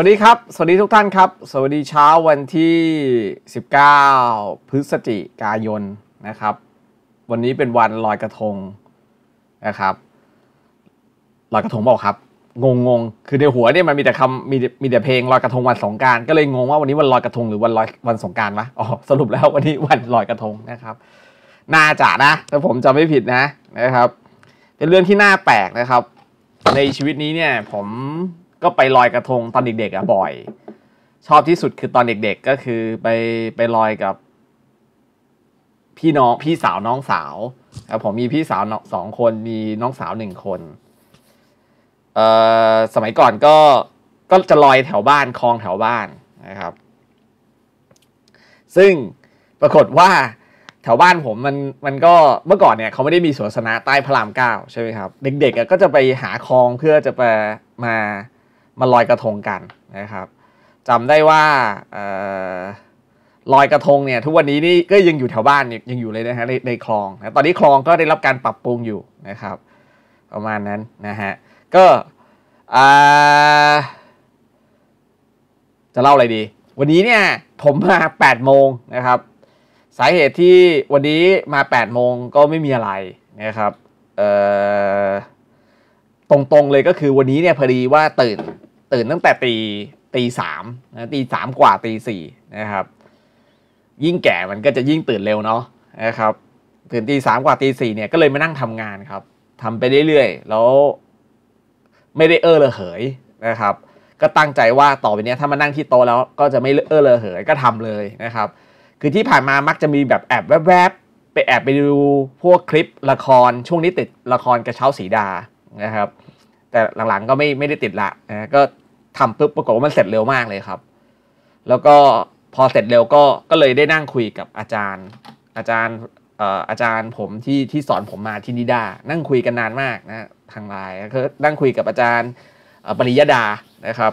วัสดีครับสวัสดีทุกท่านครับ สวัสดีเช้าวันที่19 พฤศจิกายนนะครับวันนี้เป็นวันลอยกระทงนะครับ ลอยกระทงเปล่าครับงงงงคือในหัวเนี่ยมันมีแต่คำมีมีแต่เพลงลอยกระทงวันสงการก็เลยงงว่าวันนี้วันลอยกระทงหรือวันลอยวันสงการวะอ๋อสรุปแล้ววันนี้วันลอยกระทงนะครับ น่าจะนะถ้าผมจำไม่ผิดนะนะครับ เป็นเรื่องที่น่าแปลกนะครับ ในชีวิตนี้เนี่ยผมก็ไปลอยกระทงตอนเด็กๆอะบ่อย ชอบที่สุดคือตอนเด็กๆก็คือไปไปลอยกับ พี่น้องพี่สาวน้องสาวครับผมมีพี่สาวสองคนมีน้องสาวหนึ่งคน เอ่อสมัยก่อนก็ก็จะลอยแถวบ้านคลองแถวบ้านนะครับ ซึ่งปรากฏว่า แถวบ้านผมมันมันก็เมื่อก่อนเนี่ยเขาไม่ได้มีสวนสนะใต้พระรามเก้าใช่ไหมครับเด็กๆก็จะไปหาคลองเพื่อจะไปมามาลอยกระทงกันนะครับจำได้ว่าลอยกระทงเนี่ยทุกวันนี้นี่ก็ยังอยู่แถวบ้านยังอยู่เลยนะฮะในในคลองนะตอนนี้คลองก็ได้รับการปรับปรุงอยู่นะครับ ประมาณนั้นนะฮะก็จะเล่าอะไรดี วันนี้เนี่ยผมมา8โมงนะครับ สาเหตุที่วันนี้มา8โมงก็ไม่มีอะไรนะครับตรงๆเลยก็คือวันนี้เนี่ยพอดีว่าตื่นตื่นตั้งแต่ตีตีสามนะตีสามกว่าตีสี่นะครับ ยิ่งแก่มันก็จะยิ่งตื่นเร็วเนาะนะครับตื่นตีสามกว่าตีสี่เนี่ยก็เลยมานั่งทำงานครับ ทำไปเรื่อยๆแล้วไม่ได้เออระเหยนะครับ ก็ตั้งใจว่าต่อไปนี้ถ้ามานั่งที่โตแล้วก็จะไม่เออระเหยก็ทำเลยนะครับ คือที่ผ่านมามักจะมีแบบแอบแวบๆไปแอบไปดูพวกคลิปละครช่วงนี้ติดละครกระเช้าสีดานะครับแต่หลังๆก็ไม่ไม่ได้ติดละนะก็ทำปุ๊บปรากฏว่ามันเสร็จเร็วมากเลยครับ แล้วก็พอเสร็จเร็วก็ก็เลยได้นั่งคุยกับอาจารย์ อาจารย์อาจารย์ผมที่ที่สอนผมมาที่นิดา นั่งคุยกันนานมากนะทางไลน์ก็นั่งคุยกับอาจารย์ปริยดานะครับ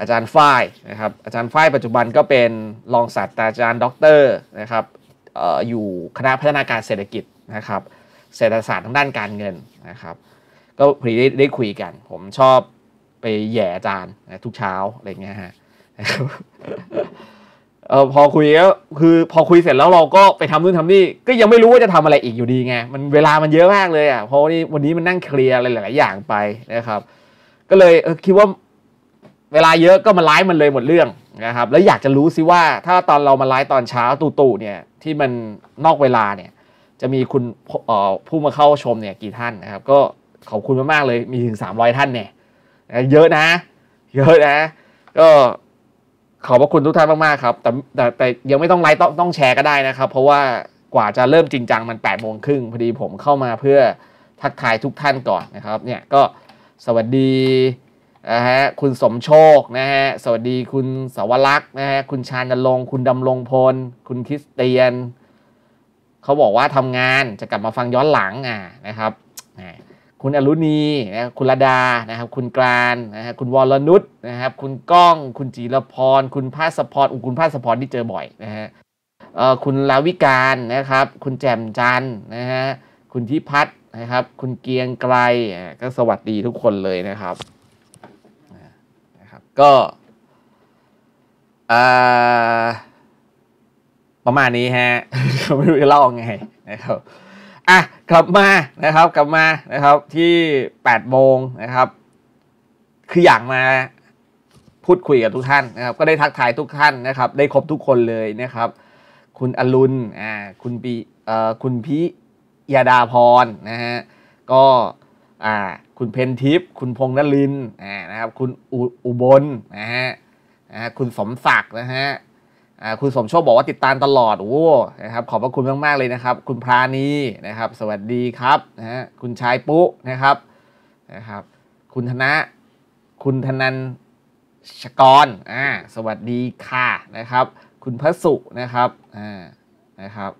อาจารย์ฝ้ายนะครับอาจารย์ฝ้ายปัจจุบันก็เป็นรองศาสตราจารย์ด็อกเตอร์นะครับอยู่คณะพัฒนาการเศรษฐกิจนะครับ เศรษฐศาสตร์ทางด้านการเงินนะครับก็พอดีได้ได้คุยกัน ผมชอบไปแย่จานย์ทุกเช้าอะไรเงี้ยฮะเออพอคุยแล้ว คือ พอคุยเสร็จแล้วเราก็ไปทำนู่นทำนี่ ก็ยังไม่รู้ว่าจะทำอะไรอีกอยู่ดีไง มันเวลามันเยอะมากเลยอ่ะเพราะวันนี้วันนี้มันนั่งเคลียร์อะไรหลายๆอย่างไปนะครับ ก็เลยเคิดว่าเวลาเยอะก็มาไลฟ์มันเลยหมดเรื่องนะครับ แล้วอยากจะรู้ซิว่า ถ้าตอนเรามาไลฟ์ตอนเช้าตู่ๆเนี่ย ที่มันนอกเวลาเนี่ย จะมีคุณผู้มาเข้าชมเนี่ยกี่ท่านนะครับ ก็ขอบคุณมากๆเลยมีถึงสามร้อยท่านเนี่ยเยอะนะ เยอะนะ ก็ขอบพระคุณทุกท่านมากๆครับ แต่แต่แต่ยังไม่ต้องไลค์ต้องต้องแชร์ก็ได้นะครับ เพราะว่ากว่าจะเริ่มจริงจังมันแปดโมงครึ่งพอดีผมเข้ามาเพื่อทักทายทุกท่านก่อนนะครับเนี่ยก็สวัสดีนะฮะคุณสมโชคนะฮะสวัสดีคุณสวรักษ์นะฮะคุณชาญนลง คุณดำรงพล คุณคริสเตียน เขาบอกว่าทำงานจะกลับมาฟังย้อนหลังอ่านะครับคุณอรุณีนะคุณระดานะครับ คุณกลานนะครับคุณวรนุชนะครับ คุณก้อง คุณจีรพร คุณพาสพรอุคุณพาสพร์ตที่เจอบ่อย นะฮะคุณลาวิการนะครับ คุณแจ่มจันนะฮะคุณทิพัฒนะครับ คุณเกียงไกล ก็สวัสดีทุกคนเลยนะครับนะครับ ก็ประมาณนี้ฮะไม่รู้จะเล่าไงนะครับอ่ะกลับมานะครับกลับมานะครับที่8โมงนะครับคืออยากมาพูดคุยกับทุกท่านนะครับ ก็ได้ทักทายทุกท่านนะครับ ได้ครบทุกคนเลยนะครับ คุณอรุณอ่าคุณปีเอ่อคุณพิยาดาพรนะฮะก็อ่าคุณเพนทิพย์คุณพงษ์นลินอ่านะครับ คุณอุบลนะฮะนะคุณสมศักดิ์นะฮะคุณสมโชคบอกว่าติดตามตลอดโอ้นะครับขอบพระคุณมากๆเลยนะครับคุณพรานีนะครับสวัสดีครับนะฮะคุณชายปุ๊นะครับนะครับ คุณธนะ คุณธนันชกรอ่าสวัสดีค่ะนะครับคุณพระสุนะครับอ่านะครับ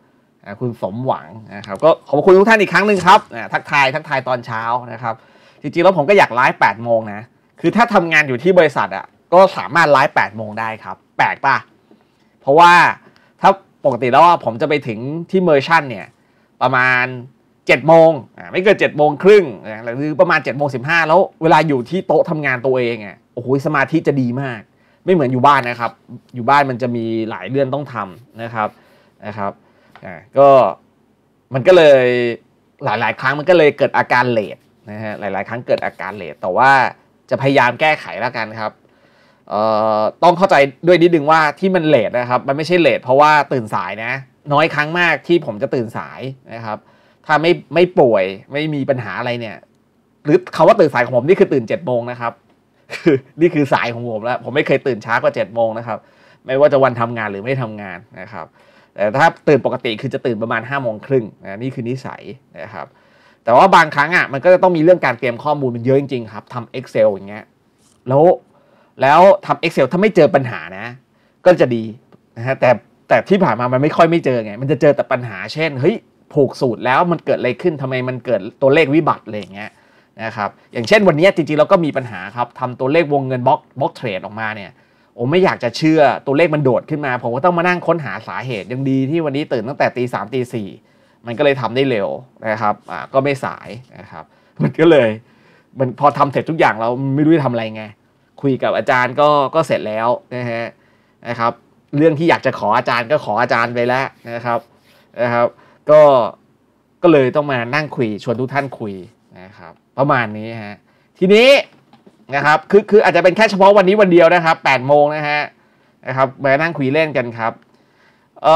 คุณสมหวังนะครับก็ขอบคุณทุกท่านอีกครั้งหนึ่งครับทักทายทักทายตอนเช้านะครับจริงๆแล้วผมก็อยากไลฟ์8โมงนะคือถ้าทำงานอยู่ที่บริษัทอ่ะก็สามารถไลฟ์8โมงได้ครับแปลกปะเพราะว่าถ้าปกติแล้วผมจะไปถึงที่เมอร์ชันเนี่ยประมาณ7จ็ดโมงไม่เกิน7จ็ดโมงครึ่งหรือประมาณ7จ็ดโมงสิแล้วเวลาอยู่ที่โต๊ะทำงานตัวเองอ่ะโอ้โห สมาธิจะดีมาก ไม่เหมือนอยู่บ้านนะครับ อยู่บ้านมันจะมีหลายเรื่องต้องทำนะครับนะครับก็มันก็เลยหลาย ๆ ครั้งมันก็เลยเกิดอาการเลทนะฮะหลาย ๆ ครั้งเกิดอาการเลทแต่ว่าจะพยายามแก้ไขแล้วกันครับต้องเข้าใจด้วยนิดนึงว่าที่มันเลทนะครับมันไม่ใช่เลทเพราะว่าตื่นสายนะน้อยครั้งมากที่ผมจะตื่นสายนะครับ ถ้าไม่ไม่ป่วยไม่มีปัญหาอะไรเนี่ยหรือคาว่าตื่นสายของผมนี่คือตื่น7จ็ดโมงนะครับนี่คือสายของผมแล้วผมไม่เคยตื่นช้ากว่า7จ็ดโมงนะครับไม่ว่าจะวันทำงานหรือไม่ทำงานนะครับ แต่ถ้าตื่นปกติคือจะตื่นประมาณ5้าโมงครึ่งนะนี่คือนิสัยนะครับ แต่ว่าบางครั้งอ่ะมันก็จะต้องมีเรื่องการเตรียมข้อมูลมันเยอะจริงๆครับทำ Excel อย่างเงี้ยแล้วแล้วทเอ Excel ถ้าไม่เจอปัญหานะก็จะดีนะฮะแต่แต่ที่ผ่านมามันไม่ค่อยไม่เจอไงมันจะเจอแต่ปัญหาเช่นเฮ้ยผูกสูตรแล้วมันเกิดอะไรขึ้นทำไม มันเกิดตัวเลขวิบัติอะไรอย่างเงี้ยนะครับอย่างเช่นวันนี้จริงๆเราก็มีปัญหาครับทำตัวเลขวงเงินบล็อกบล็อกเทรดออกมาเนี่ยโอ้ไม่อยากจะเชื่อตัวเลขมันโดดขึ้นมาผมก็ต้องมานั่งค้นหาสาเหตุยังดีที่วันนี้ตื่นตั้งแต่ตีสามตีสี่มันก็เลยทำได้เร็วนะครับอ่าก็ไม่สายนะครับมันก็เลยมันพอทำเสร็จทุกอย่างเราไม่รู้จะทำอะไรไงคุยกับอาจารย์ก็ก็เสร็จแล้วนะฮะนะครับเรื่องที่อยากจะขออาจารย์ก็ขออาจารย์ไปแล้วนะครับนะครับก็ก็เลยต้องมานั่งคุยชวนทุกท่านคุยนะครับประมาณนี้ฮะทีนี้นะครับคือคืออาจจะเป็นแค่เฉพาะวันนี้วันเดียวนะครับ8โมงนะฮะนะครับมานั่งคุยเล่นกันครับเอ่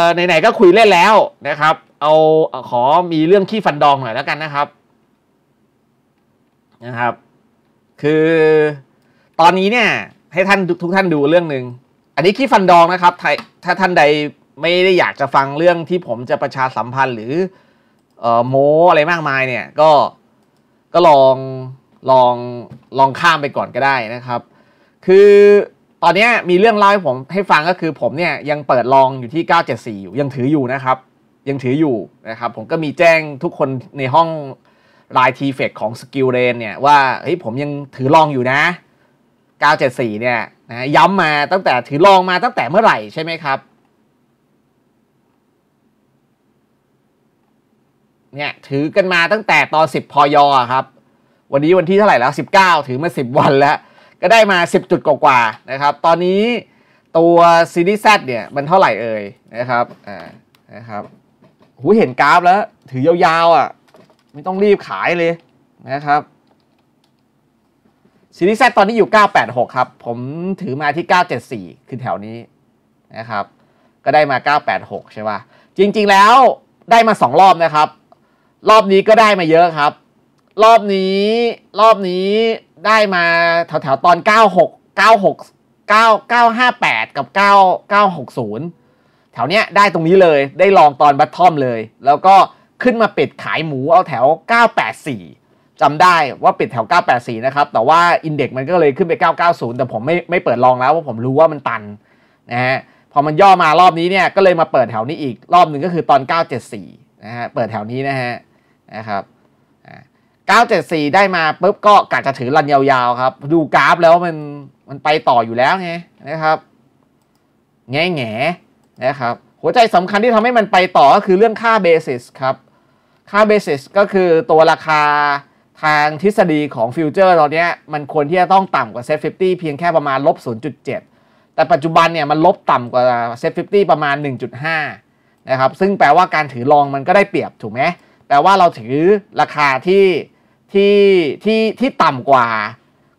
อไหนๆก็คุยเล่นแล้วนะครับ เอาขอมีเรื่องขี้ฟันดองหน่อยแล้วกันนะครับนะครับ คือตอนนี้เนี่ยให้ท่านทุกท่านดูเรื่องหนึ่งอันนี้ขี้ฟันดองนะครับถ้าท่านใดไม่ได้อยากจะฟังเรื่องที่ผมจะประชาสัมพันธ์หรือโมอะไรมากมายเนี่ยก็ก็ลองลองลองข้ามไปก่อนก็ได้นะครับ คือตอนนี้มีเรื่องเล่าให้ผมให้ฟังก็คือผมเนี่ยยังเปิดลองอยู่ที่ 974 อยู่ยังถืออยู่นะครับ ยังถืออยู่นะครับผมก็มีแจ้งทุกคนในห้องไลน์ทีเฟกของสกิลเรนเนี่ยว่าเฮ้ยผมยังถือลองอยู่นะ974เนี่ยนะย้ำมาตั้งแต่ถือลองมาตั้งแต่เมื่อไหร่ใช่ไหมครับเนี่ยถือกันมาตั้งแต่ตอน 10พอยอครับ วันนี้วันที่เท่าไหร่แล้ว 19 ถือมา10 วันแล้ว ก็ได้มา 10 จุดกว่าๆนะครับตอนนี้ตัวซีรีส์แดเนี่ยมันเท่าไหร่เอ่ยนะครับอ่านะครับหูเห็นกราฟแล้วถือยาวๆอ่ะไม่ต้องรีบขายเลยนะครับซีรีส์แซตอนนี้อยู่ 986 ครับ ผมถือมาที่ 974 คือแถวนี้นะครับ ก็ได้มา 986 ใช่ป่ะ จริงๆ แล้วได้มา 2 รอบนะครับ รอบนี้ก็ได้มาเยอะครับ รอบนี้ รอบนี้ได้มาแถวๆ ตอน 96 96 9958 กับ 9960 แถวเนี้ยได้ตรงนี้เลย ได้ลองตอนบัตทอมเลย แล้วก็ขึ้นมาปิดขายหมูเอาแถว 984จำได้ว่าปิดแถว 984นะครับ แต่ว่าอินเด็กซ์มันก็เลยขึ้นไป 990 แต่ผมไม่ไม่เปิดลองแล้ว เพราะผมรู้ว่ามันตันนะฮะ พอมันย่อมารอบนี้เนี่ยก็เลยมาเปิดแถวนี้อีกรอบหนึ่งก็คือตอน 974นะฮะ เปิดแถวนี้นะฮะนะครับ974 ได้มาปุ๊บก็กะจะถือรันยาวๆครับ ดูกราฟแล้วมันมันไปต่ออยู่แล้วไงนะครับแง่แง่นะครับหัวใจสำคัญที่ทำให้มันไปต่อก็คือเรื่องค่าเบสิสครับค่าเบสิสก็คือตัวราคาทางทฤษฎีของฟิวเจอร์ตอนนี้มันควรที่จะต้องต่ำกว่าเซฟฟิฟตี้เพียงแค่ประมาณลบ0.7 แต่ปัจจุบันเนี่ย มันลบต่ำกว่าเซฟฟิฟตี้ประมาณ 1.5 นะครับ ซึ่งแปลว่าการถือรองมันก็ได้เปรียบถูกไหมแปลว่าเราถือราคาที่ ที่ ที่ ที่ต่ำกว่า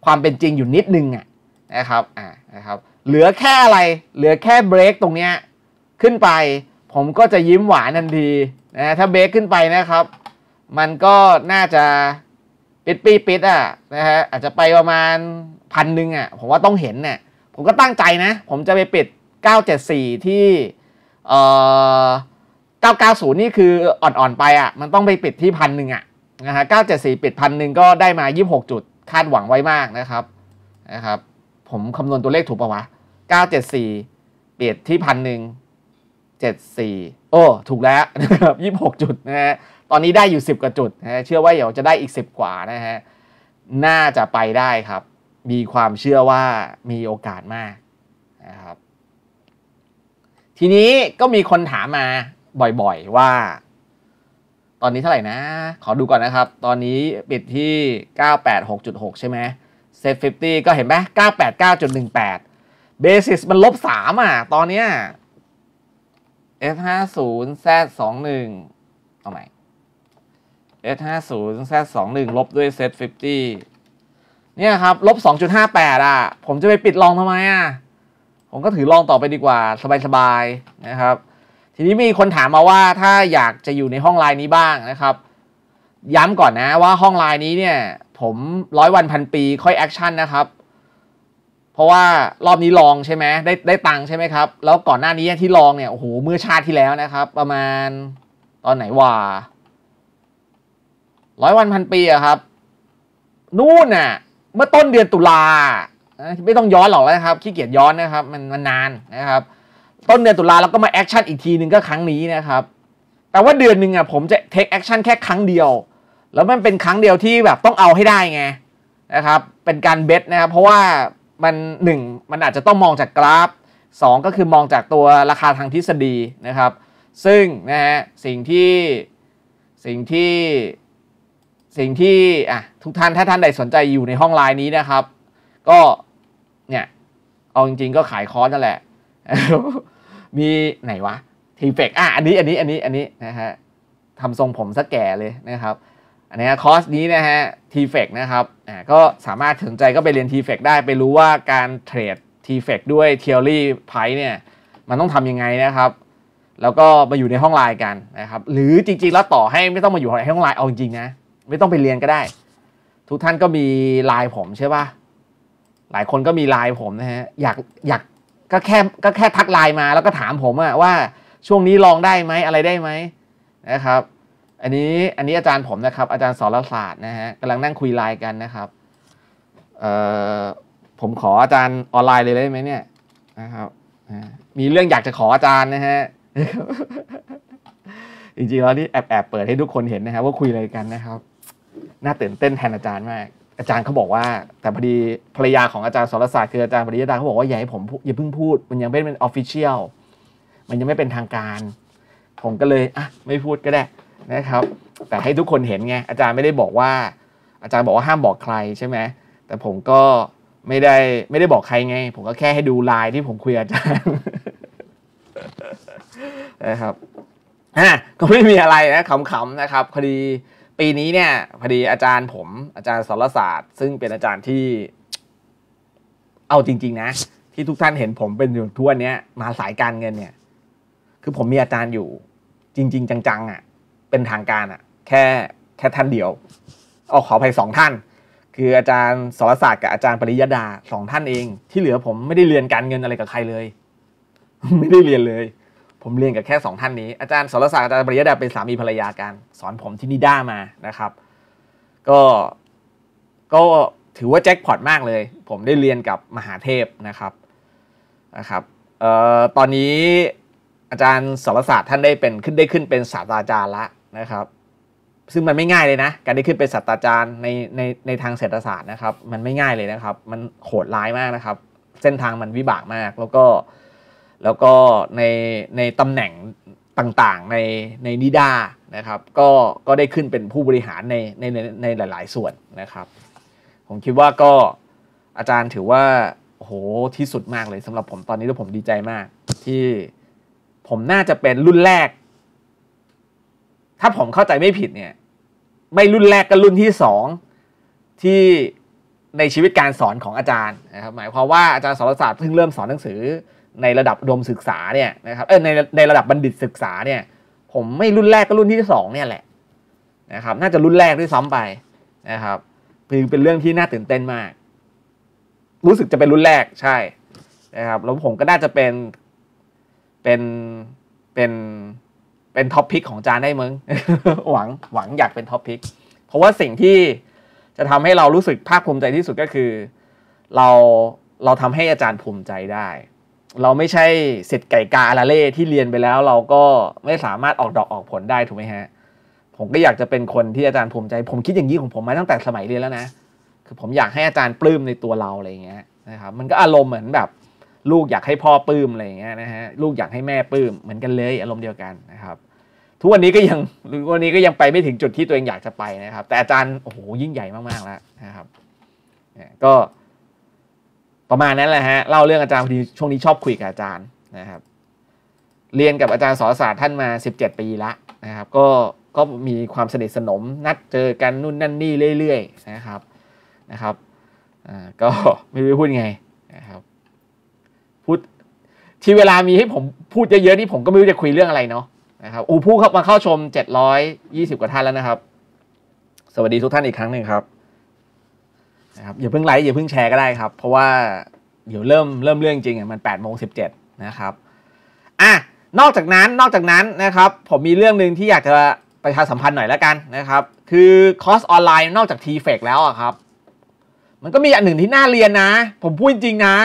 ความเป็นจริงอยู่นิดนึงนะครับ อ่านะครับ เหลือแค่อะไร เหลือแค่เบรกตรงเนี้ยขึ้นไปผมก็จะยิ้มหวานทันทีนะ ถ้าเบรกขึ้นไปนะครับ มันก็น่าจะปิดปีปิดอ่ะนะฮะอาจจะไปประมาณพันหนึ่งอ่ะผมว่าต้องเห็นเนี่ยผมก็ตั้งใจนะผมจะไปปิด 974 ที่เอ่อ990 นี่คืออ่อนๆไปอ่ะมันต้องไปปิดที่พันหนึ่งอ่ะนะฮะ 974 ปิดพันหนึ่งก็ได้มา 26 จุด คาดหวังไว้มากนะครับนะครับผมคำนวณตัวเลขถูกปะวะ 974 ปิดที่พันหนึ่ง74 โอ้ ถูกแล้วนะครับ 26 จุดนะฮะตอนนี้ได้อยู่ 10 กว่าจุดนะเชื่อว่าเดี๋ยวจะได้อีก 10 กว่านะฮะ น่าจะไปได้ครับ มีความเชื่อว่ามีโอกาสมากนะครับ ทีนี้ก็มีคนถามมาบ่อยๆว่า ตอนนี้เท่าไหร่นะ ขอดูก่อนนะครับ ตอนนี้ปิดที่ 986.6 ใช่ไหมเซฟฟฟิตี้ก็เห็นไหม989.18เบสิสมันลบ3อ่ะ ตอนเนี้ย F50 Z21 ตองไหน S50 ึ่งลบด้วยเซตฟฟิตี้เนี่ยครับ ลบสองจุดห้าแปดอ่ะผมจะไปปิดลองทำไมอ่ะผมก็ถือลองต่อไปดีกว่า สบายๆนะครับ ทีนี้มีคนถามมาว่าถ้าอยากจะอยู่ในห้องไลน์นี้บ้างนะครับ ย้ำก่อนนะว่าห้องไลน์นี้เนี่ย ผมร้อยวันพันปีค่อยแอคชั่นนะครับ เพราะว่ารอบนี้ลองใช่ไหมได้ได้ตังค์ใช่ไหมครับ แล้วก่อนหน้านี้ที่ลองเนี่ยโอ้โหเมื่อชาติที่แล้วนะครับ ประมาณตอนไหนว่าร้อยวันพันปีอะครับ นู่นน่ะ เมื่อต้นเดือนตุลาไม่ต้องย้อนหรอกแล้วครับ ขี้เกียจย้อนนะครับ มันมันนานนะครับ ต้นเดือนตุลาเราก็มาแอคชั่นอีกทีหนึ่งก็ครั้งนี้นะครับ แต่ว่าเดือนหนึ่งอะผมจะเทคแอคชั่นแค่ ครั้งเดียว แล้วมันเป็นครั้งเดียวที่แบบต้องเอาให้ได้ไงนะครับ เป็นการเบสนะครับ เพราะว่ามันหนึ่งมันอาจจะต้องมองจากกราฟ2ก็คือมองจากตัวราคาทางทฤษฎีนะครับ ซึ่งนะฮะสิ่งที่สิ่งที่สิ่งที่อ่ะทุกท่านถ้าท่านใดสนใจอยู่ในห้องไลน์นี้นะครับ ก็เนี่ยเอาจริง ๆ ก็ขายคอร์สนั่นแหละ มีไหนวะทีเฟกอ่ะอันนี้ อันนี้อันนี้อันนี้นะฮะทำทรงผมสักแก่เลยนะครับอันนี้คอร์สนี้นะฮะทีเฟกนะครับอ่าก็สามารถถึงใจก็ไปเรียนทีเฟกได้ไปรู้ว่าการเทรดทีเฟกด้วยเทียรี่ไพ่เนี่ยมันต้องทำยังไงนะครับ แล้วก็มาอยู่ในห้องไลน์กันนะครับหรือจริงๆ แล้วต่อให้ไม่ต้องมาอยู่ในห้องไลน์เอาจริงนะไม่ต้องไปเรียนก็ได้ ทุกท่านก็มีไลน์ผมใช่ปะหลายคนก็มีไลน์ผมนะฮะอยากอยากก็แค่ก็แค่ทักไลน์มา แล้วก็ถามผมอะว่าช่วงนี้ลองได้ไหมอะไรได้ไหมนะครับ อันนี้อันนี้อาจารย์ผมนะครับ อาจารย์สอนศาสตร์นะฮะกำลังนั่งคุยไลน์กันนะครับเอ่อผมขออาจารย์ออนไลน์เลยได้ไหมเนี่ยนะครับมีเรื่องอยากจะขออาจารย์นะฮะจริงๆแล้วนี่แอบแอบเปิดให้ทุกคนเห็นนะครับ ว่าคุยอะไรกันนะครับน่าตื่นเต้นแทนอาจารย์มาก อาจารย์เขาบอกว่าแต่พอดีภรรยาของอาจารย์สรศาสตร์คืออาจารย์ปริยดาเขาบอกว่าอย่าให้ผมอย่าเพิ่งพูดมันยังไม่เป็นออฟฟิเชียลมันยังไม่เป็นทางการ ผมก็เลยอ่ะไม่พูดก็ได้นะครับ แต่ให้ทุกคนเห็นไงอาจารย์ไม่ได้บอกว่า อาจารย์บอกว่าห้ามบอกใครใช่ไหมแต่ผมก็ไม่ได้ไม่ได้บอกใครไง ผมก็แค่ให้ดูลายที่ผมคุยอาจารย์นะครับอ่ะก็ไม่มีอะไรนะขำๆนะครับคดีปีนี้เนี่ยพอดีอาจารย์ผมอาจารย์สรศาสตร์ซึ่งเป็นอาจารย์ที่ เอาจริง ๆ นะที่ทุกท่านเห็นผมเป็นอยู่ทั่วเนี้ย มาสายการเงินเนี่ย คือผมมีอาจารย์อยู่ จริง ๆ จังๆอะ่ะเป็นทางการอะ่ะ แค่แค่ท่านเดียวออกขอภัยสองท่าน คืออาจารย์สรศาสตร์กับอาจารย์ปริยดาสองท่านเอง ที่เหลือผมไม่ได้เรียนการเงินอะไรกับใครเลย ไม่ได้เรียนเลยผมเรียนกับแค่ 2 ท่านนี้อาจารย์สรศักดิ์อาจารย์ปริยดาเป็นสามีภรรยากันสอนผมที่นิด้ามานะครับ ก็ก็ถือว่าแจ็คพอตมากเลยผมได้เรียนกับมหาเทพนะครับนะครับเอ่อตอนนี้อาจารย์สรศาสตร์ท่านได้เป็นขึ้นได้ขึ้นเป็นศาสตราจารย์ละนะครับ ซึ่งมันไม่ง่ายเลยนะการได้ขึ้นเป็นศาสตราจารย์ในในในทางเศรษฐศาสตร์นะครับ มันไม่ง่ายเลยนะครับ มันโหดร้ายมากนะครับ เส้นทางมันวิบากมากแล้วก็แล้วก็ในในตำแหน่งต่างๆในในนิดานะครับก็ก็ได้ขึ้นเป็นผู้บริหารในในในหลาย ๆส่วนนะครับ ผมคิดว่าก็อาจารย์ถือว่าโหที่สุดมากเลยสำหรับผมตอนนี้แล้วผมดีใจมาก ที่ผมน่าจะเป็นรุ่นแรก ถ้าผมเข้าใจไม่ผิดเนี่ยไม่รุ่นแรกก็รุ่นที่สองที่ในชีวิตการสอนของอาจารย์นะครับ หมายความว่าอาจารย์สอนศาสตร์เพิ่งเริ่มสอนหนังสือในระดับดมศึกษาเนี่ยนะครับ เออในในระดับบัณฑิตศึกษาเนี่ย ผมไม่รุ่นแรกก็รุ่นที่สองเนี่ยแหละ นะครับ น่าจะรุ่นแรกด้วยซ้ำไป นะครับคือเป็นเรื่องที่น่าตื่นเต้นมาก รู้สึกจะเป็นรุ่นแรกใช่ นะครับแล้วผมก็น่าจะเป็น เป็น เป็น เป็นท็อปพิกของจานได้มึง หวัง หวังอยากเป็นท็อปพิกเพราะว่าสิ่งที่จะทำให้เรารู้สึกภาคภูมิใจที่สุดก็คือ เรา เราทำให้อาจารย์ภูมิใจได้เราไม่ใช่เสร็จไก่กาลาเล่ที่เรียนไปแล้วเราก็ไม่สามารถออกดอกออกผลได้ถูกไหมฮะ ผมก็อยากจะเป็นคนที่อาจารย์ภูมิใจ ผมคิดอย่างนี้ของผมมาตั้งแต่สมัยเรียนแล้วนะคือผมอยากให้อาจารย์ปลื้มในตัวเราอะไรเงี้ยนะครับมันก็อารมณ์เหมือนแบบลูกอยากให้พ่อปลื้มอะไรเงี้ยนะฮะลูกอยากให้แม่ปลื้มเหมือนกันเลยอารมณ์เดียวกันนะครับ ทุกวันนี้ก็ยังทุกวันนี้ก็ยังไปไม่ถึงจุดที่ตัวเองอยากจะไปนะครับ แต่อาจารย์โอ้โหยิ่งใหญ่มากๆแล้วนะครับก็ประมาณนั้นแหละฮะเล่าเรื่องอาจารย์พอดีช่วงนี้ชอบคุยกับอาจารย์นะครับเรียนกับอาจารย์สอศาสตร์ท่านมา 17ปีละนะครับก็ก็มีความสนิทสนมนัดเจอกันนู่นนั่นนี่เรื่อยๆนะครับนะครับอ่าก็ไม่รู้พูดไงนะครับพูดที่เวลามีให้ผมพูดเยอะๆนี่ผมก็ไม่รู้จะคุยเรื่องอะไรเนาะนะครับอูผู้เข้ามาเข้าชม 720 กว่าท่านแล้วนะครับ สวัสดีทุกท่านอีกครั้งหนึ่งครับนะครับอย่าเพิ่งไลค์อย่าเพิ่งแชร์ก็ได้ครับเพราะว่าเดี๋ยวเริ่มเริ่มเรื่องจริงอ่ะมัน8ปดโมงสินะครับอ่ะนอกจากนั้นนอกจากนั้นนะครับผมมีเรื่องหนึ่งที่อยากจะประชาสัมพันธ์หน่อยแล้วกันนะครับ คือคอร์สออนไลน์นอกจาก t f เฟกแล้วอ่ะครับ มันก็มีอันหนึ่งที่น่าเรียนนะ ผมพูดจริงนะ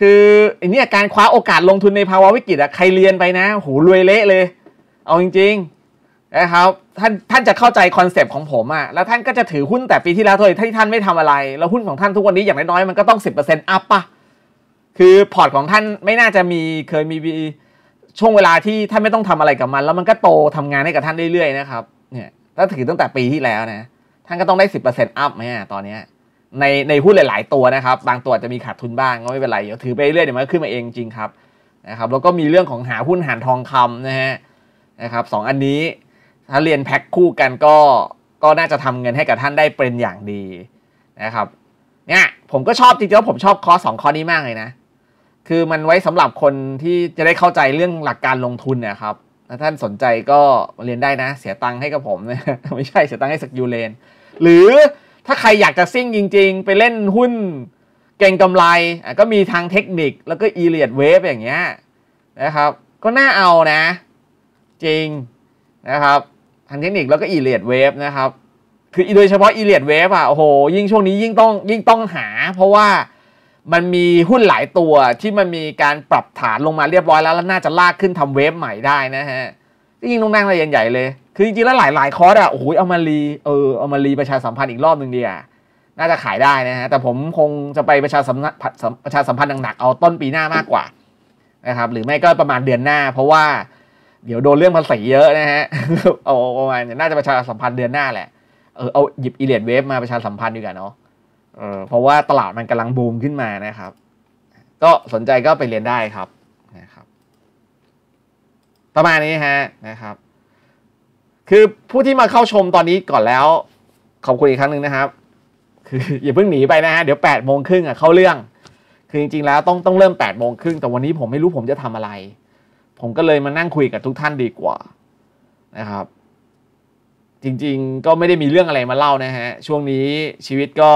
คืออันนี้การคว้าโอกาสลงทุนในภาวะวิกฤตอะใครเรียนไปนะโหรวยเละเลย เอาจริง ๆนะครับท่านท่านจะเข้าใจคอนเซปต์ของผมอะแล้วท่านก็จะถือหุ้นแต่ปีที่แล้วเท่านั้นที่ท่านไม่ทำอะไร แล้วหุ้นของท่านทุกวันนี้อย่างน้อยๆมันก็ต้อง10%อัพปะคือพอร์ตของท่านไม่น่าจะมีเคยมีช่วงเวลาที่ท่านไม่ต้องทำอะไรกับมัน แล้วมันก็โตทำงานให้กับท่านเรื่อยๆนะครับเนี่ยถ้าถือตั้งแต่ปีที่แล้วนะท่านก็ต้องได้10%อัพไหมตอนนี้ในในหุ้นหลายๆตัวนะครับบางตัวจะมีขาดทุนบ้างก็ไม่เป็นไรเดี๋ยวถือไปเรื่อยเดี๋ยวมันก็ขึ้นมาเองจริงครับนะครับ แล้วก็มีเรื่องของหาหุ้นหันทองคำนะฮะนะครับสองอันนี้ถ้าเรียนแพ็คคู่กันก็ก็น่าจะทำเงินให้กับท่านได้เป็นอย่างดีนะครับเนี่ยผมก็ชอบจริงๆแล้วผมชอบคอร์สสองคอร์สนี้มากเลยนะคือมันไว้สำหรับคนที่จะได้เข้าใจเรื่องหลักการลงทุนนะครับถ้าท่านสนใจก็เรียนได้นะ เสียตังค์ให้กับผมนะไม่ใช่เสียตังค์ให้สกิลเลนหรือถ้าใครอยากจะซิ่งจริง ๆ ไปเล่นหุ้น เก่งกำไรก็มีทางเทคนิคแล้วก็อีเลียดเวฟอย่างเงี้ยนะครับ ก็น่าเอานะ จริงนะครับทางเทคนิคแล้วก็อีเลียดเวฟนะครับคือโดยเฉพาะอีเลียดเวฟอ่ะโอ้โหยิ่งช่วงนี้ยิ่งต้องยิ่งต้องหา เพราะว่ามันมีหุ้นหลายตัวที่มันมีการปรับฐานลงมาเรียบร้อยแล้ว แล้วน่าจะลากขึ้นทำเวฟใหม่ได้นะฮะยิ่งต้องนั่งอะไรใหญ่ๆเลย คือจริงๆแล้วหลายๆคอร์สอ่ะโอ้โหเอามารีเออเอามารีประชาสัมพันธ์อีกรอบหนึ่งดีอ่ะน่าจะขายได้นะฮะแต่ผมคงจะไปประชาสัมประชาสัมพันธ์หนักๆเอาต้นปีหน้ามากกว่านะครับหรือไม่ก็ประมาณเดือนหน้า เพราะว่าเดี๋ยวโดนเรื่องภาษีเยอะนะฮะ เอาประมาณน่าจะประชาสัมพันธ์เดือนหน้าแหละ เออเอาหยิบอีเลียนเวฟมาประชาสัมพันธ์ดีกว่าเนาะ เออเพราะว่าตลาดมันกำลังบูมขึ้นมานะครับ ก็สนใจก็ไปเรียนได้ครับ นะครับประมาณนี้ฮะ นะครับ คือผู้ที่มาเข้าชมตอนนี้ก่อนแล้ว ขอบคุณอีกครั้งหนึ่งนะครับ คืออย่าเพิ่งหนีไปนะฮะ เดี๋ยว8ปดโมงครึ่งอ่ะเข้าเรื่อง คือจริงๆแล้วต้องต้องเริ่ม8ปดโมงครึ่งแต่วันนี้ผมไม่รู้ผมจะทำอะไรผมก็เลยมานั่งคุยกับทุกท่านดีกว่านะครับ จริงๆก็ไม่ได้มีเรื่องอะไรมาเล่านะฮะช่วงนี้ชีวิตก็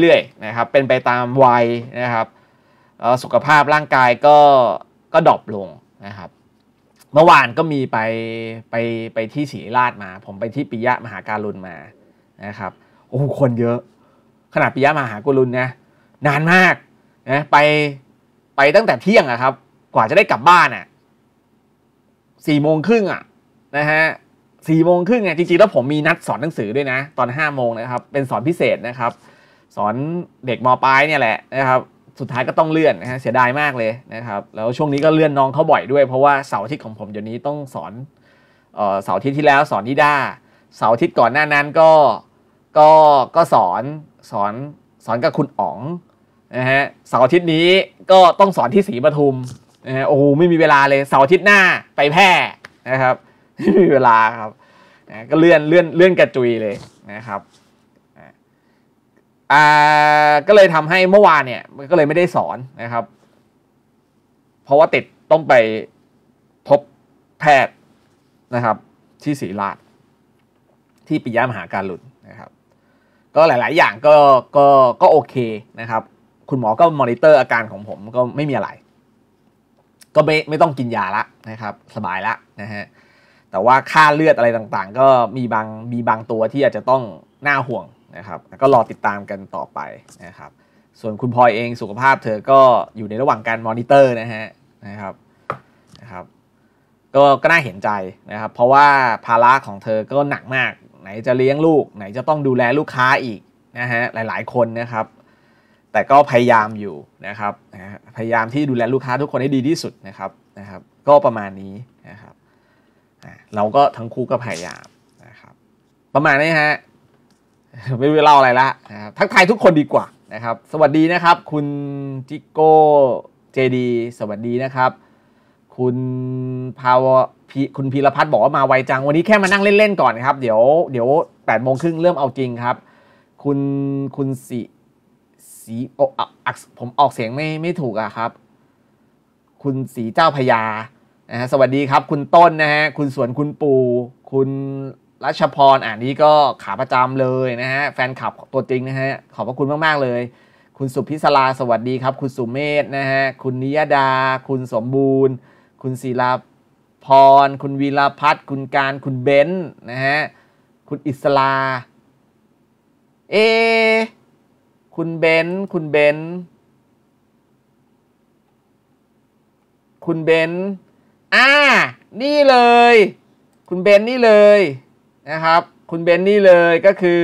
เรื่อยๆนะครับ เป็นไปตามวัยนะครับสุขภาพร่างกายก็ก็ดรอปลงนะครับ เมื่อวานก็มีไปไปไปที่ศรีราชมา ผมไปที่ปิยะมหาการุณมานะครับโอ้คนเยอะ ขนาดปิยะมหาการุณนะนานมากนะไปไปตั้งแต่เที่ยงอะครับกว่าจะได้กลับบ้านอ่ะสี่โมงครึ่งอ่ะนะฮะสี่โมงครึ่งไงจริงๆ แล้วผมมีนัดสอนหนังสือด้วยนะตอนห้าโมงนะครับ เป็นสอนพิเศษนะครับ สอนเด็กมปลายเนี่ยแหละนะครับ สุดท้ายก็ต้องเลื่อนนะฮะเสียดายมากเลยนะครับแล้วช่วงนี้ก็เลื่อนน้องเขาบ่อยด้วย เพราะว่าเสาร์อาทิตย์ของผมเดี๋ยวนี้ต้องสอนเสาร์อาทิตย์ที่แล้วสอนนิด้าเสาร์อาทิตย์ก่อนหน้านั้นก็ก็ ก็สอนสอนสอนกับคุณอ๋องนะฮะเสาร์อาทิตย์นี้ก็ต้องสอนที่ศรีปทุมนะโอ้ไม่มีเวลาเลยเสาร์อาทิตย์หน้าไปแพร่นะครับไม่มีเวลาครับนะก็เลื่อนเลื่อนเลื่อนกระจุยเลยนะครับอ่าก็เลยทำให้เมื่อวานเนี่ยก็เลยไม่ได้สอนนะครับ เพราะว่าติดต้องไปพบแพทย์นะครับ ที่ศรีราชที่ปิยมหาการหลุดนะครับ ก็หลายๆ อย่างก็ก็ก็โอเคนะครับ คุณหมอก็มอนิเตอร์อาการของผมก็ไม่มีอะไรก็ไม่ไม่ต้องกินยาละนะครับสบายละนะฮะแต่ว่าค่าเลือดอะไรต่างๆ ก็มีบางมีบางตัวที่อาจจะต้องน่าห่วงนะครับก็รอติดตามกันต่อไปนะครับส่วนคุณพลอยเองสุขภาพเธอก็อยู่ในระหว่างการมอนิเตอร์นะฮะนะครับนะครับก็ก็น่าเห็นใจนะครับ เพราะว่าภาระของเธอก็หนักมาก ไหนจะเลี้ยงลูกไหนจะต้องดูแลลูกค้าอีกนะฮะหลายๆคนนะครับแต่ก็พยายามอยู่นะครับพยายามที่ดูแลลูกค้าทุกคนให้ดีที่สุดนะครับนะครับก็ประมาณนี้นะครับเราก็ทั้งคู่ก็พยายามนะครับประมาณนี้ฮะไม่เล่าอะไรละนะครับทักทายทุกคนดีกว่านะครับสวัสดีนะครับ คุณจิโก้เจดีสวัสดีนะครับ คุณพาวคุณพีรพัฒน์บอกว่ามาไวจัง วันนี้แค่มานั่งเล่นๆก่อนครับเดี๋ยวเดี๋ยวแปดโมงครึ่งเริ่มเอาจริงครับคุณคุณสิีโออักผมออกเสียงไม่ไม่ถูกอะครับ คุณสีเจ้าพญานะฮะสวัสดีครับคุณต้นนะฮะ คุณสวนคุณปูคุณรัชพรอ่านนี้ก็ขาประจำเลยนะฮะ แฟนคลับตัวจริงนะฮะขอบพระคุณมากๆเลย คุณสุพิศลาสวัสดีครับ คุณสุเมธนะฮะ คุณนิยดา คุณสมบูรณ์ คุณศิลาพร คุณวีรพัฒน์คุณการ คุณเบนนะฮะคุณอิสลาเอคุณเบนคุณเบนคุณเบนอ่านี่เลย คุณเบนนี่เลยนะครับ คุณเบนนี่เลยก็คือ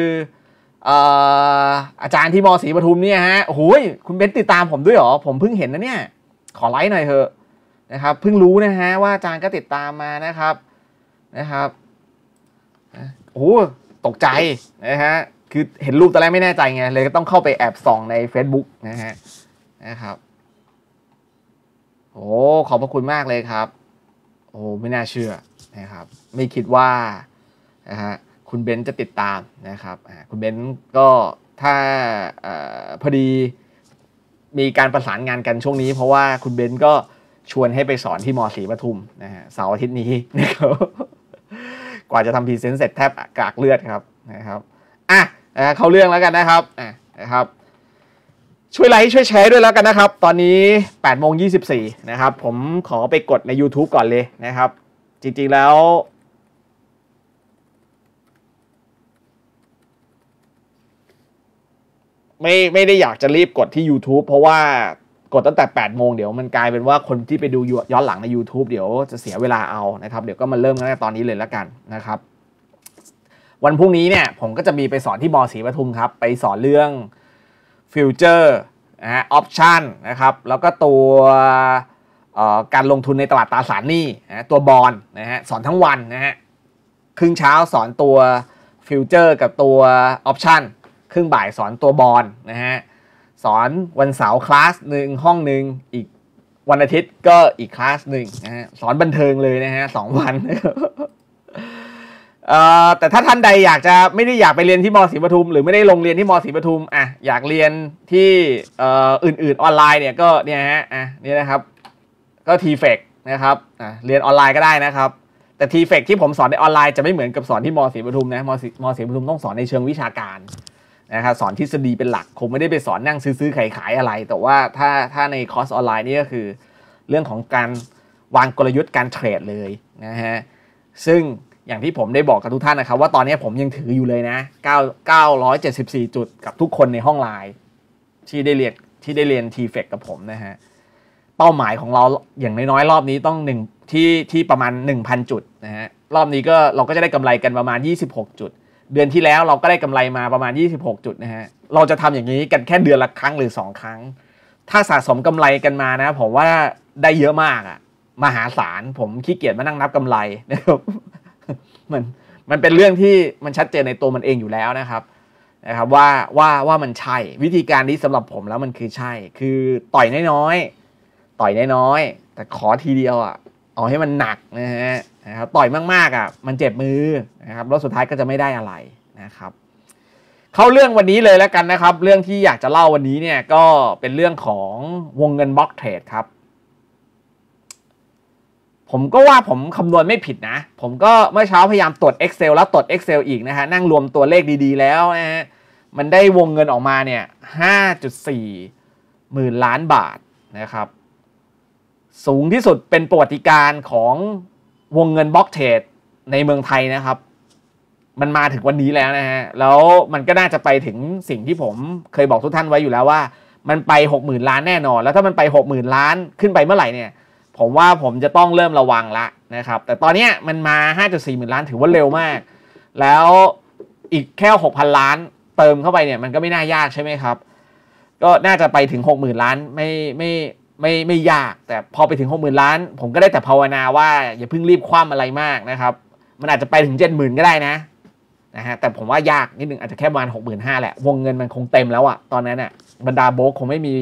อาจารย์ที่มศรีปทุมเนี่ยฮะโอ้ยคุณเบนติดตามผมด้วยหรอ ผมเพิ่งเห็นนะเนี่ย ขอไลค์หน่อยเถอะนะครับ เพิ่งรู้นะฮะว่าอาจารย์ก็ติดตามมานะครับนะครับโอ้ ตกใจนะฮะคือเห็นรูปตอนแรกไม่แน่ใจไง เลยก็ต้องเข้าไปแอบส่อง ใน Facebook นะฮะ นะครับ โอ้ ขอบพระคุณมากเลยครับ โอ้ ไม่น่าเชื่อ นะครับ ไม่คิดว่า นะฮะ คุณเบนจะติดตามนะครับคุณเบนก็ถ้าอพอดีมีการประสานงานกันช่วงนี้ เพราะว่าคุณเบนก็ ชวนให้ไปสอนที่มศรีปทุม นะฮะ เสาร์อาทิตย์นี้นะครับกว่าจะทำพรีเซนต์เสร็จแทบกากเลือดครับ นะครับอ่าเข้าเรื่องแล้วกันนะครับอ่านะครับ ช่วยไลค์ช่วยแชร์ด้วยแล้วกันนะครับ ตอนนี้8ปดโมงยีนะครับ ผมขอไปกดใน YouTube ก่อนเลยนะครับ จริง ๆ แล้ว ไม่ไม่ได้อยากจะรีบกดที่ YouTube เพราะว่ากดตั้งแต่8โมงเดี๋ยวมันกลายเป็นว่าคนที่ไปดูย้อนหลังใน YouTube เดี๋ยวจะเสียเวลาเอานะครับเดี๋ยวก็มาเริ่มกันตอนนี้เลยแล้วกันนะครับวันพรุ่งนี้เนี่ยผมก็จะมีไปสอนที่มศรีปทุมครับ ไปสอนเรื่องฟิวเจอร์นะฮะออปชันนะครับ แล้วก็ตัวการลงทุนในตลาดตราสารหนี้นะตัวบอลนะฮะสอนทั้งวันนะฮะครึ่งเช้าสอนตัวฟิวเจอร์กับตัวออปชันครึ่งบ่ายสอนตัวบอลนะฮะสอนวันเสาร์คลาสหนึ่งห้องหนึ่งอีกวันอาทิตย์ก็อีกคลาสหนึ่งนะฮะสอนบันเทิงเลยนะฮะสองวันแต่ถ้าท่านใดอยากจะไม่ได้อยากไปเรียนที่มศรีปทุมหรือไม่ได้ลงเรียนที่มศรีปทุมอ่ะอยากเรียนที่อื่นๆออนไลน์เนี่ยก็เนี่ยฮะอ่ะนี่นะครับก็ทีเฟกนะครับอ่ะเรียนออนไลน์ก็ได้นะครับ แต่ทีเฟกที่ผมสอนในออนไลน์จะไม่เหมือนกับสอนที่มศรีปทุมนะมศรีศรีปทุมต้องสอนในเชิงวิชาการนะครับสอนทฤษฎีเป็นหลักคงไม่ได้ไปสอนนั่งซื้อๆขายๆอะไร แต่ว่าถ้าถ้าในคอร์สออนไลน์นี่ก็คือเรื่องของการวางกลยุทธ์การเทรดเลยนะฮะซึ่งอย่างที่ผมได้บอกกับทุกท่านนะครับ ว่าตอนนี้ผมยังถืออยู่เลยนะ 9 974 จุดกับทุกคนในห้องไลน์ที่ได้เรียนที่ได้เรียน t f e c กับผมนะฮะ เป้าหมายของเราอย่างน้อยๆรอบนี้ต้องหนึ่งที่ที่ประมาณ1,000จุดนะฮะ รอบนี้ก็เราก็จะได้กำไรกันประมาณ 26 จุด เดือนที่แล้วเราก็ได้กำไรมาประมาณ 26จุดนะฮะ เราจะทำอย่างนี้กันแค่เดือนละครั้งหรือ2ครั้ง ถ้าสะสมกำไรกันมานะ ผมว่าได้เยอะมากอะมหาศาลผมขี้เกียจมานั่งนับกำไรนะครับมันมันเป็นเรื่องที่มันชัดเจนในตัวมันเองอยู่แล้วนะครับนะครับว่าว่าว่ามันใช่วิธีการนี้สำหรับผมแล้วมันคือใช่คือต่อยน้อยๆต่อยน้อยๆแต่ขอทีเดียวอ่ะเอาให้มันหนักนะฮะนะครับต่อยมากๆอ่ะมันเจ็บมือนะครับแล้วสุดท้ายก็จะไม่ได้อะไรนะครับ เข้าเรื่องวันนี้เลยแล้วกันนะครับ เรื่องที่อยากจะเล่าวันนี้เนี่ยก็เป็นเรื่องของวงเงินบล็อกเทรดครับผมก็ว่าผมคำนวณไม่ผิดนะ ผมก็เมื่อเช้าพยายามตรวจ Excel แล้วตรวจ Excel อีกนะฮะ นั่งรวมตัวเลขดีๆ แล้วนะฮะ มันได้วงเงินออกมาเนี่ย5.4หมื่นล้านบาทนะครับ สูงที่สุดเป็นประวัติการของวงเงินบล็อกเทรดในเมืองไทยนะครับ มันมาถึงวันนี้แล้วนะฮะ แล้วมันก็น่าจะไปถึงสิ่งที่ผมเคยบอกทุกท่านไว้อยู่แล้วว่า มันไป60,000ล้านแน่นอน แล้วถ้ามันไป60,000ล้านขึ้นไปเมื่อไหร่เนี่ยผมว่าผมจะต้องเริ่มระวังละนะครับ แต่ตอนนี้มันมา 5.4หมื่นล้านถือว่าเร็วมาก แล้วอีกแค่ 6,000 ล้านเติมเข้าไปเนี่ยมันก็ไม่น่ายากใช่ไหมครับ ก็น่าจะไปถึง 60,000ล้าน ไม่ไม่ไม่ไม่ยากแต่พอไปถึง 60,000 ล้าน ผมก็ได้แต่ภาวนาว่าอย่าเพิ่งรีบคว่ำอะไรมากนะครับ มันอาจจะไปถึง 70,000ก็ได้นะนะฮะแต่ผมว่ายากนิดนึงอาจจะแค่ประมาณ65,000แหละวงเงินมันคงเต็มแล้วอะตอนนั้นอะบรรดาโบกคงไม่มี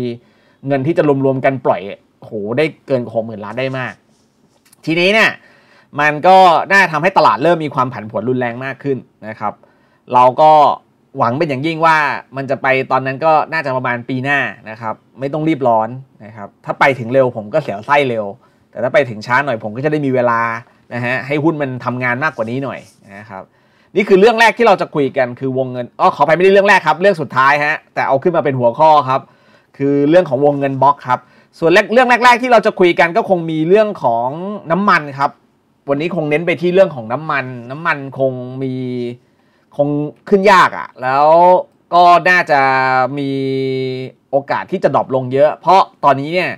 เงินที่จะรวมๆกันปล่อยโห ได้เกินหกหมื่นล้านได้มาก ทีนี้เนี่ยมันก็น่าทำให้ตลาดเริ่มมีความผันผวนรุนแรงมากขึ้นนะครับ เราก็หวังเป็นอย่างยิ่งว่ามันจะไปตอนนั้นก็น่าจะประมาณปีหน้านะครับ ไม่ต้องรีบร้อนนะครับ ถ้าไปถึงเร็วผมก็เสียวไส้เร็ว แต่ถ้าไปถึงช้าหน่อยผมก็จะได้มีเวลานะฮะให้หุ้นมันทำงานมากกว่านี้หน่อยนะครับ นี่คือเรื่องแรกที่เราจะคุยกันคือวงเงินอ๋อขอไปไม่ได้เรื่องแรกครับ เรื่องสุดท้ายฮะแต่เอาขึ้นมาเป็นหัวข้อครับ คือเรื่องของวงเงินบล็อกครับส่วนเรื่องแรก ๆที่เราจะคุยกันก็คงมีเรื่องของน้ำมันครับ วันนี้คงเน้นไปที่เรื่องของน้ำมันน้ำมันคงมีคงขึ้นยากอะ่ะ แล้วก็น่าจะมีโอกาสที่จะดรอปลงเยอะ เพราะตอนนี้เนี่ย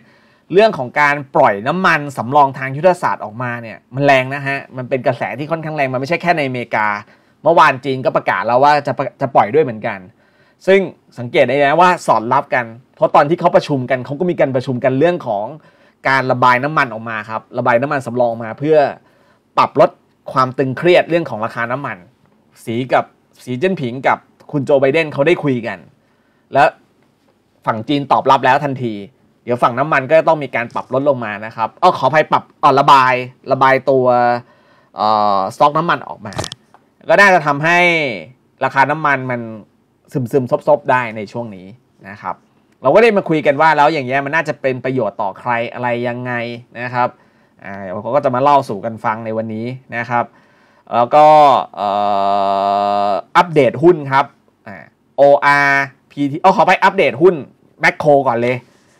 เรื่องของการปล่อยน้ำมันสำรองทางยุทธศาสตร์ออกมาเนี่ยมันแรงนะฮะ มันเป็นกระแสที่ค่อนข้างแรง มันไม่ใช่แค่ในอเมริกา เมื่อวานจีนก็ประกาศแล้วว่าจะจะปล่อยด้วยเหมือนกันซึ่งสังเกตได้นะว่าสอดรับกัน เพราะตอนที่เขาประชุมกันเขาก็มีการประชุมกันเรื่องของการระบายน้ำมันออกมาครับระบายน้ำมันสำรองมาเพื่อปรับลดความตึงเครียดเรื่องของราคาน้ำมัน สีกับสีเจนผิงกับคุณโจไบเดนเขาได้คุยกัน แล้วฝั่งจีนตอบรับแล้วทันที เดี๋ยวฝั่งน้ำมันก็ต้องมีการปรับลดลงมานะครับอ๋อขอภัยปรับอ่อระบายระบายตัวสต็อกน้ำมันออกมาก็น่าจะทำให้ราคาน้ำมันมันซึมซึมซบซบได้ในช่วงนี้นะครับเราก็ได้มาคุยกันว่า แล้วอย่างเงี้ยมันน่าจะเป็นประโยชน์ต่อใครอะไรยังไงนะครับอ่าเขาก็จะมาเล่าสู่กันฟังในวันนี้นะครับแล้วก็อัปเดตหุ้นครับพีทีเอาขอไปอัปเดตหุ้นแมคโครก่อนเลย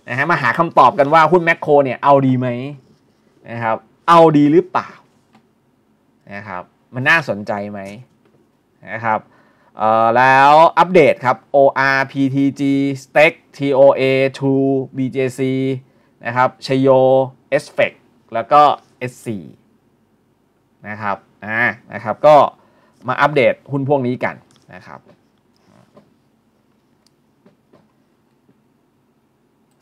นะฮะมาหาคำตอบกันว่าหุ้นแมคโครเนี่ย เอาดีไหมนะครับเอาดีหรือเปล่านะครับมันน่าสนใจไหมนะครับแล้วอัปเดตครับ OR PTG Stack TOA t BJC นะครับชโย s f e c แล้วก็ S4 นะครับอ่านะครับ ก็มาอัปเดตหุ้นพวกนี้กันนะครับ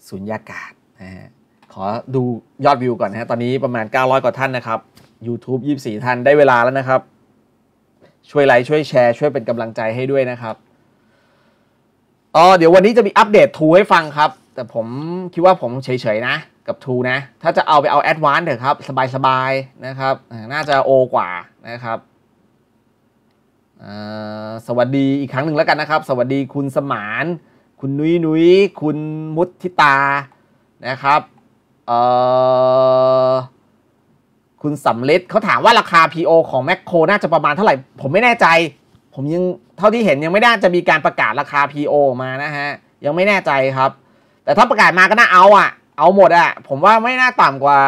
สุญญากาศนะฮะขอดูยอดวิวก่อนนะฮะตอนนี้ประมาณ 900 กว่าท่านนะครับ YouTube 24 ท่านได้เวลาแล้วนะครับช่วยไลค์ช่วยแชร์ ช่วยเป็นกำลังใจให้ด้วยนะครับ อ๋อเดี๋ยววันนี้จะมีอัปเดตทู ให้ฟังครับ แต่ผมคิดว่าผมเฉยๆนะ กับทูนะ ถ้าจะเอาไปเอาแอดวานซ์เถอะครับสบายๆนะครับ น่าจะโอกว่านะครับสวัสดีอีกครั้งหนึ่งแล้วกันนะครับ สวัสดีคุณสมาน คุณนุ้ยนุ้ยคุณมุทิตานะครับเอ่อคุณสำริจเขาถามว่าราคา PO ของแมคโครน่าจะประมาณเท่าไหร่ผมไม่แน่ใจผมยังเท่าที่เห็นยังไม่น่าจะมีการประกาศราคา PO มานะฮะยังไม่แน่ใจครับ แต่ถ้าประกาศมาก็น่าเอาอ่ะเอาหมดอ่ะผมว่าไม่น่าต่ำกว่า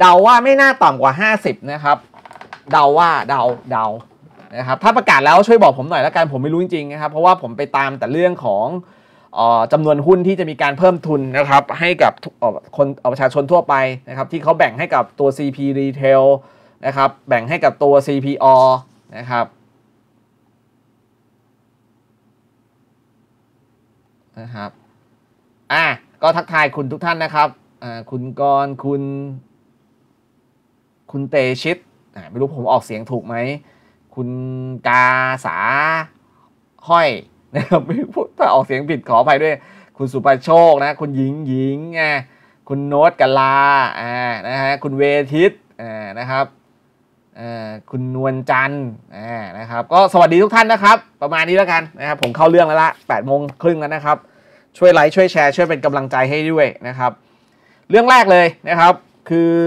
เดาว่าไม่น่าต่ำกว่า 50นะครับเดาว่าเดาเดานะครับถ้าประกาศแล้วช่วยบอกผมหน่อยแล้วกันผมไม่รู้จริงๆนะครับเพราะว่าผมไปตามแต่เรื่องของจำนวนหุ้นที่จะมีการเพิ่มทุนนะครับให้กับคนประชาชนทั่วไปนะครับ ที่เขาแบ่งให้กับตัว CP Retail นะครับ แบ่งให้กับตัว CPO นะครับนะครับอ่ะก็ทักทายคุณทุกท่านนะครับอ่าคุณกรคุณคุณเตชิตอ่าไม่รู้ผมออกเสียงถูกไหม คุณกาสาห้อยนะครับถ้าออกเสียงผิดขออภัยด้วย คุณสุภาโชคนะคุณหญิงหญิงไงคุณโน้ตกลาอ่านะฮะคุณเวทิตอ่านะครับคุณนวลจันทร์นะครับ ก็สวัสดีทุกท่านนะครับ ประมาณนี้แล้วกันนะครับผมเข้าเรื่องแล้วละ8ปดโมงครึ่งแล้วนะครับช่วยไลค์ช่วยแชร์ช่วยเป็นกำลังใจให้ด้วยนะครับ เรื่องแรกเลยนะครับคือ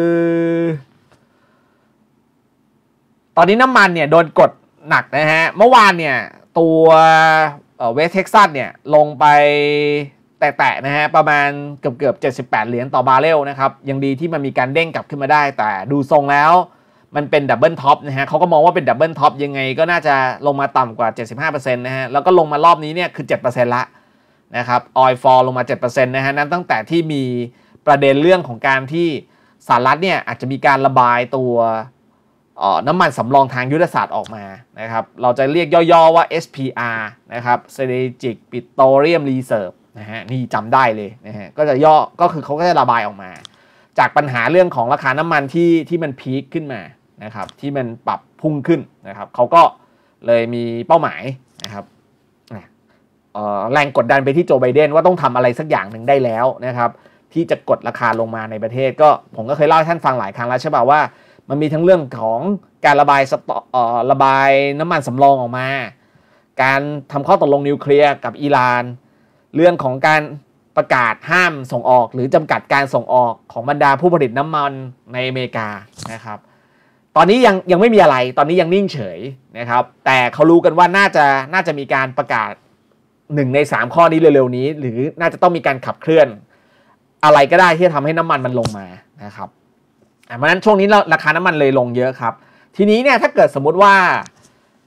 ตอนนี้น้ำมันเนี่ยโดนกดหนักนะฮะเมื่อวานเนี่ยตัวเวสเท็กซัสเนี่ยลงไปแตะๆนะฮะประมาณเกือบเกือบ78 เหรียญต่อบาร์เรลนะครับยังดีที่มันมีการเด้งกลับขึ้นมาได้ แต่ดูทรงแล้วมันเป็นดับเบิลท็อปนะฮะเขาก็มองว่าเป็นดับเบิลท็อปยังไงก็น่าจะลงมาต่ำกว่า 75%นะฮะแล้วก็ลงมารอบนี้เนี่ยคือ 7%ละนะครับออยฟอลลงมา7%นะฮะนั้นตั้งแต่ที่มีประเด็นเรื่องของการที่สหรัฐเนี่ยอาจจะมีการระบายตัวน้ำมันสำรองทางยุทธศาสตร์ออกมานะครับเราจะเรียกย่อๆว่า SPR นะครับ Strategic Petroleum Reserve นะฮะนี่จำได้เลยนะฮะก็จะย่อก็คือเขาก็จะระบายออกมา จากปัญหาเรื่องของราคาน้ำมันที่ที่มันพีคขึ้นมานะครับที่มันปรับพุ่งขึ้นนะครับเขาก็เลยมีเป้าหมายนะครับแรงกดดันไปที่โจไบเดนว่าต้องทำอะไรสักอย่างหนึ่งได้แล้วนะครับที่จะกดราคาลงมาในประเทศก็ผมก็เคยเล่าให้ท่านฟังหลายครั้งแล้วใช่ป่าว่ามันมีทั้งเรื่องของการระบายสตอระบายน้ำมันสำรองออกมา การทำข้อตกลงนิวเคลียร์กับอิหร่าน เรื่องของการประกาศห้ามส่งออกหรือจำกัดการส่งออกของบรรดาผู้ผลิตน้ำมันในอเมริกานะครับ ตอนนี้ยังยังไม่มีอะไร ตอนนี้ยังนิ่งเฉยนะครับ แต่เขารู้กันว่าน่าจะน่าจะมีการประกาศหนึ่งในสามข้อนี้เร็วๆนี้ หรือน่าจะต้องมีการขับเคลื่อน อะไรก็ได้ที่จะทำให้น้ำมันมันลงมานะครับเพราะฉะนั้นช่วงนี้ราคาน้ำมันเลยลงเยอะครับ ทีนี้เนี่ยถ้าเกิดสมมุติว่า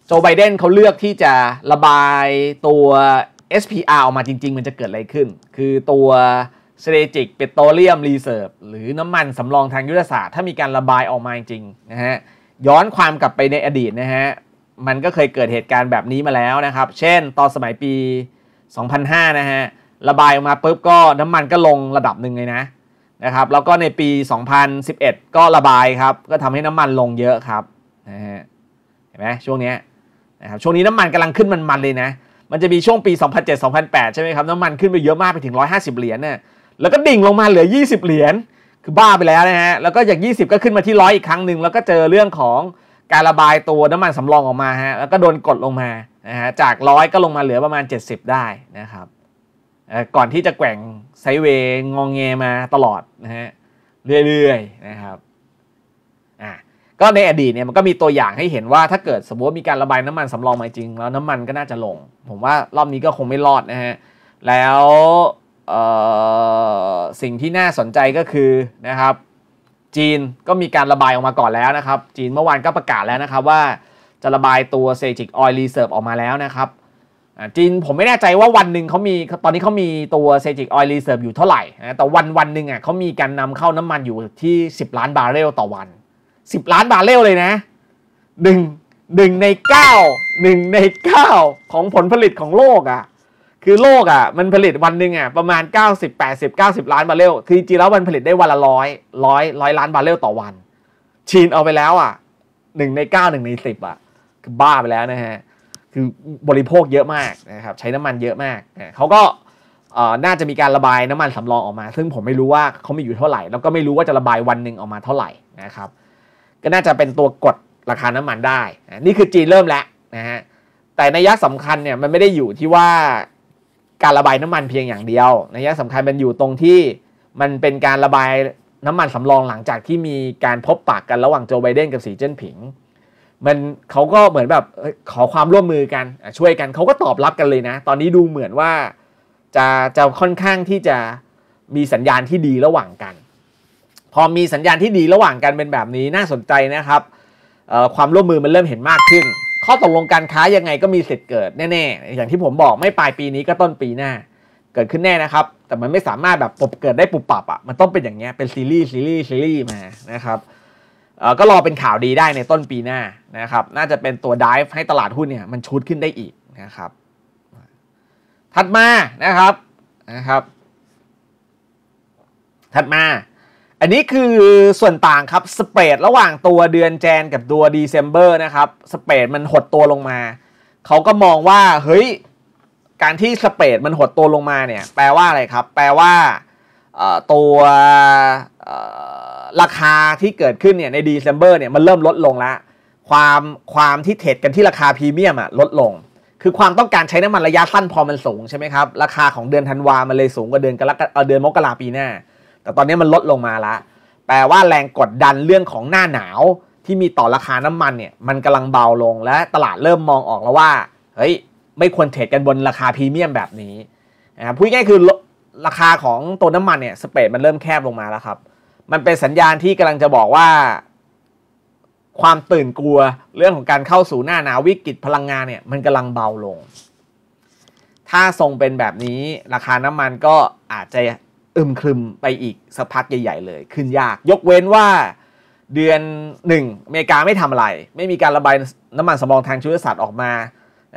โจไบเดนเขาเลือกที่จะระบายตัว SPR ออกมาจริง ๆ มันจะเกิดอะไรขึ้น คือตัว Strategic Petroleum Reserve หรือน้ำมันสำรองทางยุทธศาสตร์ถ้ามีการระบายออกมาจริงนะฮะย้อนความกลับไปในอดีตนะฮะมันก็เคยเกิดเหตุการณ์แบบนี้มาแล้วนะครับเช่นตอนสมัยปี 2005 นะฮะ ระบายออกมาปุ๊บก็น้ำมันก็ลงระดับหนึ่งเลยนะนะครับแล้วก็ในปี 2011 ก็ระบายครับก็ทำให้น้ำมันลงเยอะครับนะฮะเห็นไหมช่วงนี้นะครับช่วงนี้น้ำมันกำลังขึ้นมันๆเลยนะมันจะมีช่วงปี 2007-2008ใช่ไหมครับน้ำมันขึ้นไปเยอะมากไปถึง 150 เหรียญเนี่ยแล้วก็ดิ่งลงมาเหลือ 20 เหรียญคือบ้าไปแล้วนะฮะแล้วก็จาก 20 ก็ขึ้นมาที่ร้อยอีกครั้งหนึ่งแล้วก็เจอเรื่องของการระบายตัวน้ำมันสำรองออกมาฮะแล้วก็โดนกดลงมานะฮะจากร้อยก็ลงมาเหลือประมาณ 70 ได้นะครับก่อนที่จะแกว่งไซเวงงองแงมาตลอดนะฮะเรื่อยๆนะครับอ่ะก็ในอดีตเนี่ยมันก็มีตัวอย่างให้เห็นว่าถ้าเกิดสมมติมีการระบายน้ำมันสำรองมาจริงแล้วน้ำมันก็น่าจะลง ผมว่ารอบนี้ก็คงไม่รอดนะฮะแล้วสิ่งที่น่าสนใจก็คือนะครับ จีนก็มีการระบายออกมาก่อนแล้วนะครับ จีนเมื่อวานก็ประกาศแล้วนะครับว่าจะระบายตัวเซจิกออยล์รีเซิร์ฟออกมาแล้วนะครับจีนผมไม่แน่ใจว่าวันหนึ่งเขามี ตอนนี้เขามีตัว เซจิกออยล์รีเซิร์ฟอยู่ เท่าไหร่นะแต่วันวันหนึ่งอ่ะเขามีการนำเข้าน้ำมันอยู่ที่ 10 ล้านบาร์เรล ต่อวัน 10 ล้านบาร์เรล เลยนะหนึ่งหนึ่งใน9หนึ่งใน 9 ของผลผลิตของโลก อ่ะ คือโลก อ่ะ มันผลิตวันหนึ่งอ่ะ ประมาณ 90 80 90 ล้านบาร์เรลคือจริงแล้วมันผลิตได้วันละร้อยร้อยร้อยล้านบาร์เรล ต่อวัน จีน เอาไปแล้วอ่ะหนึ่งใน9หนึ่งในสิบอ่ะ คือ บ้า ไปแล้วนะฮะคือบริโภคเยอะมากนะครับใช้น้ำมันเยอะมาก เขาก็น่าจะมีการระบายน้ำมันสำรองออกมา ซึ่งผมไม่รู้ว่าเขามีอยู่เท่าไหร่ แล้วก็ไม่รู้ว่าจะระบายวันหนึ่งออกมาเท่าไหร่นะครับก็น่าจะเป็นตัวกดราคาน้ำมันได้ นี่คือจีนเริ่มแล้วนะฮะแต่ในยักษ์สำคัญเนี่ยมันไม่ได้อยู่ที่ว่าการระบายน้ำมันเพียงอย่างเดียวในยักษ์สำคัญมันอยู่ตรงที่มันเป็นการระบายน้ำมันสำรองหลังจากที่มีการพบปากกันระหว่างโจไบเดนกับสีเจิ้นผิงมันเขาก็เหมือนแบบขอความร่วมมือกันช่วยกันเขาก็ตอบรับกันเลยนะ ตอนนี้ดูเหมือนว่าจะจะค่อนข้างที่จะมีสัญญาณที่ดีระหว่างกัน พอมีสัญญาณที่ดีระหว่างกันเป็นแบบนี้น่าสนใจนะครับความร่วมมือมันเริ่มเห็นมากขึ้น ข้อตกลงการค้ายังไงก็มีเสร็จเกิดแน่ ๆ อย่างที่ผมบอกไม่ปลายปีนี้ก็ต้นปีหน้า เกิดขึ้นแน่นะครับ แต่มันไม่สามารถแบบปบเกิดได้ปุบปับอะ่ะมันต้องเป็นอย่างเงี้ยเป็นซีรีส์ซีรีส์ซีรีส์มานะครับก็รอเป็นข่าวดีได้ในต้นปีหน้านะครับ น่าจะเป็นตัวดิฟให้ตลาดหุ้นเนี่ยมันชุดขึ้นได้อีกนะครับ ถัดมานะครับนะครับ ถัดมา อันนี้คือส่วนต่างครับสเปรดระหว่างตัวเดือนแจนกับตัวเดซ ember นะครับสเปรดมันหดตัวลงมา เขาก็มองว่าเฮ้ย การที่สเปรดมันหดตัวลงมาเนี่ย แปลว่าอะไรครับ แปลว่าตัวราคาที่เกิดขึ้นเนี่ยในเดซ ember เนี่ยมันเริ่มลดลงแล้วความความที่เทรดกันที่ราคาพรีเมียมอะลดลง คือความต้องการใช้น้ำมันระยะสั้นพอมันสูงใช่ไหมครับราคาของเดือนธันวามันเลยสูงกว่าเดือนกรกเดือนมกราปีหน้า แต่ตอนนี้มันลดลงมาละแปลว่าแรงกดดันเรื่องของหน้าหนาวที่มีต่อราคาน้ำมันเนี่ยมันกำลังเบาลงและตลาดเริ่มมองออกแล้วว่าเฮ้ยไม่ควรเทรดกันบนราคาพรีเมียมแบบนี้นะครับพูดง่ายคือราคาของตัวน้ำมันเนี่ยสเปดมันเริ่มแคบลงมาแล้วครับมันเป็นสัญญาณที่กำลังจะบอกว่า ความตื่นกลัวเรื่องของการเข้าสู่หน้าหนาววิกฤตพลังงานเนี่ย มันกำลังเบาลง ถ้าทรงเป็นแบบนี้ราคาน้ำมันก็อาจจะอึมครึมไปอีกสักพักใหญ่ๆเลย ขึ้นยาก ยกเว้นว่าเดือนหนึ่งอเมริกาไม่ทำอะไร ไม่มีการระบายน้ำมันสำรองทางชีวศาสตร์ออกมา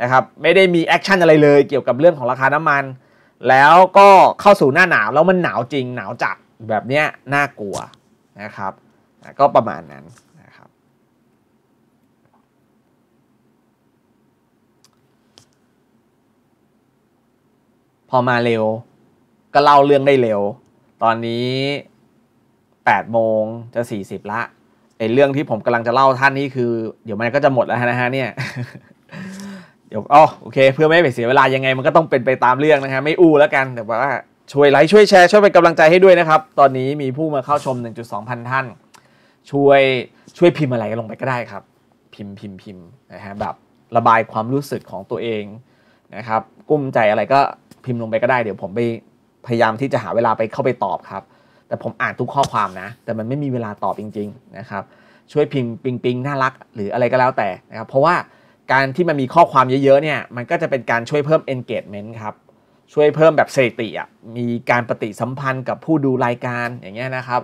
นะครับ ไม่ได้มีแอคชั่นอะไรเลยเกี่ยวกับเรื่องของราคาน้ำมัน แล้วก็เข้าสู่หน้าหนาวแล้วมันหนาวจริงหนาวจัดแบบเนี้ยน่ากลัวนะครับ ก็ประมาณนั้นนะครับ พอมาเร็วก็เล่าเรื่องได้เร็ว ตอนนี้8โมงจะ40 ละไอเรื่องที่ผมกำลังจะเล่าท่านนี้คือเดี๋ยวมันก็จะหมดแล้วนะฮะเนี่ยเดี๋ยวอ๋อโอเค เพื่อไม่ให้เสียเวลายังไงมันก็ต้องเป็นไปตามเรื่องนะฮะไม่อู้แล้วกันแต่ว่าช่วยไลค์ช่วยแชร์ช่วยเป็นกำลังใจให้ด้วยนะครับตอนนี้มีผู้มาเข้าชม 1.2พันท่าน ช่วยช่วยพิมพ์อะไรลงไปก็ได้ครับ พิมพ์พิมพ์พิมพ์นะฮะแบบระบายความรู้สึกของตัวเองนะครับกุ้มใจอะไรก็พิมพ์ลงไปก็ได้เดี๋ยวผมไปพยายามที่จะหาเวลาไปเข้าไปตอบครับแต่ผมอ่านทุกข้อความนะแต่มันไม่มีเวลาตอบจริงๆนะครับช่วยพิมพ์ปิงปิงน่ารักหรืออะไรก็แล้วแต่นะครับเพราะว่าการที่มันมีข้อความเยอะๆเนี่ยมันก็จะเป็นการช่วยเพิ่ม engagement ครับช่วยเพิ่มแบบสถิติอ่ะ มีการปฏิสัมพันธ์กับผู้ดูรายการอย่างเงี้ยนะครับ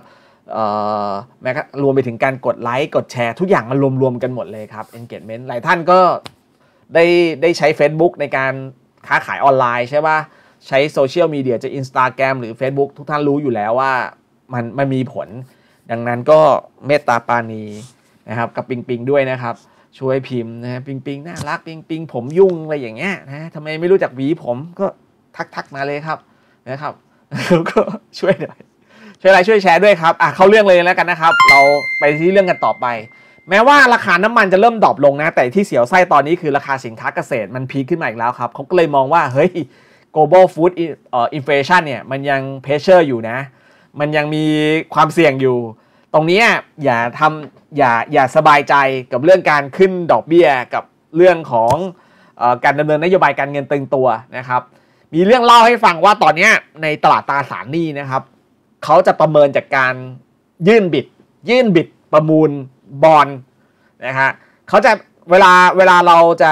แม้รวมไปถึงการกดไลค์ กดแชร์ ทุกอย่างมันรวมๆกันหมดเลยครับ engagement หลายท่านก็ได้ได้ใช้ Facebook ในการค้าขายออนไลน์ใช่ปะใช้โซเชียลมีเดียจะ Instagram หรือ Facebook ทุกท่านรู้อยู่แล้วว่ามันมันมีผล ดังนั้นก็เมตตาปานีนะครับกับปิงปิงด้วยนะครับ ช่วยพิมพ์นะปิงปิงน่ารักปิงปิงผมยุ่งอะไรอย่างเงี้ยนะทำไมไม่รู้จักหวีผมก็ทักทักมาเลยครับนะครับก็ช่วยหน่อย ช่วยอะไรช่วยแชร์ด้วยครับ อ่ะ เข้าเรื่องเลยแล้วกันนะครับ เราไปที่เรื่องกันต่อไป แม้ว่าราคาน้ำมันจะเริ่มดรอปลงนะ แต่ที่เสียวไส้ตอนนี้คือราคาสินค้าเกษตรมันพีคขึ้นมาอีกแล้วครับ เขาก็เลยมองว่าเฮ้ย global food อ inflation เนี่ยมันยังเพรสเชอร์อยู่นะ มันยังมีความเสี่ยงอยู่ ตรงนี้อย่าทำอย่าอย่าสบายใจกับเรื่องการขึ้นดอกเบี้ยกับเรื่องของอการดำเนินนโยบายการเงินตึงตัวนะครับมีเรื่องเล่าให้ฟังว่าตอนนี้ในตลาดตราสารหนี้นะครับเขาจะประเมินจากการยื่นบิด ยื่นบิดประมูลบอลนะฮะเขาจะเวลาเวลาเราจะ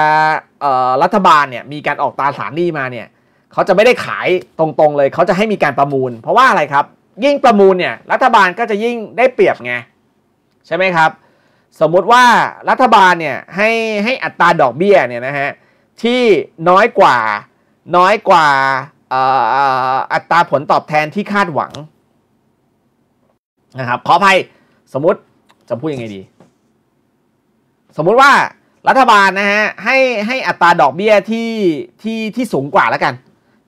รัฐบาลเนี่ยมีการออกตราสารหนี้มาเนี่ยเขาจะไม่ได้ขายตรง ๆ เลยเขาจะให้มีการประมูล เพราะว่าอะไรครับยิ่งประมูลเนี่ยรัฐบาลก็จะยิ่งได้เปรียบไงใช่ไหมครับสมมุติว่ารัฐบาลเนี่ยให้ให้อัตราดอกเบี้ยเนี่ยนะฮะที่น้อยกว่าน้อยกว่าอัตราผลตอบแทนที่คาดหวังนะครับขออภัยสมมติจะพูดยังไงดี สมมุติว่ารัฐบาลนะฮะให้ให้อัตราดอกเบี้ยที่ที่ที่สูงกว่าแล้วกัน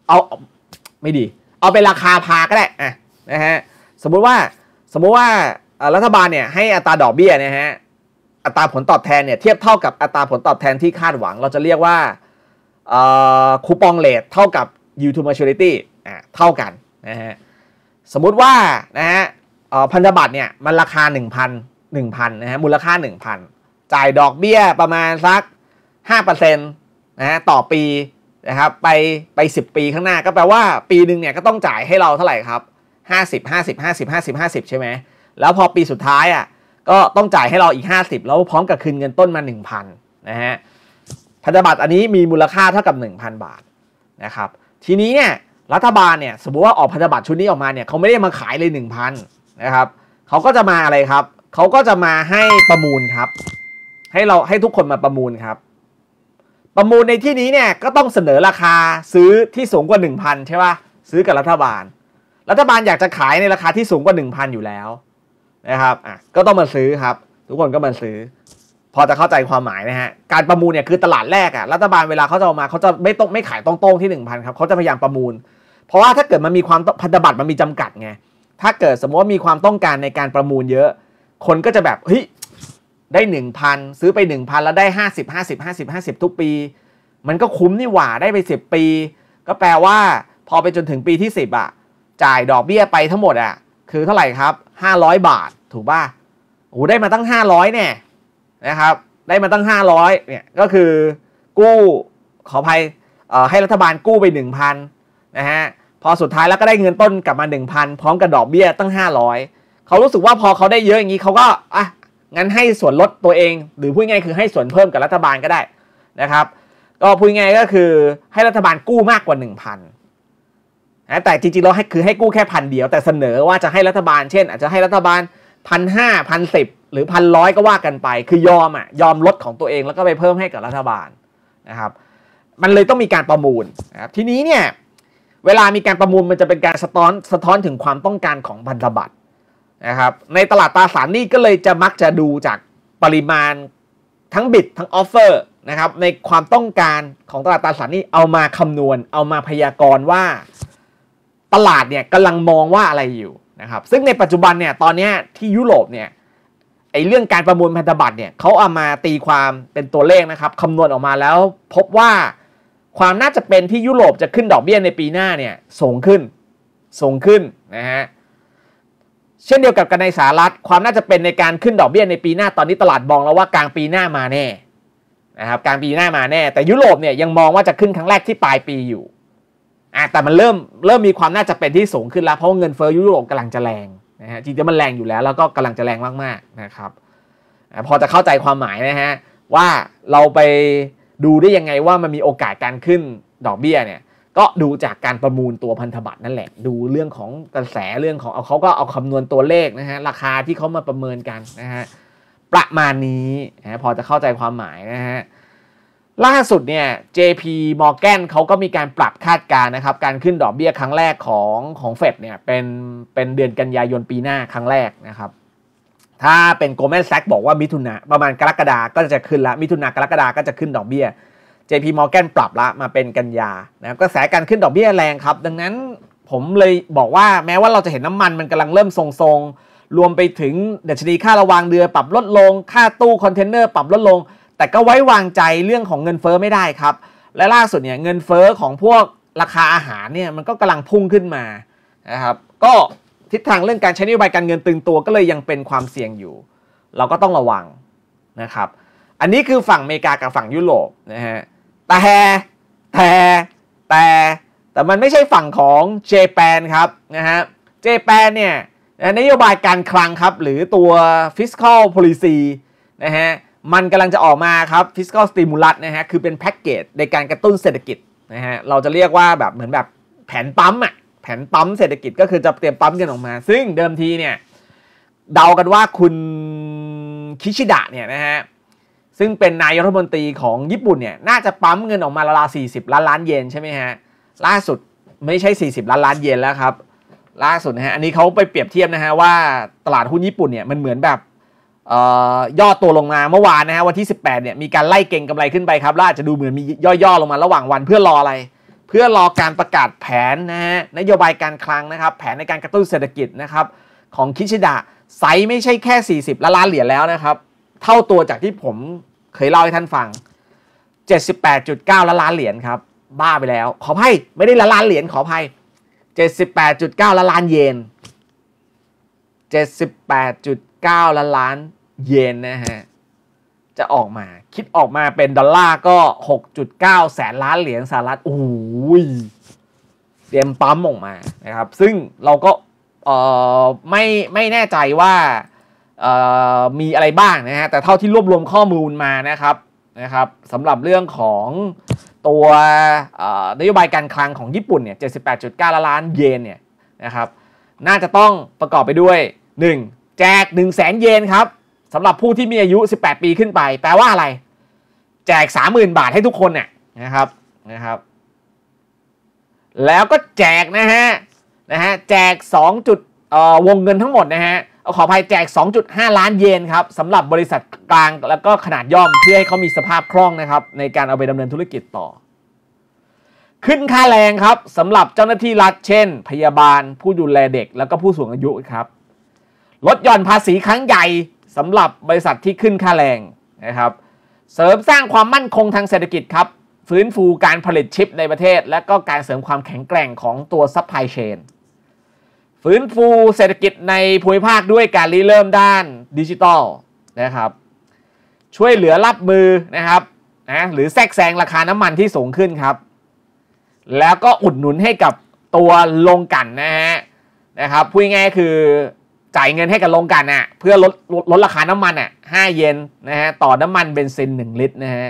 เอาไม่ดี เอาเป็นราคาพาก็ได้อะนะฮะสมมุติว่า สมมุติว่ารัฐบาลเนี่ย ให้อัตราดอกเบี้ยนะฮะอัตราผลตอบแทนเนี่ยเทียบเท่ากับอัตราผลตอบแทนที่คาดหวัง เราจะเรียกว่าคูปองเลทเท่ากับ YouTube Maturity อ่าเท่ากันนะฮะสมมุติว่านะฮะพันธบัตรเนี่ยมันราคา 1,000 1,000นะฮะมูลค่า 1,000 จ่ายดอกเบี้ยประมาณสัก5%นะฮะต่อปีนะครับไปไป 10 ปีข้างหน้า ก็แปลว่าปีหนึ่งเนี่ยก็ต้องจ่ายให้เราเท่าไหร่ครับ 50 50 50 50 50ใช่ไหมแล้วพอปีสุดท้ายอ่ะก็ต้องจ่ายให้เราอีก 50 แล้วพร้อมกับคืนเงินต้นมา 1,000 นะฮะพันธบัตรอันนี้มีมูลค่าเท่ากับ 1,000 บาทนะครับทีนี้เนี่ยรัฐบาลเนี่ยสมมติว่าออกพันธบัตรชุดนี้ออกมาเนี่ยเขาไม่ได้มาขายเลย1,000นะครับเขาก็จะมาอะไรครับเขาก็จะมาให้ประมูลครับ ให้เราให้ทุกคนมาประมูลครับ ประมูลในที่นี้เนี่ยก็ต้องเสนอราคาซื้อที่สูงกว่า 1,000ใช่ป่ะซื้อกับรัฐบาล รัฐบาลอยากจะขายในราคาที่สูงกว่า 1,000 อยู่แล้วนะครับอ่ะก็ต้องมาซื้อครับ ทุกคนก็มาซื้อพอจะเข้าใจความหมายนะฮะ การประมูลเนี่ยคือตลาดแรกอะรัฐบาลเวลาเขาจะออกมาเขาจะไม่ต้องไม่ขายตรงๆที่ 1,000ครับเขาจะพยายามประมูล เพราะว่าถ้าเกิดมันมีความพันธบัตรมันมีจำกัดไง ถ้าเกิดสมมติว่ามีความต้องการในการประมูลเยอะ คนก็จะแบบเฮ้ยได้ 1,000 ซื้อไป 1,000 แล้วได้ 50 50 50 50 ทุกปี มันก็คุ้มนี่หว่าได้ไป 10 ปี ก็แปลว่าพอไปจนถึงปีที่ 10อะจ่ายดอกเบี้ยไปทั้งหมดอะคือเท่าไหร่ครับ 500 บาท ถูกป่ะโอ้ได้มาตั้ง 500เนี่ยนะครับได้มาตั้ง 500เนี่ยก็คือกู้ขอภัยให้รัฐบาลกู้ไป 1,000นะฮะพอสุดท้ายแล้วก็ได้เงินต้นกลับมา 1,000 พร้อมกับดอกเบี้ยตั้ง 500เขารู้สึกว่าพอเขาได้เยอะอย่างนี้เขาก็อ่ะงั้นให้ส่วนลดตัวเอง หรือพูดง่ายคือให้ส่วนเพิ่มกับรัฐบาลก็ได้นะครับก็พูดง่ายก็คือให้รัฐบาลกู้มากกว่า 1,000นะแต่จริงๆเราให้คือให้กู้แค่พันเดียวแต่เสนอว่าจะให้รัฐบาลเช่นอาจจะให้รัฐบาลพันห้าพันสิบหรือพันร้อยก็ว่ากันไป คือยอมอ่ะยอมลดของตัวเองแล้วก็ไปเพิ่มให้กับรัฐบาลนะครับมันเลยต้องมีการประมูลนะครับทีนี้เนี่ยเวลามีการประมูลมันจะเป็นการสะท้อนสะท้อนถึงความต้องการของพันธบัตรนะครับในตลาดตราสารนี่ก็เลยจะมักจะดูจากปริมาณทั้งบิดทั้งออฟเฟอร์นะครับในความต้องการของตลาดตราสารนี่เอามาคำนวณเอามาพยากรณ์ว่า ตลาดเนี่ยกำลังมองว่าอะไรอยู่นะครับซึ่งในปัจจุบันเนี่ยตอนนี้ที่ยุโรปเนี่ยไอเรื่องการประมูลพันธบัตรเนี่ยเขาเอามาตีความเป็นตัวเลขนะครับคำนวณออกมาแล้ว พบว่าความน่าจะเป็นที่ยุโรปจะขึ้นดอกเบี้ยในปีหน้าเนี่ยสูงขึ้นสูงขึ้นนะฮะเช่นเดียวกับกันในสหรัฐ ความน่าจะเป็นในการขึ้นดอกเบี้ยในปีหน้าตอนนี้ตลาดมองแล้วว่ากลางปีหน้ามาแน่นะครับกลางปีหน้ามาแน่แต่ยุโรปเนี่ยยังมองว่าจะขึ้นครั้งแรกที่ปลายปีอยู่อ่ะแต่มันเริ่มเริ่มมีความน่าจะเป็นที่สูงขึ้น แล้วเพราะเงินเฟ้อยุโรปกำลังจะแรงนะฮะจริงๆมันแรงอยู่แล้ว แล้วก็กำลังจะแรงมากๆนะครับพอจะเข้าใจความหมายนะฮะว่าเราไปดูได้ยังไงว่ามันมีโอกาสการขึ้นดอกเบี้ยเนี่ยก็ดูจากการประมูลตัวพันธบัตรนั่นแหละ ดูเรื่องของกระแสเรื่องของเอาเขาก็เอาคำนวณตัวเลขนะฮะราคาที่เขามาประเมินกันนะฮะประมาณนี้นะะพอจะเข้าใจความหมายนะฮะล่าสุดเนี่ย JP Morgan เขาก็มีการปรับคาดการณ์นะครับการขึ้นดอกเบี้ยครั้งแรกของของเฟดเนี่ยเป็นเป็นเดือนกันยายนปีหน้าครั้งแรกนะครับถ้าเป็น Goldman Sachs บอกว่ามิถุนาประมาณกรกฎาก็จะขึ้นละมิถุนากรกฎาก็จะขึ้นดอกเบี้ย JP Morgan ปรับละมาเป็นกันยานะกระแสการขึ้นดอกเบี้ยแรงครับดังนั้นผมเลยบอกว่าแม้ว่าเราจะเห็นน้ำมันมันกำลังเริ่มทรงๆรวมไปถึงดัชนีค่าระวางเรือปรับลดลง ค่าตู้คอนเทนเนอร์ปรับลดลงแต่ก็ไว้วางใจเรื่องของเงินเฟอ้อไม่ได้ครับ และล่าสุดเนี่ยเงินเฟอ้อของพวกราคาอาหารเนี่ยมันก็กำลังพุ่งขึ้นมานะครับก็ทิศทางเรื่องการใช้นโยบายการเงินตึงตัวก็เลยยังเป็นความเสี่ยงอยู่ เราก็ต้องระวังนะครับ อันนี้คือฝั่งอเมริกากับฝั่งยุโรปนะฮะแต่แต่แต่แต่มันไม่ใช่ฝั่งของเจแปนครับนะฮะเจแปนเนี่ยนโยบายการคลังครับหรือตัว fiscal policy นะฮะมันกำลังจะออกมาครับ fiscal stimulus นะฮะคือเป็นแพ็กเกจในการกระตุ้นเศรษฐกิจนะฮะเราจะเรียกว่าแบบเหมือนแบบแผนปั๊มอะแผนปั๊มเศรษฐกิจก็คือจะเตรียมปั๊มกันออกมา ซึ่งเดิมทีเนี่ยเดากันว่าคุณคิชิดะเนี่ยนะฮะซึ่งเป็นนายรัฐมนตรีของญี่ปุ่นเนี่ยน่าจะปั๊มเงินออกมาราวส40 ล้านล้านเยนใช่ไหมฮะล่าสุดไม่ใช่ 40 ล้านล้านเยนแล้วครับล่าสุดนะฮะอันนี้เขาไปเปรียบเทียบนะฮะว่าตลาดหุ้นญี่ปุ่นเนี่ยมันเหมือนแบบยอดตัวลงมา เมื่อวานนะฮะวันที่ 18เนี่ยมีการไล่เก่งกำไรขึ้นไปครับล่าจะดูเหมือนมีย่อๆลงมาระหว่างวันเพื่อรออะไร เพื่อรอการประกาศแผนนะฮะนโยบายการคลังนะครับ แผนในการกระตุ้นเศรษฐกิจนะครับของคิชิดะไซสไม่ใช่แค่ 40ละล้านเหรียญแล้วนะครับเท่าตัวจากที่ผมเคยเล่าให้ท่านฟัง 78.9 ล้าล้านเหรียญครับ บ้าไปแล้ว ขอให้ไม่ได้ล้านล้านเหรียญขอให้78.9ล้าล้านเยน78.9ล้านล้านเยนนะฮะ จะออกมาคิดออกมาเป็นดอลลาร์ก็ 6.9แสนล้านเหรียญสหรัฐโอ้ยเตรียมปั๊มออกมานะครับ ซึ่งเราก็เออไม่ไม่แน่ใจว่าเออมีอะไรบ้างนะฮะ แต่เท่าที่รวบรวมข้อมูลมานะครับนะครับสำหรับเรื่องของตัวนโยบายการคลังของญี่ปุ่นเนี่ย78.9 ล้านเยนเนี่ยนะครับน่าจะต้องประกอบไปด้วย 1. แจก1 0 0 0 0แสนเยนครับสำหรับผู้ที่มีอายุ 18 ปีขึ้นไปแปลว่าอะไร แจก 30,000 บาทให้ทุกคนเนี่ยนะครับนะครับแล้วก็แจกนะฮะนะฮะแจก2จุดวงเงินทั้งหมดนะฮะขออภัยแจก 2.5 ล้านเยนครับสำหรับบริษัทกลางแล้วก็ขนาดย่อม เพื่อให้เขามีสภาพคล่องนะครับในการเอาไปดำเนินธุรกิจต่อ ขึ้นค่าแรงครับสำหรับเจ้าหน้าที่รัฐเช่น พยาบาล ผู้ดูแลเด็กแล้วก็ผู้สูงอายุครับลดหย่อนภาษีครั้งใหญ่สำหรับบริษัทที่ขึ้นค่าแรงนะครับเสริมสร้างความมั่นคงทางเศรษฐกิจครับ ฟื้นฟูการผลิตชิปในประเทศ และก็การเสริมความแข็งแกร่งของตัวซัพพลายเชนฟื้นฟูเศรษฐกิจในภูมิภาคด้วยการริเริ่มด้านดิจิตอลนะครับ ช่วยเหลือรับมือนะครับนะหรือแทรกแซงราคาน้ำมันที่สูงขึ้นครับ แล้วก็อุดหนุนให้กับตัวลงกันนะฮะนะครับพูดง่ายคือจ่ายเงินให้กับโรงกันน่ะเพื่อลดลดราคาน้ำมันอ่ะห้าเยนนะฮะต่อน้ำมันเบนซินหนึ่งลิตรนะฮะ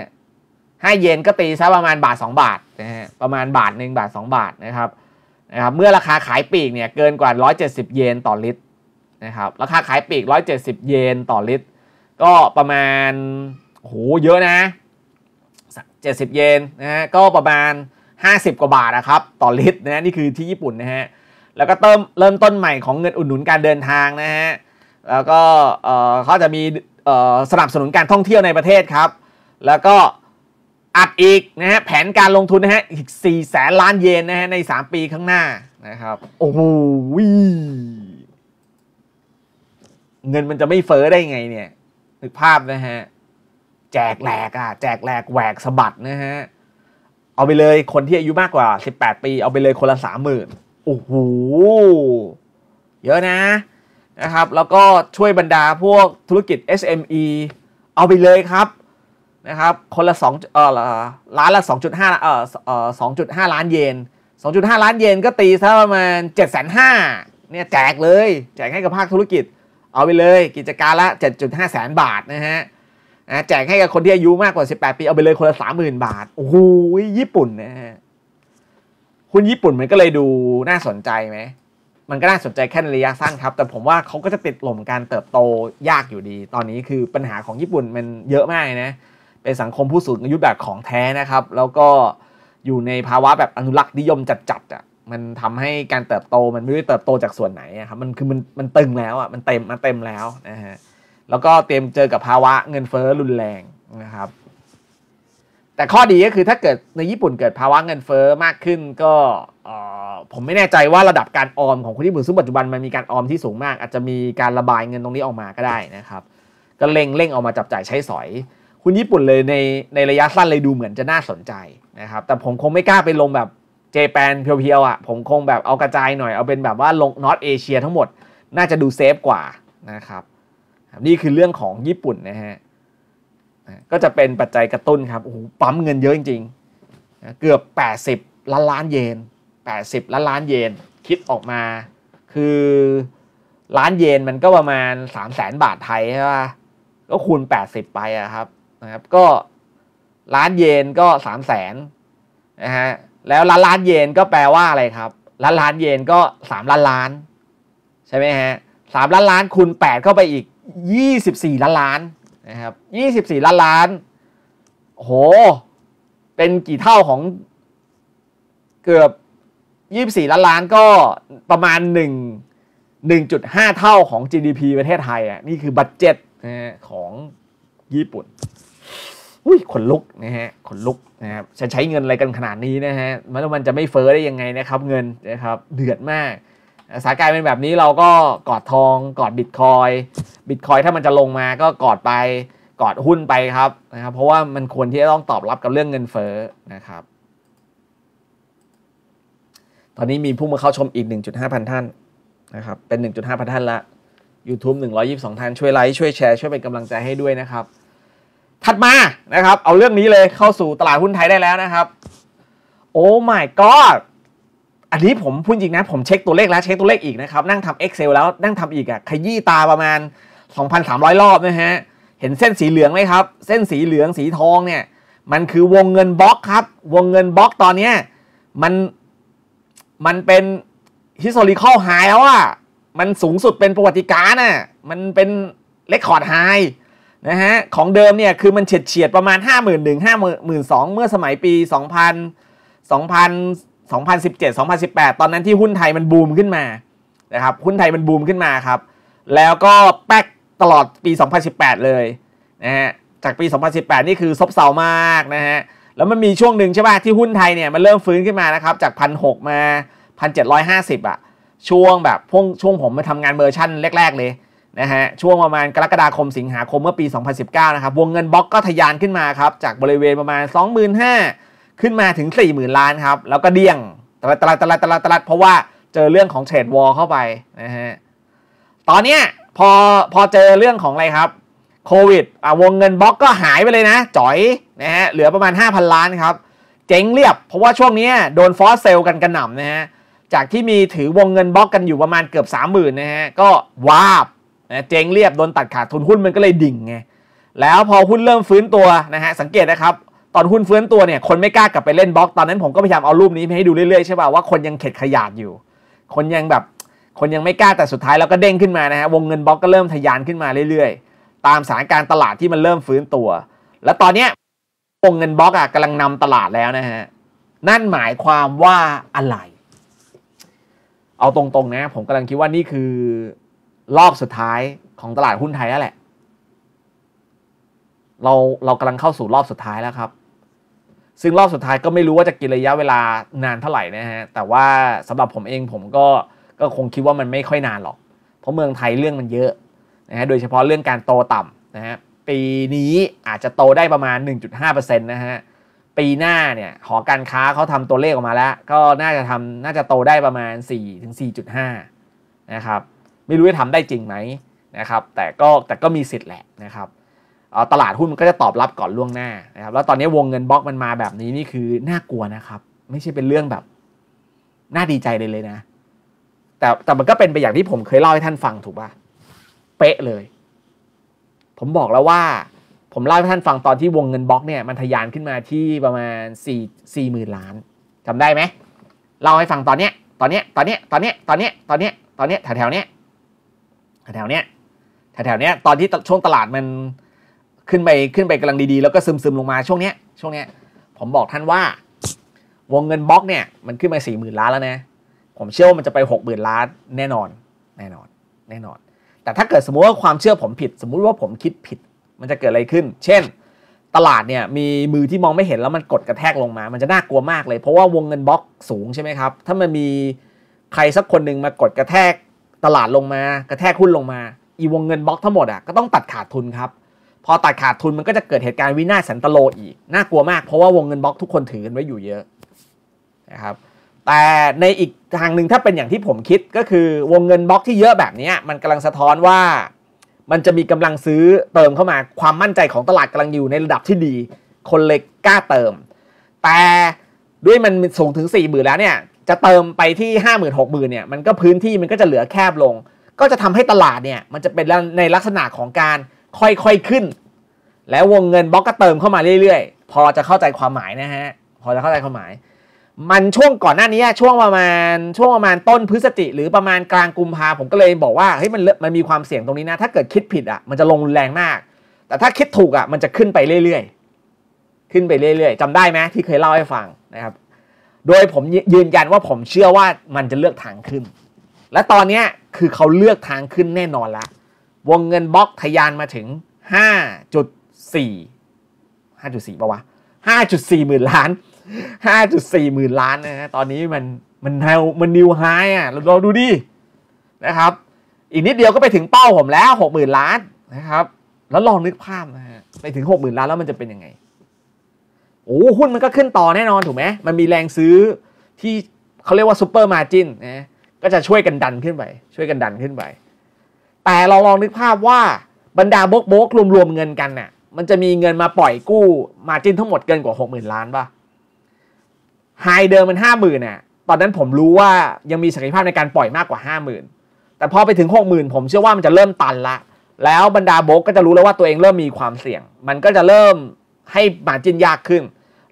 ห้าเยนก็ตีซะประมาณบาทสองบาทนะฮะประมาณบาทหนึ่งบาทสองบาทนะครับนะครับเมื่อราคาขายปีกเนี่ยเกินกว่า 170 เยนต่อลิตรนะครับราคาขายปีก 170 เยนต่อลิตร ก็ประมาณโหเยอะนะ 70 เยนนะฮะก็ประมาณ 50กว่าบาทนะครับต่อลิตรนะนี่คือที่ญี่ปุ่นนะฮะแล้วก็เติมเริ่มต้นใหม่ของเงินอุดหนุนการเดินทางนะฮะ แล้วก็เขาจะมีสนับสนุนการท่องเที่ยวในประเทศครับ แล้วก็อัดอีกนะฮะแผนการลงทุนนะฮะอีก4แสนล้านเยนนะฮะใน 3 ปีข้างหน้านะครับ โอ้โหเงินมันจะไม่เฟ้อได้ไงเนี่ย นึกภาพนะฮะ แจกแหลกอ่ะแจกแหลกแหวกสะบัดนะฮะเอาไปเลยคนที่อายุมากกว่า 18 ปี เอาไปเลยคนละสามหมื่นโอ้โห เยอะนะนะครับแล้วก็ช่วยบรรดาพวกธุรกิจ SME เอาไปเลยครับนะครับคนละ2เออล้านละ 2.5เออเออ2.5 ล้านเยน2.5 ล้านเยนก็ตีซะประมาณ 7 5 0 0 0เนี่ยแจกเลยแจกให้กับภาคธุรกิจ เอาไปเลยกิจการละ 7.5แสนบาทนะฮะแจกให้กับคนที่อายุมากกว่า 18 ปี เอาไปเลยคนละ 30,000 บาท โอ้โหญี่ปุ่นนะฮะหุ้นญี่ปุ่นมันก็เลยดูน่าสนใจไหม มันก็น่าสนใจแค่ในระยะสั้นครับ แต่ผมว่าเขาก็จะติดหล่มการเติบโตยากอยู่ดี ตอนนี้คือปัญหาของญี่ปุ่นมันเยอะมากนะ เป็นสังคมผู้สูงอายุแบบของแท้นะครับ แล้วก็อยู่ในภาวะแบบอนุรักษ์นิยมจัดๆอ่ะ มันทำให้การเติบโตมันไม่ได้เติบโตจากส่วนไหนครับ มันคือมันมันตึงแล้วอ่ะ มันเต็มมาเต็มแล้วนะฮะ แล้วก็เตรียมเจอกับภาวะเงินเฟ้อรุนแรงนะครับแต่ข้อดีก็คือถ้าเกิดในญี่ปุ่นเกิดภาวะเงินเฟอ้อมากขึ้น ก็ผมไม่แน่ใจว่าระดับการออมของคนญี่ปุ่นซึ่งปัจจุบันมันมีการออมที่สูงมาก อาจจะมีการระบายเงินตรงนี้ออกมาก็ได้นะครับ ก็เร่งเร่งออกมาจับจ่ายใช้สอย คุณญี่ปุ่นเลยในในระยะสั้นเลยดูเหมือนจะน่าสนใจนะครับ แต่ผมคงไม่กล้าไปลงแบบเจแปนเพียวๆอ่ะผมคงแบบเอากระจายหน่อยเอาเป็นแบบว่าลงนอตเอเชียทั้งหมดน่าจะดูเซฟกว่านะครับนี่คือเรื่องของญี่ปุ่นนะฮะก็จะเป็นปัจจัยกระตุ้นครับโอ้โหปั๊มเงินเยอะจริงๆเกือบ 80 ล้านล้านเยน 80 ล้านล้านเยนคิดออกมา คือ ล้านเยนมันก็ประมาณ 3 0 0แสนบาทไทยใช่ป่ะก็คูณ 80 ไปอะครับนะครับก็ล้านเยนก็ 3 0 0แสนนะฮะแล้วล้านล้านเยนก็แปลว่าอะไรครับล้านล้านเยนก็สามล้านล้านใช่ไหมฮะสามล้านล้านคูณแปดเข้าไปอีกยี่สิบสี่ล้านล้านนะครับ24 ล้านล้าน โห เป็นกี่เท่าของ เกือบ 24 ล้านล้านก็ประมาณ 1 1.5 เท่าของ GDP ประเทศไทยอ่ะ นี่คือบัตเจ็ตของญี่ปุ่น อุ้ยขนลุกนะฮะ ขนลุกนะครับจะใช้เงินอะไรกันขนาดนี้นะฮะมันมันจะไม่เฟ้อได้ยังไงนะครับ เงินนะครับ เดือดมากสถานการณ์เป็นแบบนี้เราก็กอดทองกอดบิตคอยบิตคอยถ้ามันจะลงมาก็กอดไปกอดหุ้นไปครับนะครับเพราะว่ามันควรที่จะต้องตอบรับกับเรื่องเงินเฟ้อนะครับตอนนี้มีผู้มาเข้าชมอีก 1.5พันท่านนะครับ เป็น 1.5พันท่านละ YouTube 122ท่านช่วยไลค์ ช่วยแชร์ ช่วยเป็นกำลังใจให้ด้วยนะครับ ถัดมานะครับ เอาเรื่องนี้เลยเข้าสู่ตลาดหุ้นไทยได้แล้วนะครับ โอ้ my god อันนี้ผมพูดจริงนะผมเช็คตัวเลขแล้วเช็คตัวเลขอีกนะครับนั่งทำ Excel แล้วนั่งทำอีกอะขยี้ตาประมาณ 2,300 รอบนะฮะเห็นเส้นสีเหลืองไหมครับเส้นสีเหลืองสีทองเนี่ยมันคือวงเงินบล็อกครับ วงเงินบล็อกตอนนี้มันมันเป็น historical high แล้วอะมันสูงสุดเป็นประวัติการ์น่ะมันเป็นเลคคอร์ดไฮนะฮะของเดิมเนี่ยคือมันเฉียดเฉียดประมาณ 5 1 0 0 0 0่2 0 0 0เมื่อสมัยปี 2000 2000 2017 2018 ตอนนั้นที่หุ้นไทยมันบูมขึ้นมานะครับ หุ้นไทยมันบูมขึ้นมาครับ แล้วก็แป๊กตลอดปี 2018 เลยนะฮะ จากปี 2018 นี่คือซบเซามากนะฮะ แล้วมันมีช่วงหนึ่งใช่ป่ะที่หุ้นไทยเนี่ย มันเริ่มฟื้นขึ้นมานะครับจาก 1 6 0 0มา 1,750 อ่ะ ช่วงแบบพวงช่วงผมมาทำงานเมอร์ชั่นแรก ๆ เลยนะฮะ ช่วงประมาณกรกฎาคมสิงหาคมเมื่อปี 2019 นะครับ วงเงินบล็อกก็ทะยานขึ้นมาครับจากบริเวณประมาณ 25,000ขึ้นมาถึง 4 0,000ล้านครับแล้วก็เดี้ยงตลาดตลาดตลาดตลาดตลาดเพราะว่าเจอเรื่องของเทรดวอลเข้าไปนะฮะตอนเนี้ยพอพอเจอเรื่องของอะไรครับโควิดอ่ะวงเงินบล็อกก็หายไปเลยนะจ่อยนะฮะเหลือประมาณ 5,000 ล้านครับเจ๊งเรียบเพราะว่าช่วงนี้โดนฟอสเซลกันกระหน่ำนะฮะจากที่มีถือวงเงินบล็อกกันอยู่ประมาณเกือบ 30,000นะฮะก็วาบนะเจ๊งเรียบโดนตัดขาดทุนหุ้นมันก็เลยดิ่งไงแล้วพอหุ้นเริ่มฟื้นตัวนะฮะสังเกตนะครับตอนหุ้นเฟื้อนตัวเนี่ยคนไม่กล้ากลับไปเล่นบล็อกตอนนั้นผมก็พยายามเอารูปนี้ให้ดูเรื่อยๆใช่ป่ะว่าคนยังเข็ดขยาดอยู่ คนยังแบบคนยังไม่กล้าแต่สุดท้ายเราก็เด้งขึ้นมานะฮะวงเงินบล็อกก็เริ่มทะยานขึ้นมาเรื่อยๆ ตามสถานการณ์ตลาดที่มันเริ่มฟื้นตัว และตอนเนี้วงเงินบล็อกอ่ะกำลังนำตลาดแล้วนะฮะนั่นหมายความว่าอะไร เอาตรงๆนะผมกำลังคิดว่านี่คือรอบสุดท้ายของตลาดหุ้นไทยแล้วแหละเราเรากำลังเข้าสู่รอบสุดท้ายแล้วครับ ซึ่งรอบสุดท้ายก็ไม่รู้ว่าจะกินระยะเวลานานเท่าไหร่นะฮะแต่ว่าสำหรับผมเองผมก็ก็คงคิดว่ามันไม่ค่อยนานหรอก เพราะเมืองไทยเรื่องมันเยอะนะฮะโดยเฉพาะเรื่องการโตต่ำนะฮะปีนี้อาจจะโตได้ประมาณ 1.5%นะฮะปีหน้าเนี่ยหอการค้าเขาทำตัวเลขออกมาแล้ว ก็น่าจะทำน่าจะโตได้ประมาณ4-4.5นะครับไม่รู้จะทำได้จริงไหมนะครับ แต่ก็แต่ก็มีสิทธิ์แหละนะครับตลาดหุ้นมันก็จะตอบรับก่อนล่วงหน้านะครับ แล้วตอนนี้วงเงินบล็อกมันมาแบบนี้นี่คือน่ากลัวนะครับ ไม่ใช่เป็นเรื่องแบบ น่าดีใจเลยเลยนะ แต่แต่มันก็เป็นไปอย่างที่ผมเคยเล่าให้ท่านฟังถูกป่ะ เป๊ะเลย ผมบอกแล้วว่า ผมเล่าให้ท่านฟังตอนที่วงเงินบล็อกเนี่ยมันทะยานขึ้นมาที่ประมาณสสี่ี่หมื่นล้านจำได้ไหมเล่าให้ฟังตอนเนี้ย ตอนเนี้ย ตอนเนี้ย ตอนเนี้ย ตอนเนี้ย ตอนเนี้ย ตอนเนี้ยแถวแถวเนี้ย แถวแถวเนี้ย แถวแถวเนี้ย ตอนที่ช่วงตลาดมันขึ้นไปขึ้นไปกำลังดีๆแล้วก็ซึมซึมลงมาช่วงเนี้ยช่วงเนี้ยผมบอกท่านว่า วงเงินบล็อกเนี่ยมันขึ้นไปสี่หมื่นล้านแล้วนะผมเชื่อว่ามันจะไปหกหมื่นล้านแน่นอนแน่นอนแน่นอน แต่ถ้าเกิดสมมติว่าความเชื่อผมผิด สมมุติว่าผมคิดผิดมันจะเกิดอะไรขึ้น เช่น ตลาดเนี่ยมีมือที่มองไม่เห็นแล้วมันกดกระแทกลงมา มันจะน่ากลัวมากเลย เพราะว่าวงเงินบล็อกสูงใช่ไหมครับถ้ามันมีใครสักคนหนึ่งมากดกระแทกตลาดลงมากระแทกหุ้นลงมา อีวงเงินบล็อกทั้งหมดอ่ะก็ต้องตัดขาดทุนครับพอตัดขาดทุนมันก็จะเกิดเหตุการณ์วินาศสันตโลอีกน่ากลัวมากเพราะว่าวงเงินบล็อกทุกคนถือกันไว้อยู่เยอะนะครับแต่ในอีกทางหนึ่งถ้าเป็นอย่างที่ผมคิดก็คือวงเงินบล็อกที่เยอะแบบนี้มันกำลังสะท้อนว่ามันจะมีกำลังซื้อเติมเข้ามาความมั่นใจของตลาดกำลังอยู่ในระดับที่ดีคนเล็กกล้าเติม แต่ด้วยมันสูงถึง4ี่หมื่นแล้วเนี่ยจะเติมไปที่5้0 0 0ื่นหกหมื่นเนี่ยมันก็พื้นที่มันก็จะเหลือแคบลง ก็จะทำให้ตลาดเนี่ยมันจะเป็นในลักษณะของการค่อยๆ ขึ้น แล้ววงเงินบล็อกก็เติมเข้ามาเรื่อยๆ พอจะเข้าใจความหมายนะฮะพอจะเข้าใจความหมาย มันช่วงก่อนหน้านี้ช่วงประมาณ ช่วงประมาณต้นพฤศจิหรือประมาณกลางกุมภาผมก็เลยบอกว่าเฮ้ยมันมันมีความเสี่ยงตรงนี้นะ ถ้าเกิดคิดผิดอ่ะมันจะลงแรงมาก แต่ถ้าคิดถูกอ่ะมันจะขึ้นไปเรื่อยๆขึ้นไปเรื่อยๆ จำได้ไหมที่เคยเล่าให้ฟังนะครับ โดยผมยืนยันว่าผมเชื่อว่ามันจะเลือกทางขึ้น และตอนนี้คือเขาเลือกทางขึ้นแน่นอนแล้ววงเงินบล็อกทะยานมาถึง 5.4 5.4ป่าวะ 5.4 หมื่นล้าน5.4หมื่นล้านนะฮะ ตอนนี้มัน มันเฮวมันนิวไฮอ่ะเราดูดิ นะครับ อีกนิดเดียวก็ไปถึงเป้าผมแล้ว 60,000 ล้านนะครับ แล้วลองนึกภาพนะฮะ ไปถึง 60,000 ล้านแล้วมันจะเป็นยังไง โอ้หุ้นมันก็ขึ้นต่อแน่นอนถูกไหม มันมีแรงซื้อที่เขาเรียกว่าซูเปอร์มาร์จินนะ ก็จะช่วยกันดันขึ้นไป ช่วยกันดันขึ้นไปแต่เราลองนึกภาพว่าบรรดาโบกโบกรวมๆเงินกันเนี่ยมันจะมีเงินมาปล่อยกู้มาจินทั้งหมดเกินกว่า 60,000 ล้านป่ะไฮเดิมมันห้าหมื่นน่ะตอนนั้นผมรู้ว่ายังมีศักยภาพในการปล่อยมากกว่าห้าหมื่นแต่พอไปถึงหกหมื่นผมเชื่อว่ามันจะเริ่มตันละ แล้วบรรดาโบกก็จะรู้แล้วว่าตัวเองเริ่มมีความเสี่ยง มันก็จะเริ่มให้มาจินยากขึ้น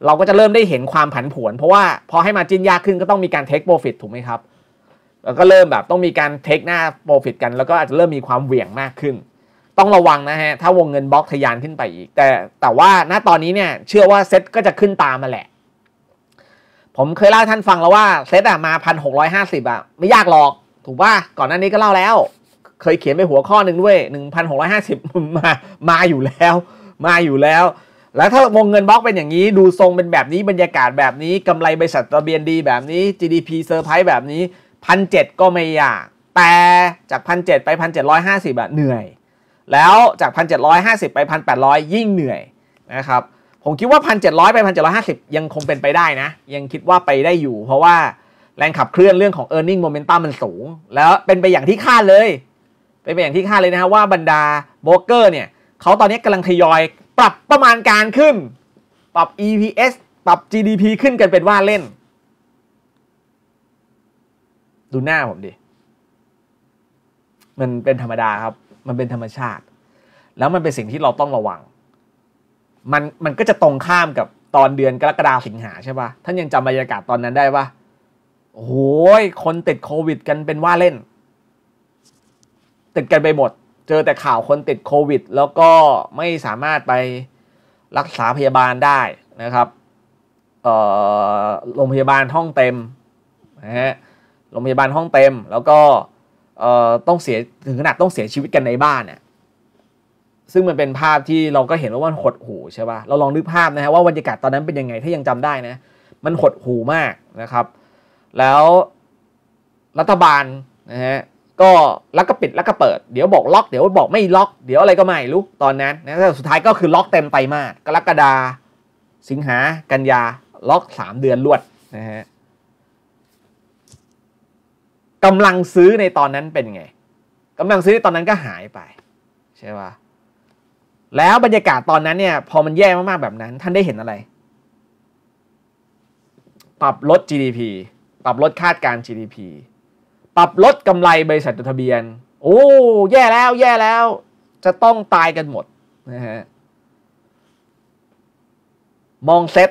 เราก็จะเริ่มได้เห็นความผันผวนเพราะว่าพอให้มาจินยากขึ้นก็ต้องมีการเทคโปรฟิตถูกไหมครับแล้วก็เริ่มแบบต้องมีการเทคหน้าโปรฟิตกัน แล้วก็อาจจะเริ่มมีความเหวี่ยงมากขึ้น ต้องระวังนะฮะ ถ้าวงเงินบล็อกทะยานขึ้นไปอีก แต่แต่ว่าณตอนนี้เนี่ย เชื่อว่าเซ็ตก็จะขึ้นตามมาแหละ ผมเคยเล่าท่านฟังแล้วว่า เซ็ตอ่ะมาพันหกร้อยห้าสิบอ่ะ ไม่ยากหรอก ถูกป่ะก่อนหน้านี้ก็เล่าแล้ว เคยเขียนไปหัวข้อหนึ่งด้วยหนึ่งพันหกร้อยห้าสิบมามาอยู่แล้ว มาอยู่แล้วแล้วถ้าวงเงินบล็อกเป็นอย่างนี้ดูทรงเป็นแบบนี้บรรยากาศแบบนี้กำไรบริษัททะเบียนดีแบบนี้ GDP เซอร์ไพรส์แบบนี้พันเก็ไม่ยาก แต่จากพันเไปพันเจ็ดร้อยห้าสิบอะเหนื่อย แล้วจากพันเจ็ดร้อยห้าสิบไปพันแปดร้อยยิ่งเหนื่อยนะครับ ผมคิดว่าพันเจ็ดร้อยไปพันเจ็ดร้อยห้าสิบยังคงเป็นไปได้นะ ยังคิดว่าไปได้อยู่ เพราะว่าแรงขับเคลื่อนเรื่องของ e a r n i n g momentum มันสูง แล้วเป็นไปอย่างที่คาดเลย เป็นไปอย่างที่คาดเลยนะฮะว่าบรรดาโบรกเกอร์เนี่ยเขาตอนนี้กำลังทยอยปรับประมาณการขึ้น ปรับ EPS ปรับ GDP ขึ้นกันเป็นว่าเล่นดูหน้าผมดิ มันเป็นธรรมดาครับ มันเป็นธรรมชาติ แล้วมันเป็นสิ่งที่เราต้องระวัง มัน มันก็จะตรงข้ามกับตอนเดือนกรกฎาคสิงหาใช่ปะท่านยังจำบรรยากาศตอนนั้นได้ปะโอ้ยคนติดโควิด กันเป็นว่าเล่น ติดกันไปหมด เจอแต่ข่าวคนติดโควิด แล้วก็ไม่สามารถไปรักษาพยาบาลได้นะครับโรงพยาบาลห้องเต็ม นะฮะโรงพยาบาลห้องเต็มแล้วก็ต้องเสียถึงขนาดต้องเสียชีวิตกันในบ้านเนี่ยซึ่งมันเป็นภาพที่เราก็เห็นว่ามันหดหูใช่ป่ะเราลองนึกภาพนะฮะว่าบรรยากาศตอนนั้นเป็นยังไงถ้ายังจำได้นะ มันหดหูมากนะครับ แล้วรัฐบาลนะฮะก็แล้วก็ปิดแล้วก็เปิด เดี๋ยวบอกล็อกเดี๋ยวบอกไม่ล็อกเดี๋ยวอะไรก็ไม่รู้ตอนนั้นนะแต่สุดท้ายก็คือล็อกเต็มไปมาก กรกฎาสิงหากันยา ล็อก3เดือนรวดนะฮะกำลังซื้อในตอนนั้นเป็นไงกำลังซื้อในตอนนั้นก็หายไป ใช่ป่ะแล้วบรรยากาศตอนนั้นเนี่ย พอมันแย่มากๆแบบนั้น ท่านได้เห็นอะไร ปรับลด GDP ปรับลดคาดการ GDP ปรับลดกำไรบริษัทจดทะเบียน โอ้ แย่แล้วแย่แล้ว จะต้องตายกันหมดนะฮะมองเซ็ต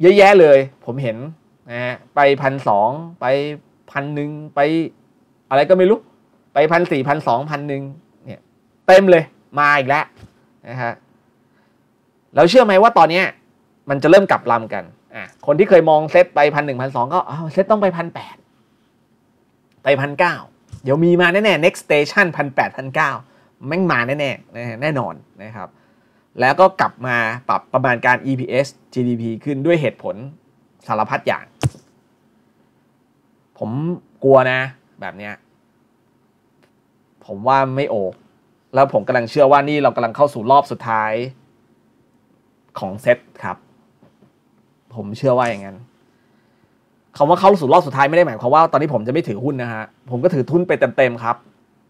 เยอะแยะเลย ผมเห็นนะฮะไปพันสองไปพันหนึ่งไป อะไรก็ไม่รู้ ไปพันสี่พันสองพันหนึ่งเนี่ย เต็มเลย มาอีกแล้วนะฮะแล้วเชื่อไหมว่าตอนนี้ มันจะเริ่มกลับลำกันอ่ะ คนที่เคยมองเซตไปพันหนึ่งพันสองก็เซตต้องไปพันแปดไปพันเก้าเดี๋ยวมีมาแน่ๆ next station พันแปดพันเก้าแม่งมาแน่ๆ แน่นอนนะครับ แล้วก็กลับมาปรับประมาณการ EPS GDP ขึ้นด้วยเหตุผลสารพัดอย่างผมกลัวนะแบบเนี้ยผมว่าไม่โอแล้วผมกำลังเชื่อว่านี่เรากำลังเข้าสู่รอบสุดท้าย ของเซตครับผมเชื่อว่าอย่างนั้นคำว่าเข้าสู่รอบสุดท้ายไม่ได้หมายความว่าตอนนี้ผมจะไม่ถือหุ้นนะฮะผมก็ถือทุนไปเต็มๆครับ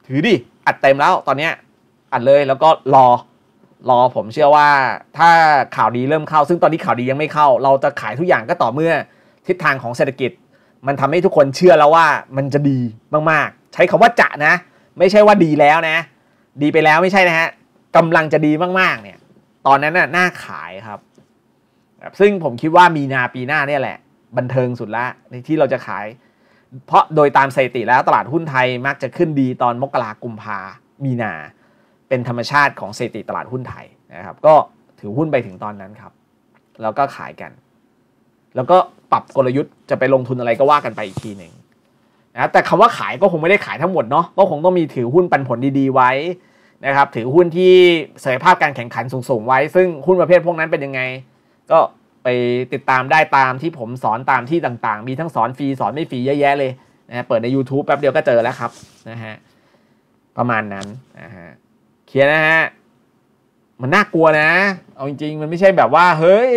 ถือดิอัดเต็มแล้วตอนเนี้ยอัดเลยแล้วก็รอรอ ผมเชื่อว่า ถ้าข่าวดีเริ่มเข้าซึ่งตอนนี้ข่าวดียังไม่เข้า เราจะขายทุกอย่างก็ต่อเมื่อทิศทางของเศรษฐกิจมันทำให้ทุกคนเชื่อแล้วว่ามันจะดีมากๆใช้คำว่าจะนะ ไม่ใช่ว่าดีแล้วนะ ดีไปแล้วไม่ใช่นะฮะกำลังจะดีมากๆเนี่ย ตอนนั้นน่ะน่าขายครับ ซึ่งผมคิดว่ามีนาปีหน้าเนี่ยแหละ บันเทิงสุดละที่เราจะขาย เพราะโดยตามสถิติแล้วตลาดหุ้นไทยมักจะขึ้นดีตอนมกรากุมภามีนา เป็นธรรมชาติของสถิติตลาดหุ้นไทยนะครับ ก็ถือหุ้นไปถึงตอนนั้นครับแล้วก็ขายกัน แล้วก็ปรับกลยุทธ์จะไปลงทุนอะไรก็ว่ากันไปอีกทีหนึ่งนะแต่คำว่าขายก็คงไม่ได้ขายทั้งหมดเนาะก็คงต้องมีถือหุ้นปันผลดีๆไว้นะครับ ถือหุ้นที่เสถีภาพการแข่งขันสูงๆไว้ ซึ่งหุ้นประเภทพวกนั้นเป็นยังไง ก็ไปติดตามได้ตามที่ผมสอนตามที่ต่างๆ มีทั้งสอนฟรีสอนไม่ฟรีเยอะแยะเลยนะเปิดใน YouTube แป๊บเดียวก็เจอแล้วครับนะฮะประมาณนั้นนะฮะเคลียร์นะฮะมันน่ากลัวนะเอาจริงๆมันไม่ใช่แบบว่า เฮ้ย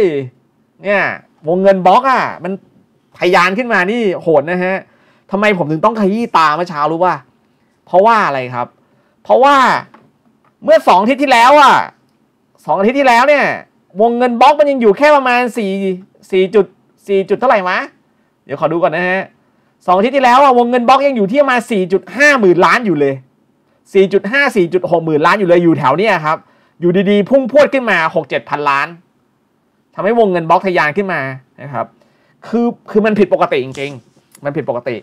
เนี่ยวงเงินบล็อกอ่ะมันพยานขึ้นมานี่โหดนะฮะทำไมผมถึงต้องขยี้ตาเมื่อเช้ารู้ป่ะเพราะว่าอะไรครับ เพราะว่าเมื่อสองอาทิตย์ที่แล้วอ่ะสองอาทิตย์ที่แล้วเนี่ย วงเงินบล็อกมันยังอยู่แค่ประมาณสี่สี่จุดสี่จุดเท่าไหร่มะ เดี๋ยวขอดูก่อนนะ ฮะสองอาทิตย์ที่แล้วอ่ะวงเงินบล็อกยังอยู่ที่ประมาณสี่จุดห้าหมื่นล้านอยู่เลยสี่จุดห้าสี่จุดหกหมื่นล้านอยู่เลยอยู่แถวเนี้ยครับอยู่ดีๆ พุ่งพวดขึ้นมาหกเจ็ดพันล้านทำให้วงเงินบล็อกทะยานขึ้นมานะครับ คือคือมันผิดปกติจริง ๆ มันผิดปกติ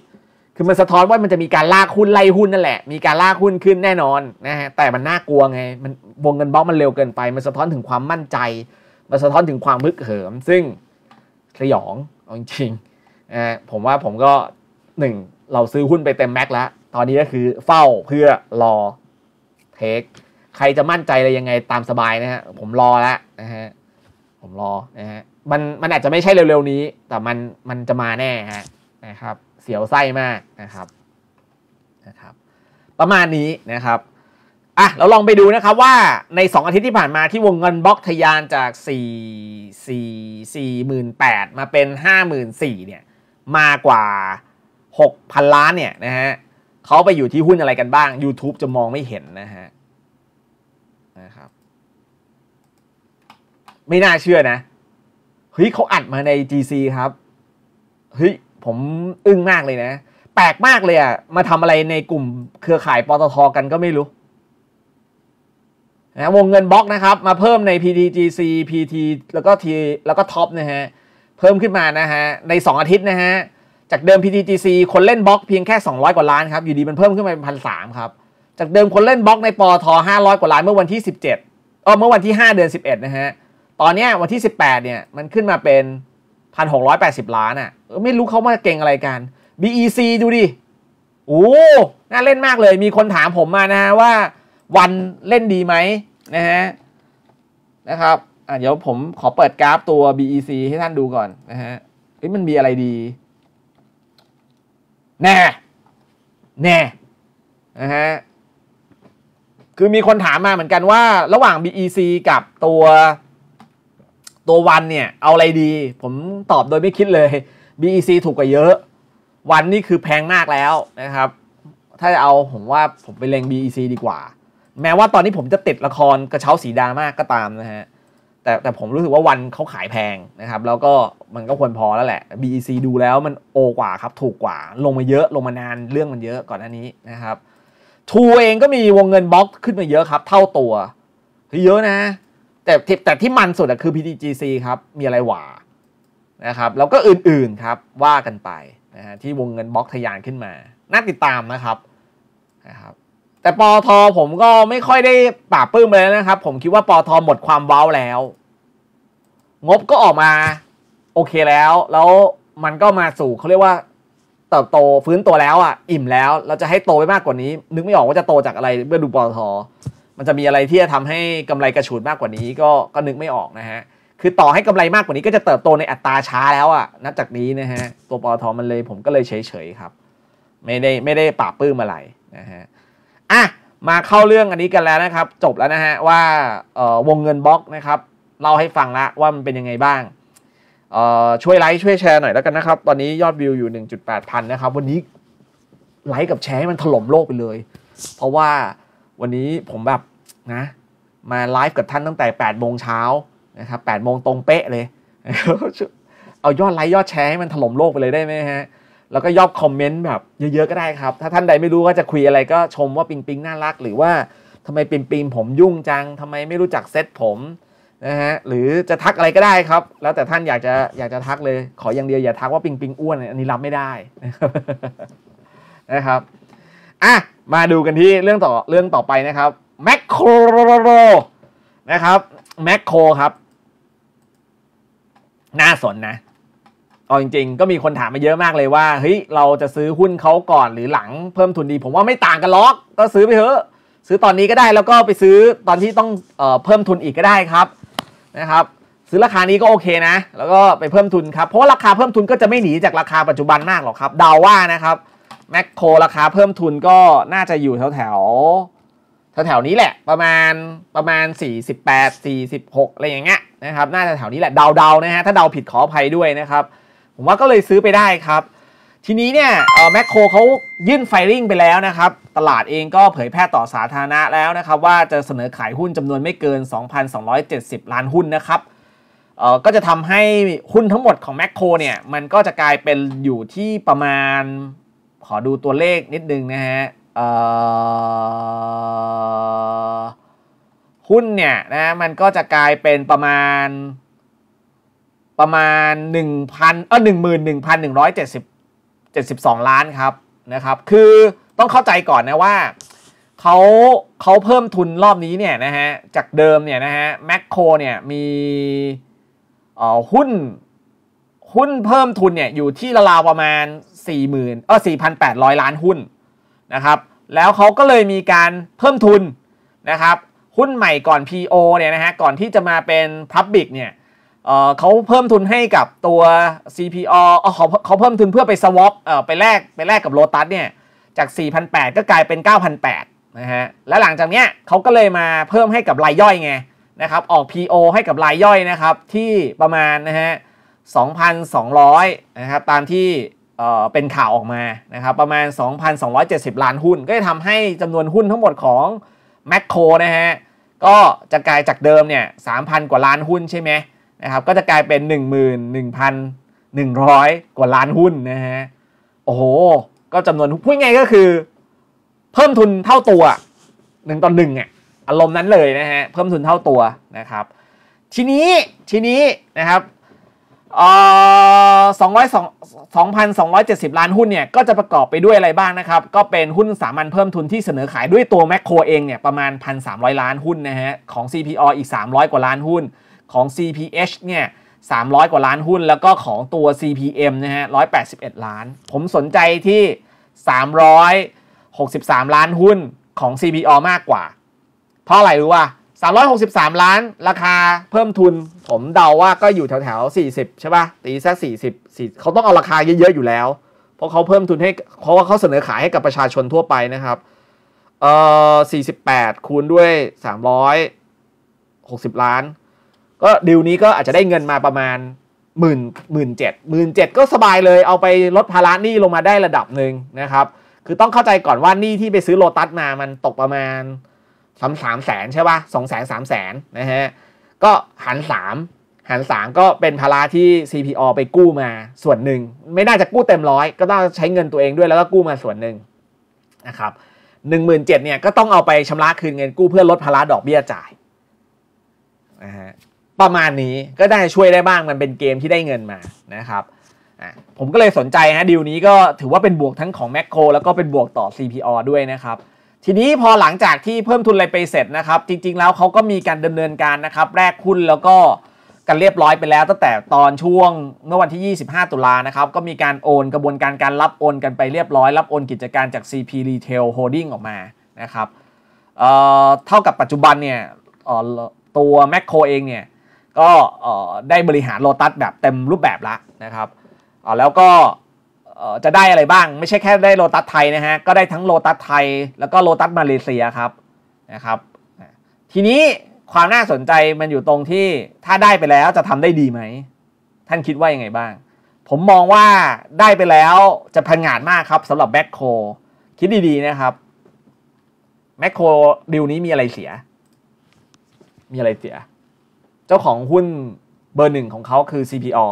คือ มันสะท้อนว่ามันจะมีการลากหุ้นไล่หุ้นนั่นแหละ มีการลากหุ้นขึ้นแน่นอนนะฮะ แต่มันน่ากลัวไง มันวงเงินบล็อกมันเร็วเกินไป มันสะท้อนถึงความมั่นใจ มันสะท้อนถึงความมึกเหิมซึ่งสยองจริงนะผมว่าผมก็หนึ่งเราซื้อหุ้นไปเต็มแม็กแล้ว ตอนนี้ก็คือเฝ้าเพื่อรอเทค ใครจะมั่นใจอะไรยังไงตามสบายนะฮะ ผมรอแล้วนะฮะผมรอนะฮะ มันมันอาจจะไม่ใช่เร็ว ๆ นี้ แต่มันมันจะมาแน่ฮะนะครับ เสียวไส้มากนะครับนะครับ ประมาณนี้นะครับ อ่ะ เราลองไปดูนะครับว่าใน 2 อาทิตย์ที่ผ่านมาที่วงเงินบล็อกทะยานจาก4 4 4 8มาเป็น 54,000เนี่ยมากว่า 6,000 ล้านเนี่ยนะฮะเขาไปอยู่ที่หุ้นอะไรกันบ้าง YouTube จะมองไม่เห็นนะฮะไม่น่าเชื่อนะ เฮ้ยเขาอัดมาใน GC ครับ เฮ้ยผมอึ้งมากเลยนะ แปลกมากเลยอะ่ะ มาทำอะไรในกลุ่มเครือข่ายปตทกันก็ไม่รู้นะวงเงินบล็อกนะครับมาเพิ่มใน PTGC PT แล้วก็ T แล้วก็ท็อปนะฮะเพิ่มขึ้นมานะฮะใน 2 อาทิตย์นะฮะจากเดิม PTGC คนเล่นบล็อก เพียงแค่ 200 กว่าล้านครับอยู่ดีมันเพิ่มขึ้นมาเป็นพันสามครับ จากเดิมคนเล่นบล็อก ในปตท500 กว่าล้านเมื่อวันที่17เออเมื่อวันที่5เดือน11นะฮะตอนนี้วันที่ 18เนี่ยมันขึ้นมาเป็น 1,680 ล้านอะ่ะ ไม่รู้เขามาเก่งอะไรกัน BEC ดูดิ โอ้ น่าเล่นมากเลย มีคนถามผมมานะฮะว่า วันเล่นดีไหมนะฮะนะครับเดี๋ยวผมขอเปิดกราฟตัว BEC ให้ท่านดูก่อนนะฮะเ้ยมันมีอะไรดี แน่ แน่นะฮะคือมีคนถามมาเหมือนกันว่า ระหว่าง BEC กับตัวตัววันเนี่ย เอาอะไรดี ผมตอบโดยไม่คิดเลย BEC ถูกกว่าเยอะ วันนี่คือแพงมากแล้วนะครับ ถ้าจะเอาผมว่าผมไปเลง BEC ดีกว่า แม้ว่าตอนนี้ผมจะติดละครกระเช้าสีดามากก็ตามนะฮะแต่แต่ผมรู้สึกว่าวันเขาขายแพงนะครับ แล้วก็มันก็ควรพอแล้วแหละ BEC ดูแล้วมันโอกว่าครับถูกกว่า ลงมาเยอะลงมานานเรื่องมันเยอะก่อนหน้านี้นะครับทูเองก็มีวงเงินบล็อกขึ้นมาเยอะครับเท่าตัวเยอะนะแต่แต่ที่มันสุดอะคือ PTGC ครับ มีอะไรหว่านะครับแล้วก็อื่นๆครับว่ากันไปนะฮะที่วงเงินบล็อกทะยานขึ้นมา น่าติดตามนะครับนะครับ แต่ปอทอผมก็ไม่ค่อยได้ปาาปื้มเลยนะครับ ผมคิดว่าปอทอหมดความว้าวแล้ว งบก็ออกมา โอเคแล้ว แล้วมันก็มาสู่เขาเรียกว่าเติบโตฟื้นตัวแล้วอ่ะ อิ่มแล้ว เราจะให้โตไปมากกว่านี้ นึกไม่ออกว่าจะโตจากอะไรเมื่อดูปอทอันจะมีอะไรที่จะทำให้กำไรกระฉูดมากกว่านี้ก็ก็นึกไม่ออกนะฮะ คือต่อให้กำไรมากกว่านี้ก็จะเติบโตในอัตราช้าแล้วอะนับจากนี้นะฮะ ตัวปอทอมันเลยผมก็เลยเฉยๆครับ ไม่ได้ไม่ได้ป่าปื้มอะไรนะฮะ อ่ะมาเข้าเรื่องอันนี้กันแล้วนะครับจบแล้วนะฮะว่าวงเงินบล็อกนะครับเล่าให้ฟังละว่ามันเป็นยังไงบ้างช่วยไลค์ช่วยแชร์หน่อยแล้วกันนะครับ ตอนนี้ยอดวิวอยู่ 1.8พันนะครับวันนี้ไลค์กับแชร์มันถล่มโลกไปเลย เพราะว่าวันนี้ผมแบบนะมาไลฟ์กับท่านตั้งแต่8โมงเช้านะครับ8โมงตรงเป๊ะเลยเอายอดไลค์ยอดแชร์ให้มันถล่มโลกไปเลยได้ไหมฮะแล้วก็ยอดคอมเมนต์แบบเยอะๆก็ได้ครับ ถ้าท่านใดไม่รู้ก็จะคุยอะไรก็ชมว่าปิงปิงน่ารัก หรือว่าทำไมปิงปิงผมยุ่งจังทำไมไม่รู้จักเซตผมนะฮะหรือจะทักอะไรก็ได้ครับแล้วแต่ท่านอยากจะอยากจะทักเลย ขออย่างเดียวอย่าทักว่าปิงปิงอ้วนอันนี้รับไม่ได้นะครับอ่ะมาดูกันที่เรื่องต่อเรื่องต่อไปนะครับแมคโครนะครับแมคโครครับน่าสนนะเอาจริงๆ ก็มีคนถามมาเยอะมากเลยว่าเฮ้ยเราจะซื้อหุ้นเขาก่อนหรือหลังเพิ่มทุนดี ผมว่าไม่ต่างกันหรอก ก็ซื้อไปเถอะ ซื้อตอนนี้ก็ได้แล้วก็ไปซื้อตอนที่ต้องเออเพิ่มทุนอีกก็ได้ครับนะครับซื้อราคานี้ก็โอเคนะแล้วก็ไปเพิ่มทุนครับเพราะราคาเพิ่มทุนก็จะไม่หนีจากราคาปัจจุบันมากหรอกครับเดาว่านะครับแมคโครราคาเพิ่มทุนก็น่าจะอยู่แถววแถวนี้แหละประมาณประมาณ 48 46 อะไรอย่างเงี้ยนะครับน่าจะแถวนี้แหละเดาๆนะฮะถ้าเดาผิดขออภัยด้วยนะครับ ผมว่าก็เลยซื้อไปได้ครับ ทีนี้เนี่ยแมคโครเขายื่นไฟริ่งไปแล้วนะครับ ตลาดเองก็เผยแพร่ต่อสาธารณะแล้วนะครับ ว่าจะเสนอขายหุ้นจำนวนไม่เกิน 2,270 ล้านหุ้นนะครับก็จะทำให้หุ้นทั้งหมดของแมคโครเนี่ย มันก็จะกลายเป็นอยู่ที่ประมาณ ขอดูตัวเลขนิดนึงนะฮะหุ้นเนี่ยนะมันก็จะกลายเป็นประมาณประมาณ 1,000 เออ1 1 1 7 72 ล้านครับนะครับคือต้องเข้าใจก่อนนะว่าเขาเขาเพิ่มทุนรอบนี้เนี่ยนะฮะ จากเดิมเนี่ยนะฮะแมคโครเนี่ยมีหุ้นหุ้นเพิ่มทุนเนี่ยอยู่ที่ราวประมาณ40,000เออ4,800 ล้านหุ้นนะครับแล้วเขาก็เลยมีการเพิ่มทุนนะครับหุ้นใหม่ก่อน PO เนี่ยนะฮะก่อนที่จะมาเป็น Public เนี่ยเเขาเพิ่มทุนให้กับตัว CPO เขาเขาเพิ่มทุนเพื่อไป swap ไปแลกไปแลกกับโลตัสเนี่ยจาก4 0 0 8ก็กลายเป็น9 0 0 8นะฮะและหลังจากเนี้ยเขาก็เลยมาเพิ่มให้กับรายย่อยไงนะครับออก PO ให้กับรายย่อยนะครับที่ประมาณนะฮะ2,200นะครับตามที่เป็นข่าวออกมานะครับประมาณ 2,270 ล้านหุ้น ก็จะทำให้จำนวนหุ้นทั้งหมดของแมคโครนะฮะก็จะกลายจากเดิมเนี่ย3,000 กว่าล้านหุ้นใช่ไหมนะครับก็จะกลายเป็น 11,100 กว่าล้านหุ้นนะฮะโอ้โห ก็จำนวนพูดไงก็คือ เพิ่มทุนเท่าตัวหนึ่งต่อหนึ่ง่ะอารมณ์นั้นเลยนะฮะเพิ่มทุนเท่าตัวนะครับ ทีนี้ทีนี้นะครับสองร้อยสองพันสองร้อยเจ็ดสิบล้านหุ้นเนี่ยก็จะประกอบไปด้วยอะไรบ้างนะครับ ก็เป็นหุ้นสามัญเพิ่มทุนที่เสนอขายด้วยตัวแมคโครเองเนี่ยประมาณพันสามร้อยล้านหุ้นนะฮะของ CPO อีกสามร้อยกว่าล้านหุ้นของ CPH เนี่ยสามร้อยกว่าล้านหุ้น แล้วก็ของตัว CPM นะฮะร้อยแปดสิบเอ็ดล้าน ผมสนใจที่สามร้อยหกสิบสามล้านหุ้นของ CPO มากกว่า เพราะอะไรรู้ว่า363 ล้านราคาเพิ่มทุนผมเดาว่าก็อยู่แถวๆ 40 ใช่ป่ะ ตีสะ40 4่เขาต้องเอาราคาเยอะๆอยู่แล้ว เพราะเขาเพิ่มทุนให้เพราะว่าเขาเสนอขายให้กับประชาชนทั่วไปนะครับเอ่อ48 คูณด้วย360 ล้าน ก็ดีลนี้ก็อาจจะได้เงินมาประมาณหมื่นหมื่นเจ็ดหมื่นเจ็ดก็สบายเลยเอาไปลดภาระหนี้ลงมาได้ระดับหนึ่งนะครับ คือต้องเข้าใจก่อนว่านี่ที่ไปซื้อโลตัสมามันตกประมาณสามสามแสนใช่ป่ะสองแสนสามแสนนะฮะก็หันสามหันสามก็เป็นภาระที่ CPO ไปกู้มาส่วนหนึ่งไม่น่าจะกู้เต็มร้อยก็ต้องใช้เงินตัวเองด้วยแล้วก็กู้มาส่วนหนึ่งนะครับหนึ่งหมื่นเจ็ดเนี่ยก็ต้องเอาไปชำระคืนเงินกู้เพื่อลดภาระดอกเบี้ยจ่ายนะฮะประมาณนี้ก็ได้ช่วยได้บ้างมันเป็นเกมที่ได้เงินมานะครับผมก็เลยสนใจฮะดีลนี้ก็ถือว่าเป็นบวกทั้งของแมคโครแล้วก็เป็นบวกต่อ CPO ด้วยนะครับทีนี้พอหลังจากที่เพิ่มทุนอะไรไปเสร็จนะครับ จริงๆแล้วเขาก็มีการดำเนินการนะครับ แรกหุ้นแล้วก็กันเรียบร้อยไปแล้วตั้งแต่ตอนช่วงเมื่อวันที่ 25 ตุลานะครับ ก็มีการโอนกระบวนการการรับโอนกันไปเรียบร้อยรับโอนกิจการจาก CP Retail Holding ออกมานะครับเเท่ากับปัจจุบันเนี่ยตัวแมคโครเองเนี่ย ก็ได้บริหารโลตัสแบบเต็มรูปแบบละนะครับแล้วก็จะได้อะไรบ้าง ไม่ใช่แค่ได้โลตัสไทยนะฮะ ก็ได้ทั้งโลตัสไทย แล้วก็โลตัสมาเลเซียครับนะครับ ทีนี้ความน่าสนใจมันอยู่ตรงที่ถ้าได้ไปแล้วจะทำได้ดีไหม ท่านคิดว่ายังไงบ้าง ผมมองว่าได้ไปแล้วจะพังงาดมากครับสำหรับแบ็คโคคิดดีๆนะครับแมคโครดิวนี้มีอะไรเสีย มีอะไรเสีย เจ้าของหุ้นเบอร์หนึ่งของเขาคือ CPO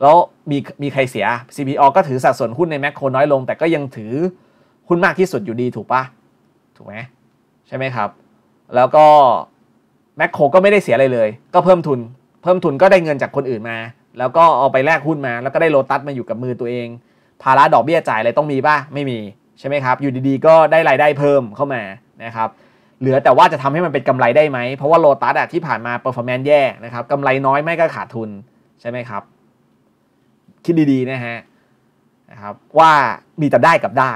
แล้วมีมีใครเสีย CPO ก็ถือสัดส่วนหุ้นในแมคโครน้อยลง แต่ก็ยังถือหุ้นมากที่สุดอยู่ดีถูกปะถูกไหมใช่ไหมครับ แล้วก็แมคโครก็ไม่ได้เสียอะไรเลย ก็เพิ่มทุนเพิ่มทุนก็ได้เงินจากคนอื่นมา แล้วก็เอาไปแลกหุ้นมา แล้วก็ได้โลตัสมาอยู่กับมือตัวเอง ภาระดอกเบี้ยจ่ายอะไรต้องมีปะไม่มีใช่ไหมครับอยู่ดีๆก็ได้รายได้เพิ่มเข้ามานะครับ เหลือแต่ว่าจะทำให้มันเป็นกำไรได้ไหมเพราะว่าโลตัสที่ผ่านมาเปอร์ฟอร์แมนซ์แย่นะครับกำไรน้อยไม่ก็ขาดทุนใช่ไหมครับคิดดีๆนะฮะนะครับว่ามีแต่ได้กับได้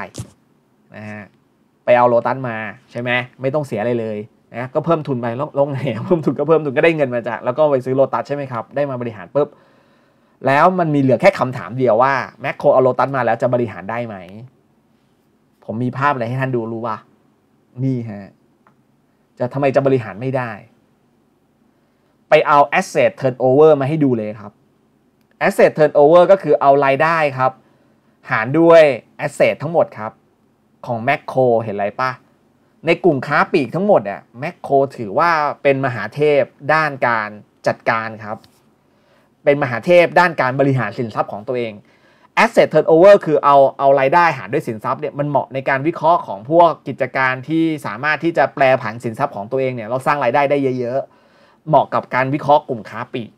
นะฮะไปเอาโลตันมาใช่ไหมไม่ต้องเสียอะไรเลยนะก็เพิ่มทุนไปลงไหนเพิ่มทุนก็เพิ่มทุนก็ได้เงินมาจากแล้วก็ไปซื้อโลตัสใช่ไหมครับได้มาบริหารปุ๊บแล้วมันมีเหลือแค่คำถามเดียวว่าแมคโครเอาโลตัสมาแล้วจะบริหารได้ไหมผมมีภาพอะไรให้ท่านดูรู้ว่านี่ฮะ จะทำไมจะบริหารไม่ได้ ไปเอาเอซสเทิร์นโอเวอร์มาให้ดูเลยครับ Asset Turnover ก็คือเอารายได้ครับ หารด้วย Asset ทั้งหมดครับ ของแมคโครเห็นไรปะในกลุ่มค้าปีกทั้งหมดเนี่ยแมคโครถือว่าเป็นมหาเทพด้านการจัดการครับ เป็นมหาเทพด้านการบริหารสินทรัพย์ของตัวเอง Asset Turnover คือเอาเอารายได้หารด้วยสินทรัพย์เนี่ยมันเหมาะในการวิเคราะห์ของพวกกิจการที่สามารถที่จะแปลผันสินทรัพย์ของตัวเองเนี่ยเราสร้างรายได้ได้เยอะ ๆ เหมาะกับการวิเคราะห์กลุ่มค้าปีก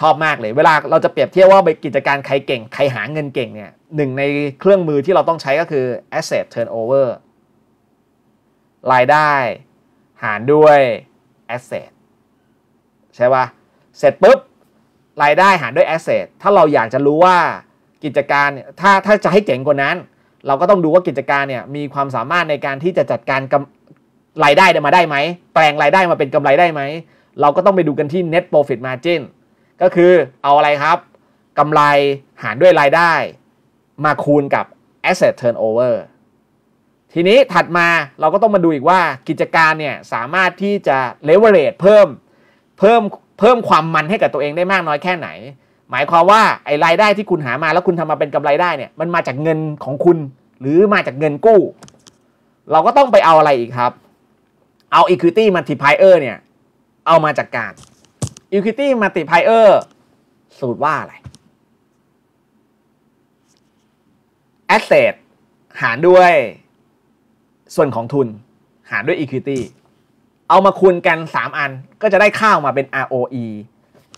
ชอบมากเลย เวลาเราจะเปรียบเทียบว่ากิจการใครเก่ง ใครหาเงินเก่งเนี่ยหนึ่งในเครื่องมือที่เราต้องใช้ก็คือ asset turnover รายได้หารด้วย asset ใช่ปะ่ะเสร็จปุ๊บ รายได้หารด้วย asset ถ้าเราอยากจะรู้ว่ากิจการถ้าถ้าจะให้เก่งกว่านั้น เราก็ต้องดูว่ากิจการเนี่ยมีความสามารถในการที่จะจัดการกรายได้มาได้ไหม แปลงรายได้มาเป็นกำไรได้ไหม เราก็ต้องไปดูกันที่ net profit margin ก็คือ เอาอะไรครับกำไรหารด้วยรายได้ มาคูณกับ asset turnover ทีนี้ถัดมาเราก็ต้องมาดูอีกว่ากิจการเนี่ย สามารถที่จะ leverage เพิ่มเพิ่ม เพิ่มความมันให้กับตัวเองได้มากน้อยแค่ไหน หมายความว่า ไอ้รายได้ที่คุณหามาแล้วคุณทำมาเป็นกำไรได้เนี่ยมันมาจากเงินของคุณ หรือมาจากเงินกู้ เราก็ต้องไปเอาอะไรอีกครับ เอา equity multiplier เนี่ยเอามาจากการอคิวตี้มัลติพายเออร์สูตรว่าอะไรแอสเซทหารด้วยส่วนของทุนหารด้วยอีควิตี้เอามาคูณกัน 3 อันก็จะได้ข้าวมาเป็น ROE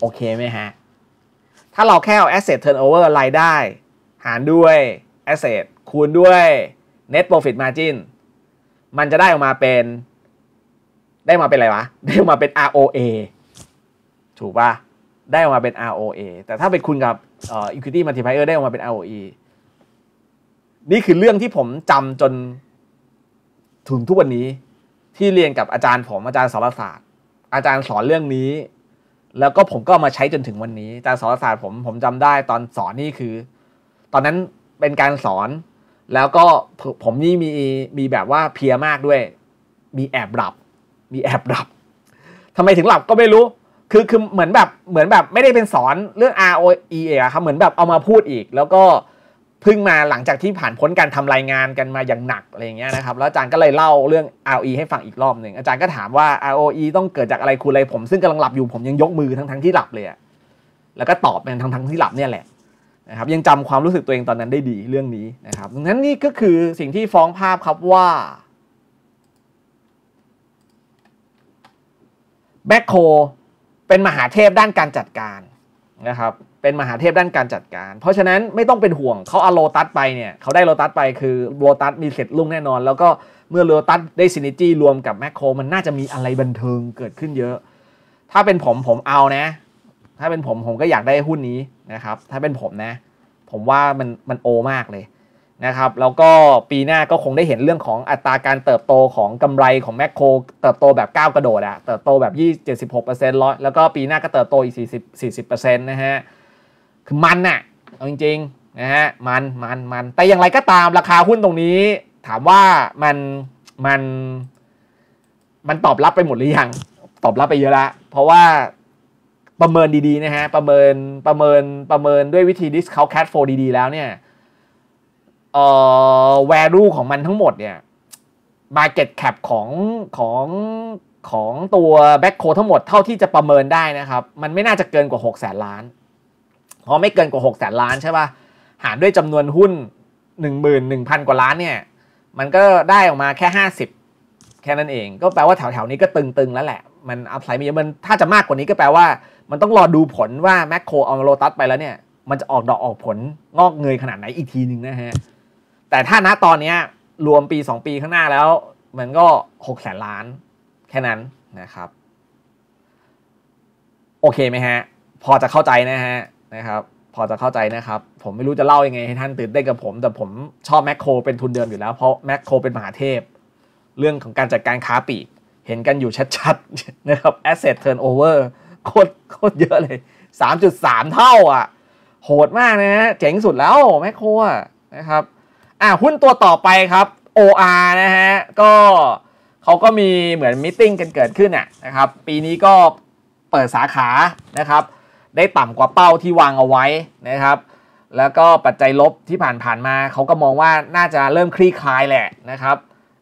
โอเคไหมฮะ ถ้าเราแค่เอาซทเทิร์นโอเวอร์รายได้ หารด้วยแอสเซทคูณ ด้วย Net Profit Margin มันจะได้ออกมาเป็น ได้มาเป็นอะไรวะ ได้มาเป็น ROA ถูกปะได้ออกมาเป็น ROA แต่ถ้าเป็นคุณกับ equity multiplier ได้ออกมาเป็น ROE นี่คือเรื่องที่ผมจำจนถึงทุกวันนี้ที่เรียนกับอาจารย์ผม อาจารย์สารศาสตร์อาจารย์สอนเรื่องนี้ แล้วก็ผมก็มาใช้จนถึงวันนี้อาจารย์สารศาสตร์ผมผมจำได้ตอนสอนนี่คือ ตอนนั้นเป็นการสอน แล้วก็ผมนี่มีมีแบบว่าเพียมากด้วยมีแอบหลับ มีแอบหลับทำไมถึงหลับก็ไม่รู้คือคือเหมือนแบบเหมือนแบบไม่ได้เป็นสอนเรื่อง ROE อะครับเหมือนแบบเอามาพูดอีก แล้วก็พึ่งมาหลังจากที่ผ่านพ้นการทำรายงานกันมาอย่างหนักอะไรเงี้ยนะครับแล้วอาจารย์ก็เลยเล่าเรื่อง ROE ให้ฟังอีกรอบหนึ่งอาจารย์ก็ถามว่า ROE ต้องเกิดจากอะไรคุณอะไรผมซึ่งกำลังหลับอยู่ผมยังยกมือทั้งทั้งที่หลับเลยอะแล้วก็ตอบเป็นทั้งทั้งที่หลับเนี่ยแหละนะครับยังจำความรู้สึกตัวเองตอนนั้นได้ดีเรื่องนี้นะครับดังนั้นนี่ก็คือสิ่งที่ฟ้องภาพครับว่าแบ็คโคเป็นมหาเทพด้านการจัดการนะครับเป็นมหาเทพด้านการจัดการ เพราะฉะนั้นไม่ต้องเป็นห่วงเขาอโลตัสไปเนี่ยเขาได้โลตัสไปคือโลตัสมีเสร็จลุ่งแน่นอน แล้วก็เมื่อโลตัสได้ซินิจี้รวมกับแมคโครมันน่าจะมีอะไรบันเทิงเกิดขึ้นเยอะ ถ้าเป็นผมผมเอานะ ถ้าเป็นผมผมก็อยากได้หุ้นนี้นะครับถ้าเป็นผมนะผมว่ามันมันโอมากเลยนะครับแล้วก็ปีหน้าก็คงได้เห็นเรื่องของอัตราการเติบโตของกำไรของแมคโครเติบโตแบบก้าวกระโดดอะเติบโตแบบ26%ร้อยแล้วก็ปีหน้าก็เติบโตอีก 40 40%นะฮะคือมันอะเอาจริงๆนะฮะมันมันมัน แต่อย่างไรก็ตามราคาหุ้นตรงนี้ ถามว่ามันมันมันตอบรับไปหมดหรือยังตอบรับไปเยอะละเพราะว่าประเมินดีๆนะฮะประเมินประเมินประเมินด้วยวิธี discount cash flow ดีๆ แล้วเนี่ยเอ่อ value ของมันทั้งหมดเนี่ย market cap ของของของตัวแบ็กโคทั้งหมดเท่าที่จะประเมินได้นะครับ มันไม่น่าจะเกินกว่า6 0แสนล้าน พอไม่เกินกว่า6 0แสนล้านใช่ป่ะ หารด้วยจำนวนหุ้น11,000 กว่าล้านเนี่ย มันก็ได้ออกมาแค่ 50 แค่นั้นเอง ก็แปลว่าแถวๆนี้ก็ตึงๆแล้วแหละ มันอัพไซด์มีเมันถ้าจะมากกว่านี้ก็แปลว่ามันต้องรอดูผลว่าแมคโครเอาโลตัสไปแล้วเนี่ย มันจะออกดอกออกผลงอกเงย ขนาดไหนอีกทีหนึ่งนะฮะแต่ถ้าณตอนนี้รวมปี 2 ปีข้างหน้าแล้ว มันก็6แสนล้าน แค่นั้นนะครับ โอเคไหมฮะ พอจะเข้าใจนะฮะนะครับ พอจะเข้าใจนะครับ ผมไม่รู้จะเล่ายังไง ให้ท่านตื่นเต้นกับผม แต่ผมชอบแมคโครเป็นทุนเดิมอยู่แล้ว เพราะแมคโครเป็นมหาเทพ เรื่องของการจัดการค้าปีกเห็นกันอยู่ชัดๆ นะครับ asset turnover โคตรโคตรเยอะเลย 3.3 เท่าอ่ะ โหดมากนะเจ๋งสุดแล้วแมคโครนะครับอ่ะหุ้นตัวต่อไปครับ OR นะฮะก็เขาก็มีเหมือนมิ팅กันเกิดขึ้นอ่ะนะครับปีนี้ก็เปิดสาขานะครับได้ต่ำกว่าเป้าที่วางเอาไว้นะครับแล้วก็ปัจจัยลบที่ผ่านผ่านมาเขาก็มองว่าน่าจะเริ่มคลี่คลายแหละนะครับ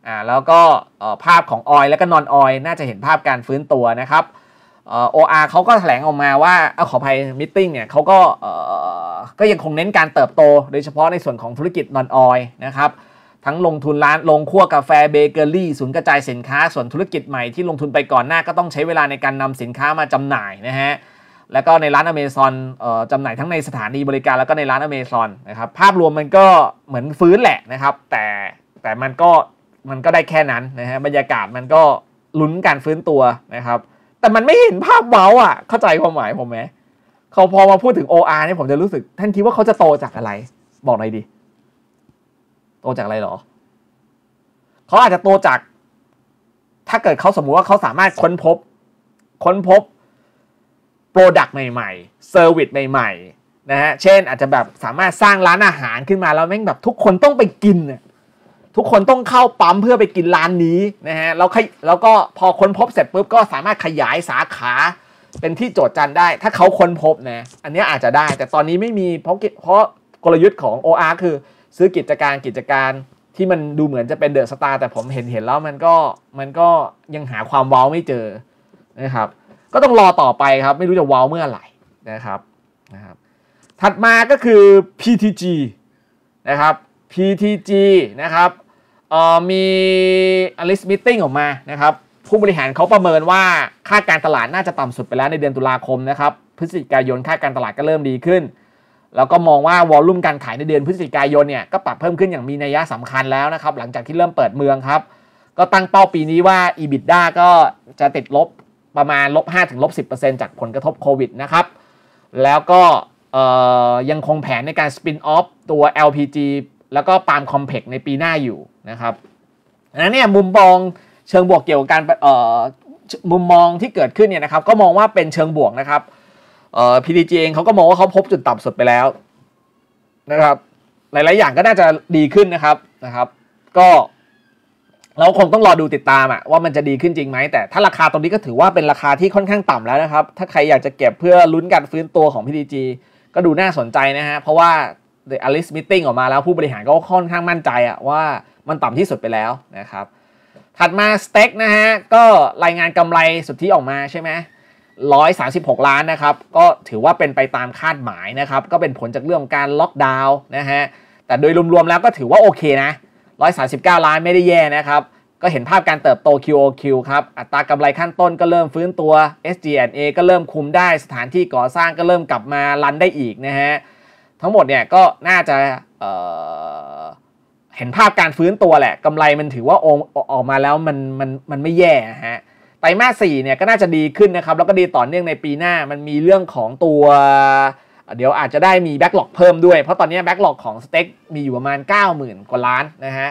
อ่าแล้วก็ภาพของออยแล้วก็นอนออยน่าจะเห็นภาพการฟื้นตัวนะครับโออาร์เขาก็แถลงออกมาว่าเอาขออภัยมิทติ้งเนี่ยเขาก็ก็ยังคงเน้นการเติบโต โดยเฉพาะในส่วนของธุรกิจนอนออยนะครับทั้งลงทุนร้านลงคั่วกาแฟเบเกอรี่ศูนย์กระจายสินค้าส่วนธุรกิจใหม่ที่ลงทุนไปก่อนหน้าก็ต้องใช้เวลาในการนำสินค้ามาจำหน่ายนะฮะแล้วก็ในร้านอเมซอนจำหน่ายทั้งในสถานีบริการแล้วก็ในร้านอเมซอนนะครับภาพรวมมันก็เหมือนฟื้นแหละนะครับ แต่แต่มันก็มันก็ได้แค่นั้นนะฮะบรรยากาศมันก็ลุ้นการฟื้นตัวนะครับแต่มันไม่เห็นภาพเว้าอ่ะ เข้าใจความหมายผมไหมเขาพอมาพูดถึง OR เนี่ยผมจะรู้สึกท่านคิดว่าเขาจะโตจากอะไร บอกหน่อยดิ โตจากอะไรหรอ เขาอาจจะโตจาก ถ้าเกิดเขาสมมุติว่าเขาสามารถค้นพบ ค้นพบโปรดักต์ใหม่ๆเซอร์วิสใหม่ๆนะฮะ เช่นอาจจะแบบสามารถสร้างร้านอาหารขึ้นมาแล้วแม่งแบบทุกคนต้องไปกินเนี่ยทุกคนต้องเข้าปั๊มเพื่อไปกินร้านนี้นะฮะแล้วแล้วก็พอค้นพบเสร็จปุ๊บก็สามารถขยายสาขาเป็นที่โจทย์จันได้ ถ้าเขาค้นพบนะอันนี้อาจจะได้ แต่ตอนนี้ไม่มีเพราะเพราะกลยุทธ์ของ OR คือซื้อกิจการกิจการที่มันดูเหมือนจะเป็นเดอะสตาร์แต่ผมเห็นเห็นแล้วมันก็มันก็ยังหาความว้าไม่เจอนะครับ ก็ต้องรอต่อไปครับไม่รู้จะว้าเมื่อไหร่นะครับนะครับ ถัดมาก็คือ PTG นะครับ PTG นะครับมีอัลิสมิทติ้งออกมานะครับ ผู้บริหารเขาประเมินว่าค่าการตลาดน่าจะต่ำสุดไปแล้วในเดือนตุลาคมนะครับ พฤศจิกายนค่าการตลาดก็เริ่มดีขึ้น แล้วก็มองว่าวอลลุ่มการขายในเดือนพฤศจิกายนเนี่ย ก็ปรับเพิ่มขึ้นอย่างมีนัยยะสำคัญแล้วนะครับ หลังจากที่เริ่มเปิดเมืองครับ ก็ตั้งเป้าปีนี้ว่า EBITDA ก็จะติดลบประมาณลบ5ถึงลบ10%จากผลกระทบโควิดนะครับแล้วก็ยังคงแผนในการสปินออฟตัว LPG แล้วก็ปาล์มคอมเพล็กในปีหน้าอยู่นะครับอันนั้นเนี่ยมุมมองเชิงบวกเกี่ยวกับการเออ่มุมมองที่เกิดขึ้นเนี่ยนะครับ ก็มองว่าเป็นเชิงบวกนะครับเอ่อพีดีเองเขาก็มองว่าเขาพบจุดต่ำสุดไปแล้วนะครับ หลายๆอย่างก็น่าจะดีขึ้นนะครับนะครับ ก็ เราคงต้องรอดูติดตามอะว่ามันจะดีขึ้นจริงไหม แต่ถ้าราคาตรงนี้ก็ถือว่าเป็นราคาที่ค่อนข้างต่ำแล้วนะครับถ้าใครอยากจะเก็บเพื่อลุ้นการฟื้นตัวของพีดีก็ดูน่าสนใจนะฮะเพราะว่า The Alice Meeting ออกมาแล้วผู้บริหารก็ค่อนข้างมั่นใจอะว่ามันต่ำที่สุดไปแล้วนะครับ ถัดมาสเต็กนะฮะ ก็รายงานกำไรสุทธิออกมาใช่ไหมร้อยสาสิบหกล้านนะครับ ก็ถือว่าเป็นไปตามคาดหมายนะครับ ก็เป็นผลจากเรื่องการล็อกดาวน์นะฮะ แต่โดยรวมๆ แล้วก็ถือว่าโอเคนะร้อยสาสิบเก้าล้านไม่ได้แย่นะครับ ก็เห็นภาพการเติบโต QOQ ครับอัตรากำไรขั้นต้นก็เริ่มฟื้นตัว SG&A ก็เริ่มคุมได้สถานที่ก่อสร้างก็เริ่มกลับมารันได้อีกนะฮะทั้งหมดเนี่ยก็น่าจะเเห็นภาพการฟื้นตัวแหละกำไรมันถือว่าออกมาแล้วมันมันมันไม่แย่ฮะไตรมาสสี่เนี่ยก็น่าจะดีขึ้นนะครับ แล้วก็ดีต่อเนื่องในปีหน้ามันมีเรื่องของตัว เดี๋ยวอาจจะได้มีแบ็กหลอกเพิ่มด้วย เพราะตอนนี้แบ็กหลอกของสเต็กมีอยู่ประมาณ 90,000 กว่าล้านนะฮะ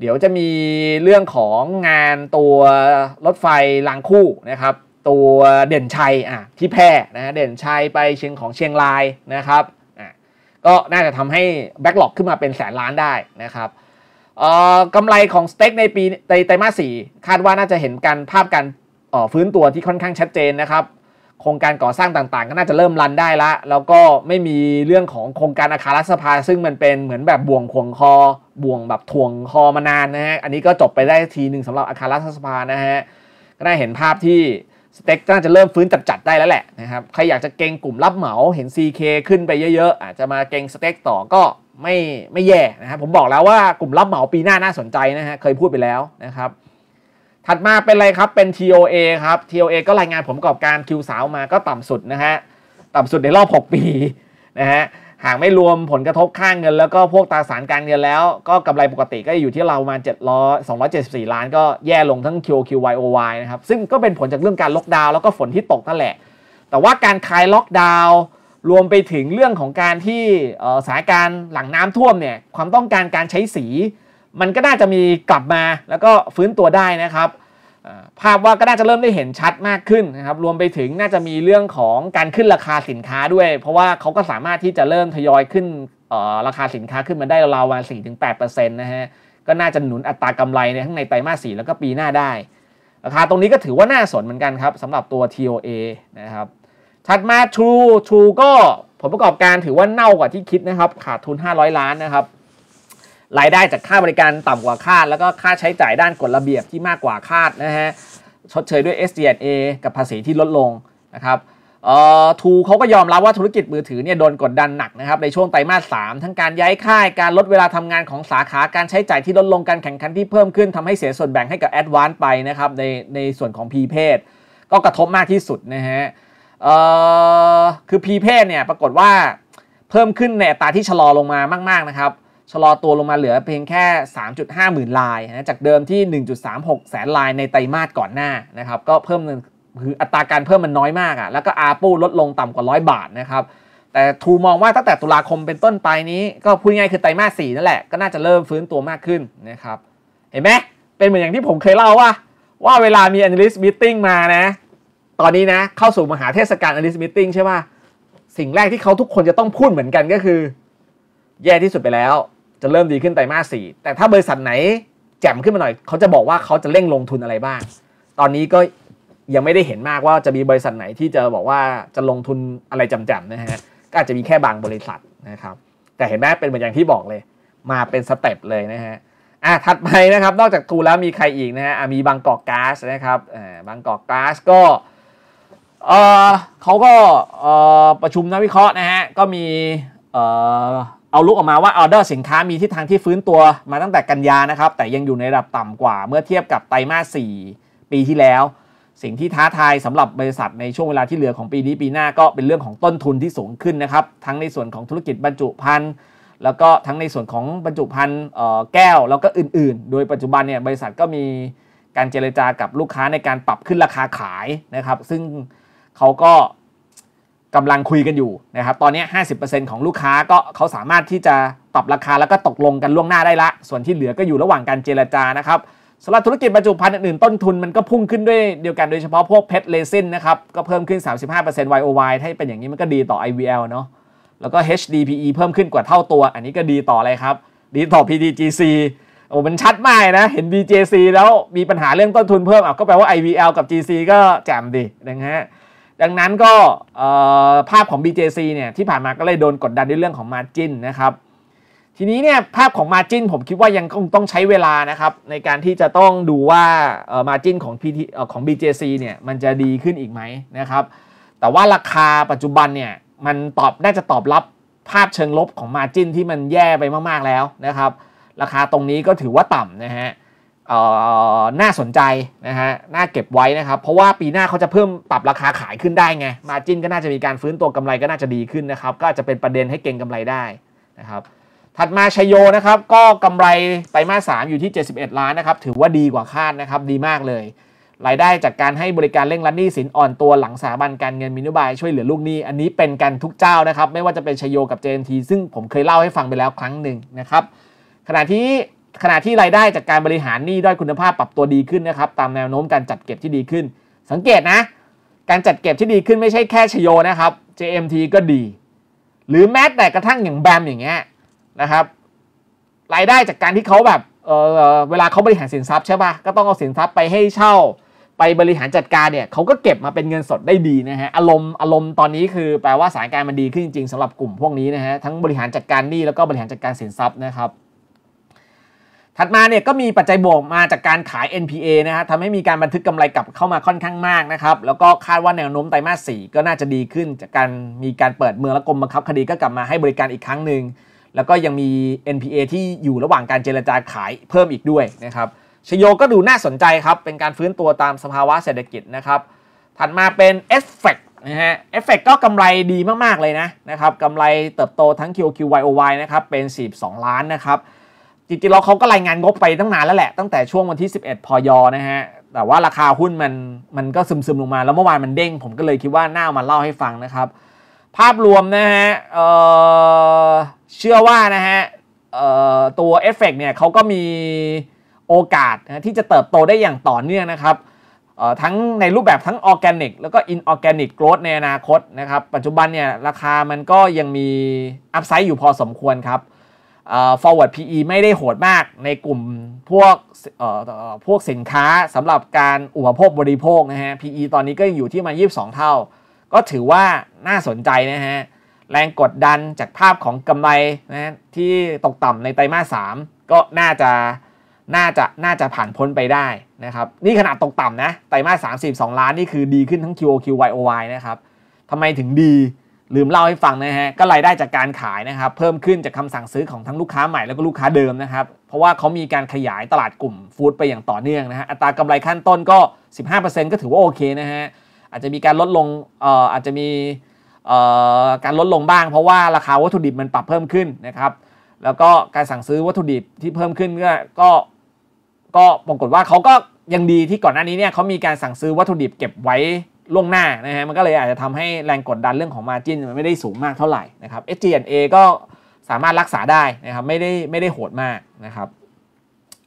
เดี๋ยวจะมีเรื่องของงานตัวรถไฟรางคู่นะครับ ตัวเด่นชัยอ่ะที่แพร่นะเด่นชัยไปเชียงของเชียงรายนะครับก็น่าจะทำให้แบ็กหลอกขึ้นมาเป็นแสนล้านได้นะครับกำไรของสเต็กในปีในไตรมาสสี่คาดว่าน่าจะเห็นการภาพการฟื้นตัวที่ค่อนข้างชัดเจนนะครับ โครงการก่อสร้างต่างๆก็น่าจะเริ่มรันได้ละแล้วก็ไม่มีเรื่องของโครงการอาคารรัฐสภา ซึ่งมันเป็นเหมือนแบบบ่วงขวงคอบ่วงแบบถ่วงคอมานานนะฮะอันนี้ก็จบไปได้ทีหนึ่งสำหรับอาคารรัฐสภานะฮะก็ได้เห็นภาพที่สเต็กน่าจะเริ่มฟื้นจัดๆได้แล้วแหละนะครับ ใครอยากจะเก่งกลุ่มรับเหมาเห็น CK ขึ้นไปเยอะๆ อาจจะมาเก่งสเต็กต่อก็ไม่ไม่แย่นะครับผมบอกแล้วว่ากลุ่มรับเหมาปีหน้าน่าสนใจนะฮะเคยพูดไปแล้วนะครับถัดมาเป็นอะไรครับเป็น TOA ครับ TOA ก็รายงานผมประกอบการ Q3 มาก็ต่ำสุดนะฮะต่ำสุดในรอบ 6 ปีนะฮะหากไม่รวมผลกระทบข้างเงินแล้วก็พวกตราสารการเงินแล้ว ก็กำไรปกติก็อยู่ที่เรามา700 274 ล้านก็แย่ลงทั้ง QQYOY นะครับซึ่งก็เป็นผลจากเรื่องการล็อกดาวน์แล้วก็ฝนที่ตกนั่นแหละแต่ว่าการคลายล็อกดาวน์รวมไปถึงเรื่องของการที่สถานการณ์หลังน้ำท่วมเนี่ยความต้องการการใช้สี มันก็น่าจะมีกลับมาแล้วก็ฟื้นตัวได้นะครับภาพว่าก็น่าจะเริ่มได้เห็นชัดมากขึ้นนะครับรวมไปถึงน่าจะมีเรื่องของการขึ้นราคาสินค้าด้วย เพราะว่าเขาก็สามารถที่จะเริ่มทยอยขึ้นราคาสินค้าขึ้นมาได้ราวๆสี่ถึงแปดเปอร์เซ็นต์นะฮะก็น่าจะหนุนอัตรากำไรในทั้งในไตรมาสสี่แล้วก็ปีหน้าได้ ราคาตรงนี้ก็ถือว่าน่าสนเหมือนกันครับสำหรับตัว TOA นะครับถัดมา True True ก็ผลประกอบการถือว่าเน่ากว่าที่คิดนะครับ ขาดทุน500ล้านนะครับรายได้จากค่าบริการต่ำกว่าคาด แล้วก็ค่าใช้จ่ายด้านกฎระเบียบที่มากกว่าคาดนะฮะชดเชยด้วย SDNA กับภาษีที่ลดลงนะครับเออ่ทูเขาก็ยอมรับว่าธุรกิจมือถือเนี่ยโดนกดดันหนักนะครับในช่วงไตรมาส3ทั้งการย้ายค่ายการลดเวลาทำงานของสาขาการใช้จ่ายที่ลดลงการแข่งขันที่เพิ่มขึ้นทำให้เสียส่วนแบ่งให้กับแอดวานซ์ไปนะครับในในส่วนของพีเพศก็กระทบมากที่สุดนะฮะคือพีเพศเนี่ยปรากฏว่าเพิ่มขึ้นในอัตราที่ชะลอลงมามากๆนะครับชะลอตัวลงมาเหลือเพียงแค่ 3.5 หมื่นลายนะจากเดิมที่ 1.36 แสนลายในไตรมาสก่อนหน้า นะครับ ก็เพิ่มคืออัตราการเพิ่มมันน้อยมากอะ่ะแล้วก็อาปูลดลงต่ำกว่า 100 บาทนะครับ แต่ทูมองว่าตั้งแต่ตุลาคมเป็นต้นไปนี้ ก็พูดง่ายคือไตรมาส4นั่นแหละ ก็น่าจะเริ่มฟื้นตัวมากขึ้นนะครับเห็นไหม เป็นเหมือนอย่างที่ผมเคยเล่าว่า ว่าเวลามี analyst meeting มา นะ ตอนนี้นะ เข้าสู่มหาเทศกาล analyst meeting ใช่ป่ะสิ่งแรกที่เขาทุกคนจะต้องพูดเหมือนกันก็คือ แย่ที่สุดไปแล้วะเริ่มดีขึ้นไตรมาสสี่ แต่ถ้าบริษัทไหนแจ่มขึ้นมาหน่อย เขาจะบอกว่าเขาจะเร่งลงทุนอะไรบ้าง ตอนนี้ก็ยังไม่ได้เห็นมากว่าจะมีบริษัทไหนที่จะบอกว่าจะลงทุนอะไรจำจำนะฮะ ก็อาจจะมีแค่บางบริษัทนะครับ แต่เห็นไหมเป็นเหมือนอย่างที่บอกเลย มาเป็นสเต็ปเลยนะฮะ อ่ะ ถัดไปนะครับ นอกจากทูแล้วมีใครอีกนะฮะมีบางกอกก๊าซนะครับอ่าบางกอกก๊าซก็เออเขาก็เออประชุมนักวิเคราะห์นะฮะ ก็มีเออเอาลุกออกมาว่าออเดอร์สินค้ามีทิศทางที่ฟื้นตัวมาตั้งแต่กันยานะครับแต่ยังอยู่ในระดับต่ำกว่า เมื่อเทียบกับไตรมาส4ปีที่แล้ว สิ่งที่ท้าทายสำหรับบริษัทในช่วงเวลาที่เหลือของปีนี้ปีหน้าก็เป็นเรื่องของต้นทุนที่สูงขึ้นนะครับทั้งในส่วนของธุรกิจบรรจุภัณฑ์แล้วก็ทั้งในส่วนของบรรจุภัณฑ์แก้วแล้วก็อื่น ๆ โดยปัจจุบันเนี่ยบริษัทก็มีการเจรจากับลูกค้าในการปรับขึ้นราคาขายนะครับซึ่งเขาก็กำลังคุยกันอยู่นะครับตอนนี้ 50%ของลูกค้าก็เขาสามารถที่จะปรับราคาแล้วก็ตกลงกันล่วงหน้าได้ละ ส่วนที่เหลือก็อยู่ระหว่างการเจรจานะครับสำหรับธุรกิจบรรจุภัณฑ์อื่นๆต้นทุนมันก็พุ่งขึ้นด้วยเดียวกันโดยเฉพาะพวกเพชรเลซินนะครับก็เพิ่มขึ้น 35% YOY ถ้าเป็นอย่างนี้มันก็ดีต่อ IVL เนาะแล้วก็ HDPE เพิ่มขึ้นกว่าเท่าตัว อันนี้ก็ดีต่ออะไรครับดีต่อ PTGC โอ้มันชัดมากนะเห็น BJC แล้วมีปัญหาเรื่องต้นทุนเพิ่มอ่ะก็แปลว่า IVL กับ GC ก็แจ่มดีนะฮะดังนั้นก็ภาพของ BJC เนี่ยที่ผ่านมาก็เลยโดนกดดันด้วยเรื่องของ Margin นะครับทีนี้เนี่ยภาพของ Margin ผมคิดว่ายังคงต้องใช้เวลานะครับในการที่จะต้องดูว่า Margin ของ PT ของ BJC เนี่ยมันจะดีขึ้นอีกไหมนะครับ แต่ว่าราคาปัจจุบันเนี่ยมันตอบน่าจะตอบรับภาพเชิงลบของ Margin ที่มันแย่ไปมากๆแล้วนะครับ ราคาตรงนี้ก็ถือว่าต่ำนะฮะน่าสนใจนะฮะ น่าเก็บไว้นะครับ เพราะว่าปีหน้าเขาจะเพิ่มปรับราคาขายขึ้นได้ไงมาจิ้นก็น่าจะมีการฟื้นตัวกำไรก็น่าจะดีขึ้นนะครับ ก็จะเป็นประเด็นให้เก่งกำไรได้นะครับ ถัดมาชยโยนะครับ ก็กำไรไตรมาสสามอยู่ที่ 71 ล้านนะครับ ถือว่าดีกว่าคาดนะครับ ดีมากเลย รายได้จากการให้บริการเร่งรัดหนี้สินอ่อนตัวหลังสถาบันการเงินมินิบาย ช่วยเหลือลูกหนี้ อันนี้เป็นกันทุกเจ้านะครับ ไม่ว่าจะเป็นชยโยกับ JMT ซึ่งผมเคยเล่าให้ฟังไปแล้วครั้งหนึ่งนะครับ ขณะที่ขณะที่รายได้จากการบริหารหนี้ด้อยคุณภาพปรับตัวดีขึ้นนะครับตามแนวโน้มการจัดเก็บที่ดีขึ้น สังเกตนะ การจัดเก็บที่ดีขึ้นไม่ใช่แค่ ชโยนะครับ JMT ก็ดี หรือแม้แต่กระทั่งอย่างแบมอย่างเงี้ยนะครับรายได้จากการที่เขาแบบเออเวลาเขาบริหารสินทรัพย์ใช่ปะ่ะก็ต้องเอาสินทรัพย์ไปให้เช่า ไปบริหารจัดการเนี่ยเขาก็เก็บมาเป็นเงินสดได้ดีนะฮะอารมณ์อารมณ์ตอนนี้คือแปลว่าสถานการณ์มันดีขึ้นจริงๆสำหรับกลุ่มพวกนี้นะฮะทั้งบริหารจัดการหนี้แล้วก็บริหารจัดการสินทรัพย์นะครับถัดมาเนี่ยก็มีปัจจัยบวกมาจากการขาย NPA นะฮะทำให้มีการบันทึกกำไรกลับเข้ามาค่อนข้างมากนะครับแล้วก็คาดว่าแนวโน้มไตรมาสสี่ก็น่าจะดีขึ้น จากการมีการเปิดเมืองและกรมบังคับคดีก็กลับมาให้บริการอีกครั้งหนึ่งแล้วก็ยังมี NPA ที่อยู่ระหว่างการเจรจาขายเพิ่มอีกด้วยนะครับชโยก็ดูน่าสนใจครับเป็นการฟื้นตัวตามสภาวะเศรษฐกิจนะครับ ถัดมาเป็นเ f ฟ c นะฮะเอฟเฟกก็กำไรดีมากๆเลยนะนะครับกำไรเติบโตทั้ง q q YOY นะครับเป็น42ล้านนะครับจริงๆเราเขาก็รายงานงบไปตั้งนานแล้วแหละ ตั้งแต่ช่วงวันที่ 11 พยนะฮะ แต่ว่าราคาหุ้นมันมันก็ซึมๆ ลงมาแล้วเมื่อวานมันเด้ง ผมก็เลยคิดว่าน่ามาเล่าให้ฟังนะครับ ภาพรวมนะฮะเเชื่อว่านะฮะตัวเอฟเฟกเนี่ยเขาก็มีโอกาสนะที่จะเติบโตได้อย่างต่อเนื่องนะครับทั้งในรูปแบบทั้งออร์แกนิกแล้วก็อินออร์แกนิกโกรดในอนาคตนะครับ ปัจจุบันเนี่ยราคามันก็ยังมีอัพไซด์อยู่พอสมควรครับ forward PE ไม่ได้โหดมากในกลุ่มพวกพวกสินค้าสำหรับการอุปโภคบริโภคนะฮะ PE ตอนนี้ก็ยังอยู่ที่มา 22 เท่า ก็ถือว่าน่าสนใจนะฮะแรงกดดันจากภาพของกำไรนะที่ตกต่ำในไตรมาส3ก็น่าจะน่าจะน่าจะผ่านพ้นไปได้นะครับนี่ขนาดตกต่ำนะไตรมาส32 ล้านนี่คือดีขึ้นทั้ง QOQ YOY นะครับทำไมถึงดีลืมเล่าให้ฟังนะฮะก็รายได้จากการขายนะครับเพิ่มขึ้นจากคำสั่งซื้อของทั้งลูกค้าใหม่แล้วก็ลูกค้าเดิมนะครับเพราะว่าเขามีการขยายตลาดกลุ่มฟู้ดไปอย่างต่อเนื่องนะฮะอัตรากำไรขั้นต้นก็ 15%ก็ถือว่าโอเคนะฮะอาจจะมีการลดลงเอ่ออาจจะมีเอ่อการลดลงบ้างเพราะว่าราคาวัตถุดิบมันปรับเพิ่มขึ้นนะครับแล้วก็การสั่งซื้อวัตถุดิบที่เพิ่มขึ้นก็ก็ก็ปรากฏว่าเขาก็ยังดีที่ก่อนหน้านี้เนี่ยเขามีการสั่งซื้อวัตถุดิบเก็บไว้ล่วงหน้านะฮะมันก็เลยอาจจะทำให้แรงกดดันเรื่องของมาจินมันไม่ได้สูงมากเท่าไหร่นะครับ s g n a ก็สามารถรักษาได้นะครับไม่ได้ไม่ได้โหดมากนะครับ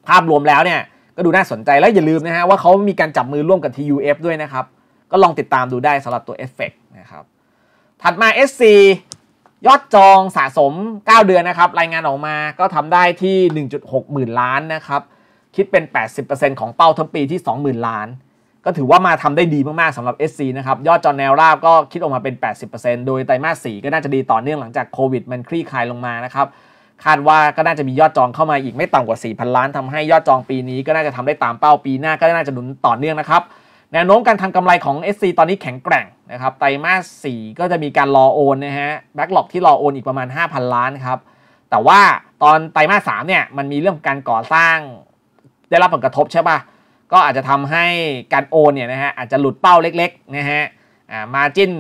ภาพรวมแล้วเนี่ยก็ดูน่าสนใจแล้วอย่าลืมนะฮะว่าเขามีการจับมือร่วมกับ TUF ด้วยนะครับก็ลองติดตามดูได้สำหรับตัว e f f e c t นะครับถัดมา SC ยอดจองสะสม 9 เดือนนะครับรายงานออกมาก็ทำได้ที่ 1.6 หมื่นล้านนะครับคิดเป็น 80%ของเป้าทั้งปีที่ 20,000 ล้านก็ถือว่ามาทำได้ดีมาก ๆสำหรับ SC นะครับ ยอดจอแนวราบก็คิดออกมาเป็น 80%โดยไตรมาส4ก็น่าจะดีต่อเนื่องหลังจากโควิดมันคลี่คลายลงมานะครับ คาดว่าก็น่าจะมียอดจองเข้ามาอีกไม่ต่ำกว่า 4,000 ล้าน ทำให้ยอดจองปีนี้ก็น่าจะทำได้ตามเป้าปีหน้า ก็น่าจะหนุนต่อเนื่องนะครับ แนวโน้มการทำกำไรของ SC ตอนนี้แข็งแกร่งนะครับไตรมาส4ก็จะมีการรอโอนนะฮะแบ็กหลอกที่รอโอนอีกประมาณ 5,000 ล้านครับแต่ว่าตอนไตรมาส3เนี่ยมันมีเรื่องการก่อสร้าง ได้รับผลกระทบใช่ปะ่ะก็อาจจะทำให้การโอนเนี่ยนะฮะอาจจะหลุดเป้าเล็กๆนะฮะอ่ามาจิน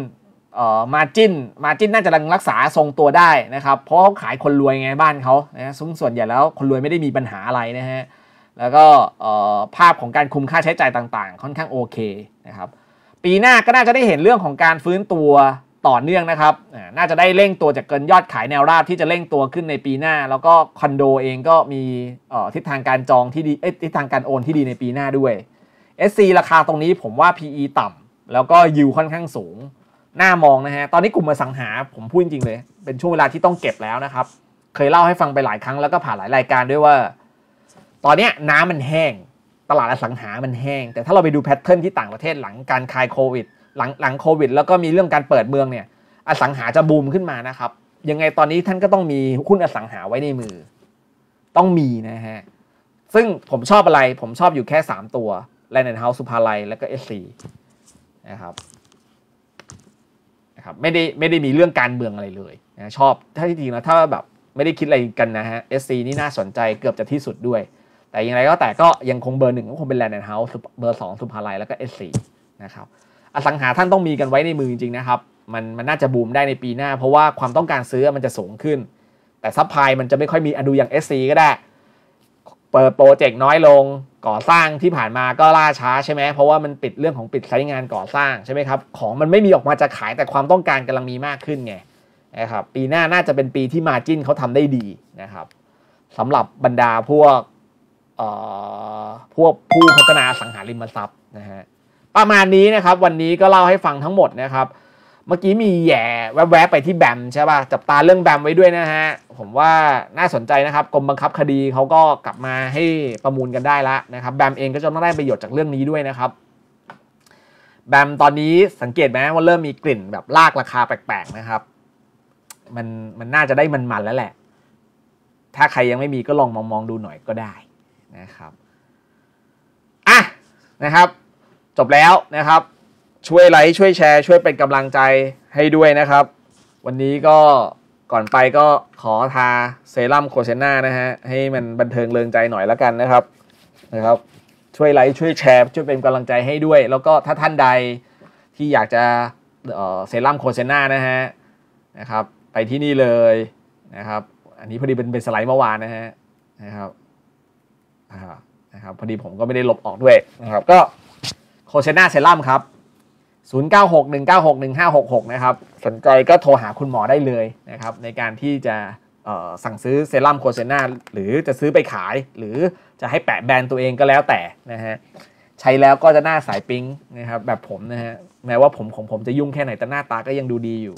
เอ่อมาจินมาจินน่าจะรักษาทรงตัวได้นะครับเพราะเขาขายคนรวยไงบ้านเขานะซึ่งส่วนใหญ่แล้ว คนรวยไม่ได้มีปัญหาอะไรนะฮะแล้วก็เออ่ภาพของการคุมค่าใช้จ่ายต่างๆ ค่อนข้างโอเคนะครับปีหน้าก็น่าจะได้เห็นเรื่องของการฟื้นตัวต่อเนื่องนะครับ น่าจะได้เร่งตัวจากเกินยอดขายแนวราบที่จะเร่งตัวขึ้นในปีหน้า แล้วก็คอนโดเองก็มีทิศทางการจองที่ดีทิศทางการโอนที่ดีในปีหน้าด้วย SC ราคาตรงนี้ผมว่า PE ต่ำแล้วก็ยิวค่อนข้างสูงน่ามองนะฮะ ตอนนี้กลุ่มมาสังหาผมพูดจริงเลย เป็นช่วงเวลาที่ต้องเก็บแล้วนะครับ เคยเล่าให้ฟังไปหลายครั้งแล้วก็ผ่านหลายรายการด้วยว่า ตอนนี้น้ำมันแห้งตลาดอสังหามันแห้งแต่ถ้าเราไปดูแพทเทิร์นที่ต่างประเทศหลังการคลายโควิดหลังหลังโควิดแล้วก็มีเรื่องการเปิดเมืองเนี่ย อสังหาจะบูมขึ้นมานะครับยังไงตอนนี้ท่านก็ต้องมีหุ้นอสังหาไว้ในมือ ต้องมีนะฮะ ซึ่งผมชอบอะไร ผมชอบอยู่แค่ 3 ตัวแลนด์เฮาส์สุภาลัยแล้วก็เอสซีนะครับนะครับ ไม่ได้ไม่ได้มีเรื่องการเมืองอะไรเลยนะชอบ ถ้าจริงนะถ้าแบบไม่ได้คิดอะไรกันนะฮะเอสซีนี่น่าสนใจเกือบจะที่สุดด้วย แต่อย่างไรก็แต่ก็ยังคงเบอร์หนึ่งก็คงเป็นแลนด์เฮาส์เบอร์สองสุภาลัยแล้วก็เอสซีนะครับสังหาท่านต้องมีกันไว้ในมือจริงๆนะครับ มันมันน่าจะบูมได้ในปีหน้าเพราะว่าความต้องการซื้อมันจะสูงขึ้น แต่ซัพพลายมันจะไม่ค่อยมีอดูอย่าง SC ก็ได้ เปิดโปรเจกต์น้อยลง ก่อสร้างที่ผ่านมาก็ล่าช้าใช่ไหมเพราะว่ามันปิดเรื่องของปิดไซต์งานก่อสร้างใช่ไหมครับ ของมันไม่มีออกมาจะขายแต่ความต้องการกำลังมีมากขึ้นไง นะครับ ปีหน้าน่าจะเป็นปีที่มาจิ้นเขาทำได้ดีนะครับสำหรับบรรดาพวกเออ่พวกผู้พัฒนาสังหาริมทรัพย์นะฮะประมาณนี้นะครับวันนี้ก็เล่าให้ฟังทั้งหมดนะครับ เมื่อกี้มีแย่แวบๆไปที่แบมใช่ป่ะจับตาเรื่องแบมไว้ด้วยนะฮะผมว่าน่าสนใจนะครับกรมบังคับคดีเขาก็กลับมาให้ประมูลกันได้ละนะครับ แบมเองก็จะต้องได้ประโยชน์จากเรื่องนี้ด้วยนะครับ แบมตอนนี้สังเกตไหมว่าเริ่มมีกลิ่นแบบลากราคาแปลกๆนะครับมันมันน่าจะได้มันๆแล้วแหละ ถ้าใครยังไม่มีก็ลองมองๆดูหน่อยก็ได้นะครับอ่ะนะครับจบแล้วนะครับ ช่วยไลค์ช่วยแชร์ช่วยเป็นกำลังใจให้ด้วยนะครับ วันนี้ก็ก่อนไปก็ขอทาเซรั่มโคเซน่านะฮะให้มันบันเทิงเริงใจหน่อยละกันนะครับ นะครับช่วยไลค์ช่วยแชร์ช่วยเป็นกำลังใจให้ด้วย แล้วก็ถ้าท่านใดที่อยากจะเซรั่มโคเซน่านะฮะนะครับ ไปที่นี่เลยนะครับ อันนี้พอดีเป็นเป็นสไลด์เมื่อวานนะฮะนะครับนะครับพอดีผมก็ไม่ได้ลบออกด้วยนะครับก็โคเชน่าเซรั่มครับ 0961961566 นะครับ สนใจก็โทรหาคุณหมอได้เลยนะครับ ในการที่จะสั่งซื้อเซรั่มโคเชนาหรือจะซื้อไปขาย หรือจะให้แปะแบรนด์ตัวเองก็แล้วแต่นะฮะใช้แล้วก็จะหน้าสายปิ๊งนะครับแบบผมนะฮะแม้ว่าผมของผมจะยุ่งแค่ไหนแต่หน้าตาก็ยังดูดีอยู่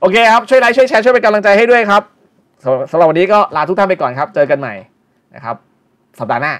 โอเคครับ ช่วยไลค์ ช่วยแชร์ ช่วยเป็นกำลังใจให้ด้วยครับสำหรับวันนี้ก็ลาทุกท่านไปก่อนครับเจอกันใหม่นะครับสัปดาห์หน้า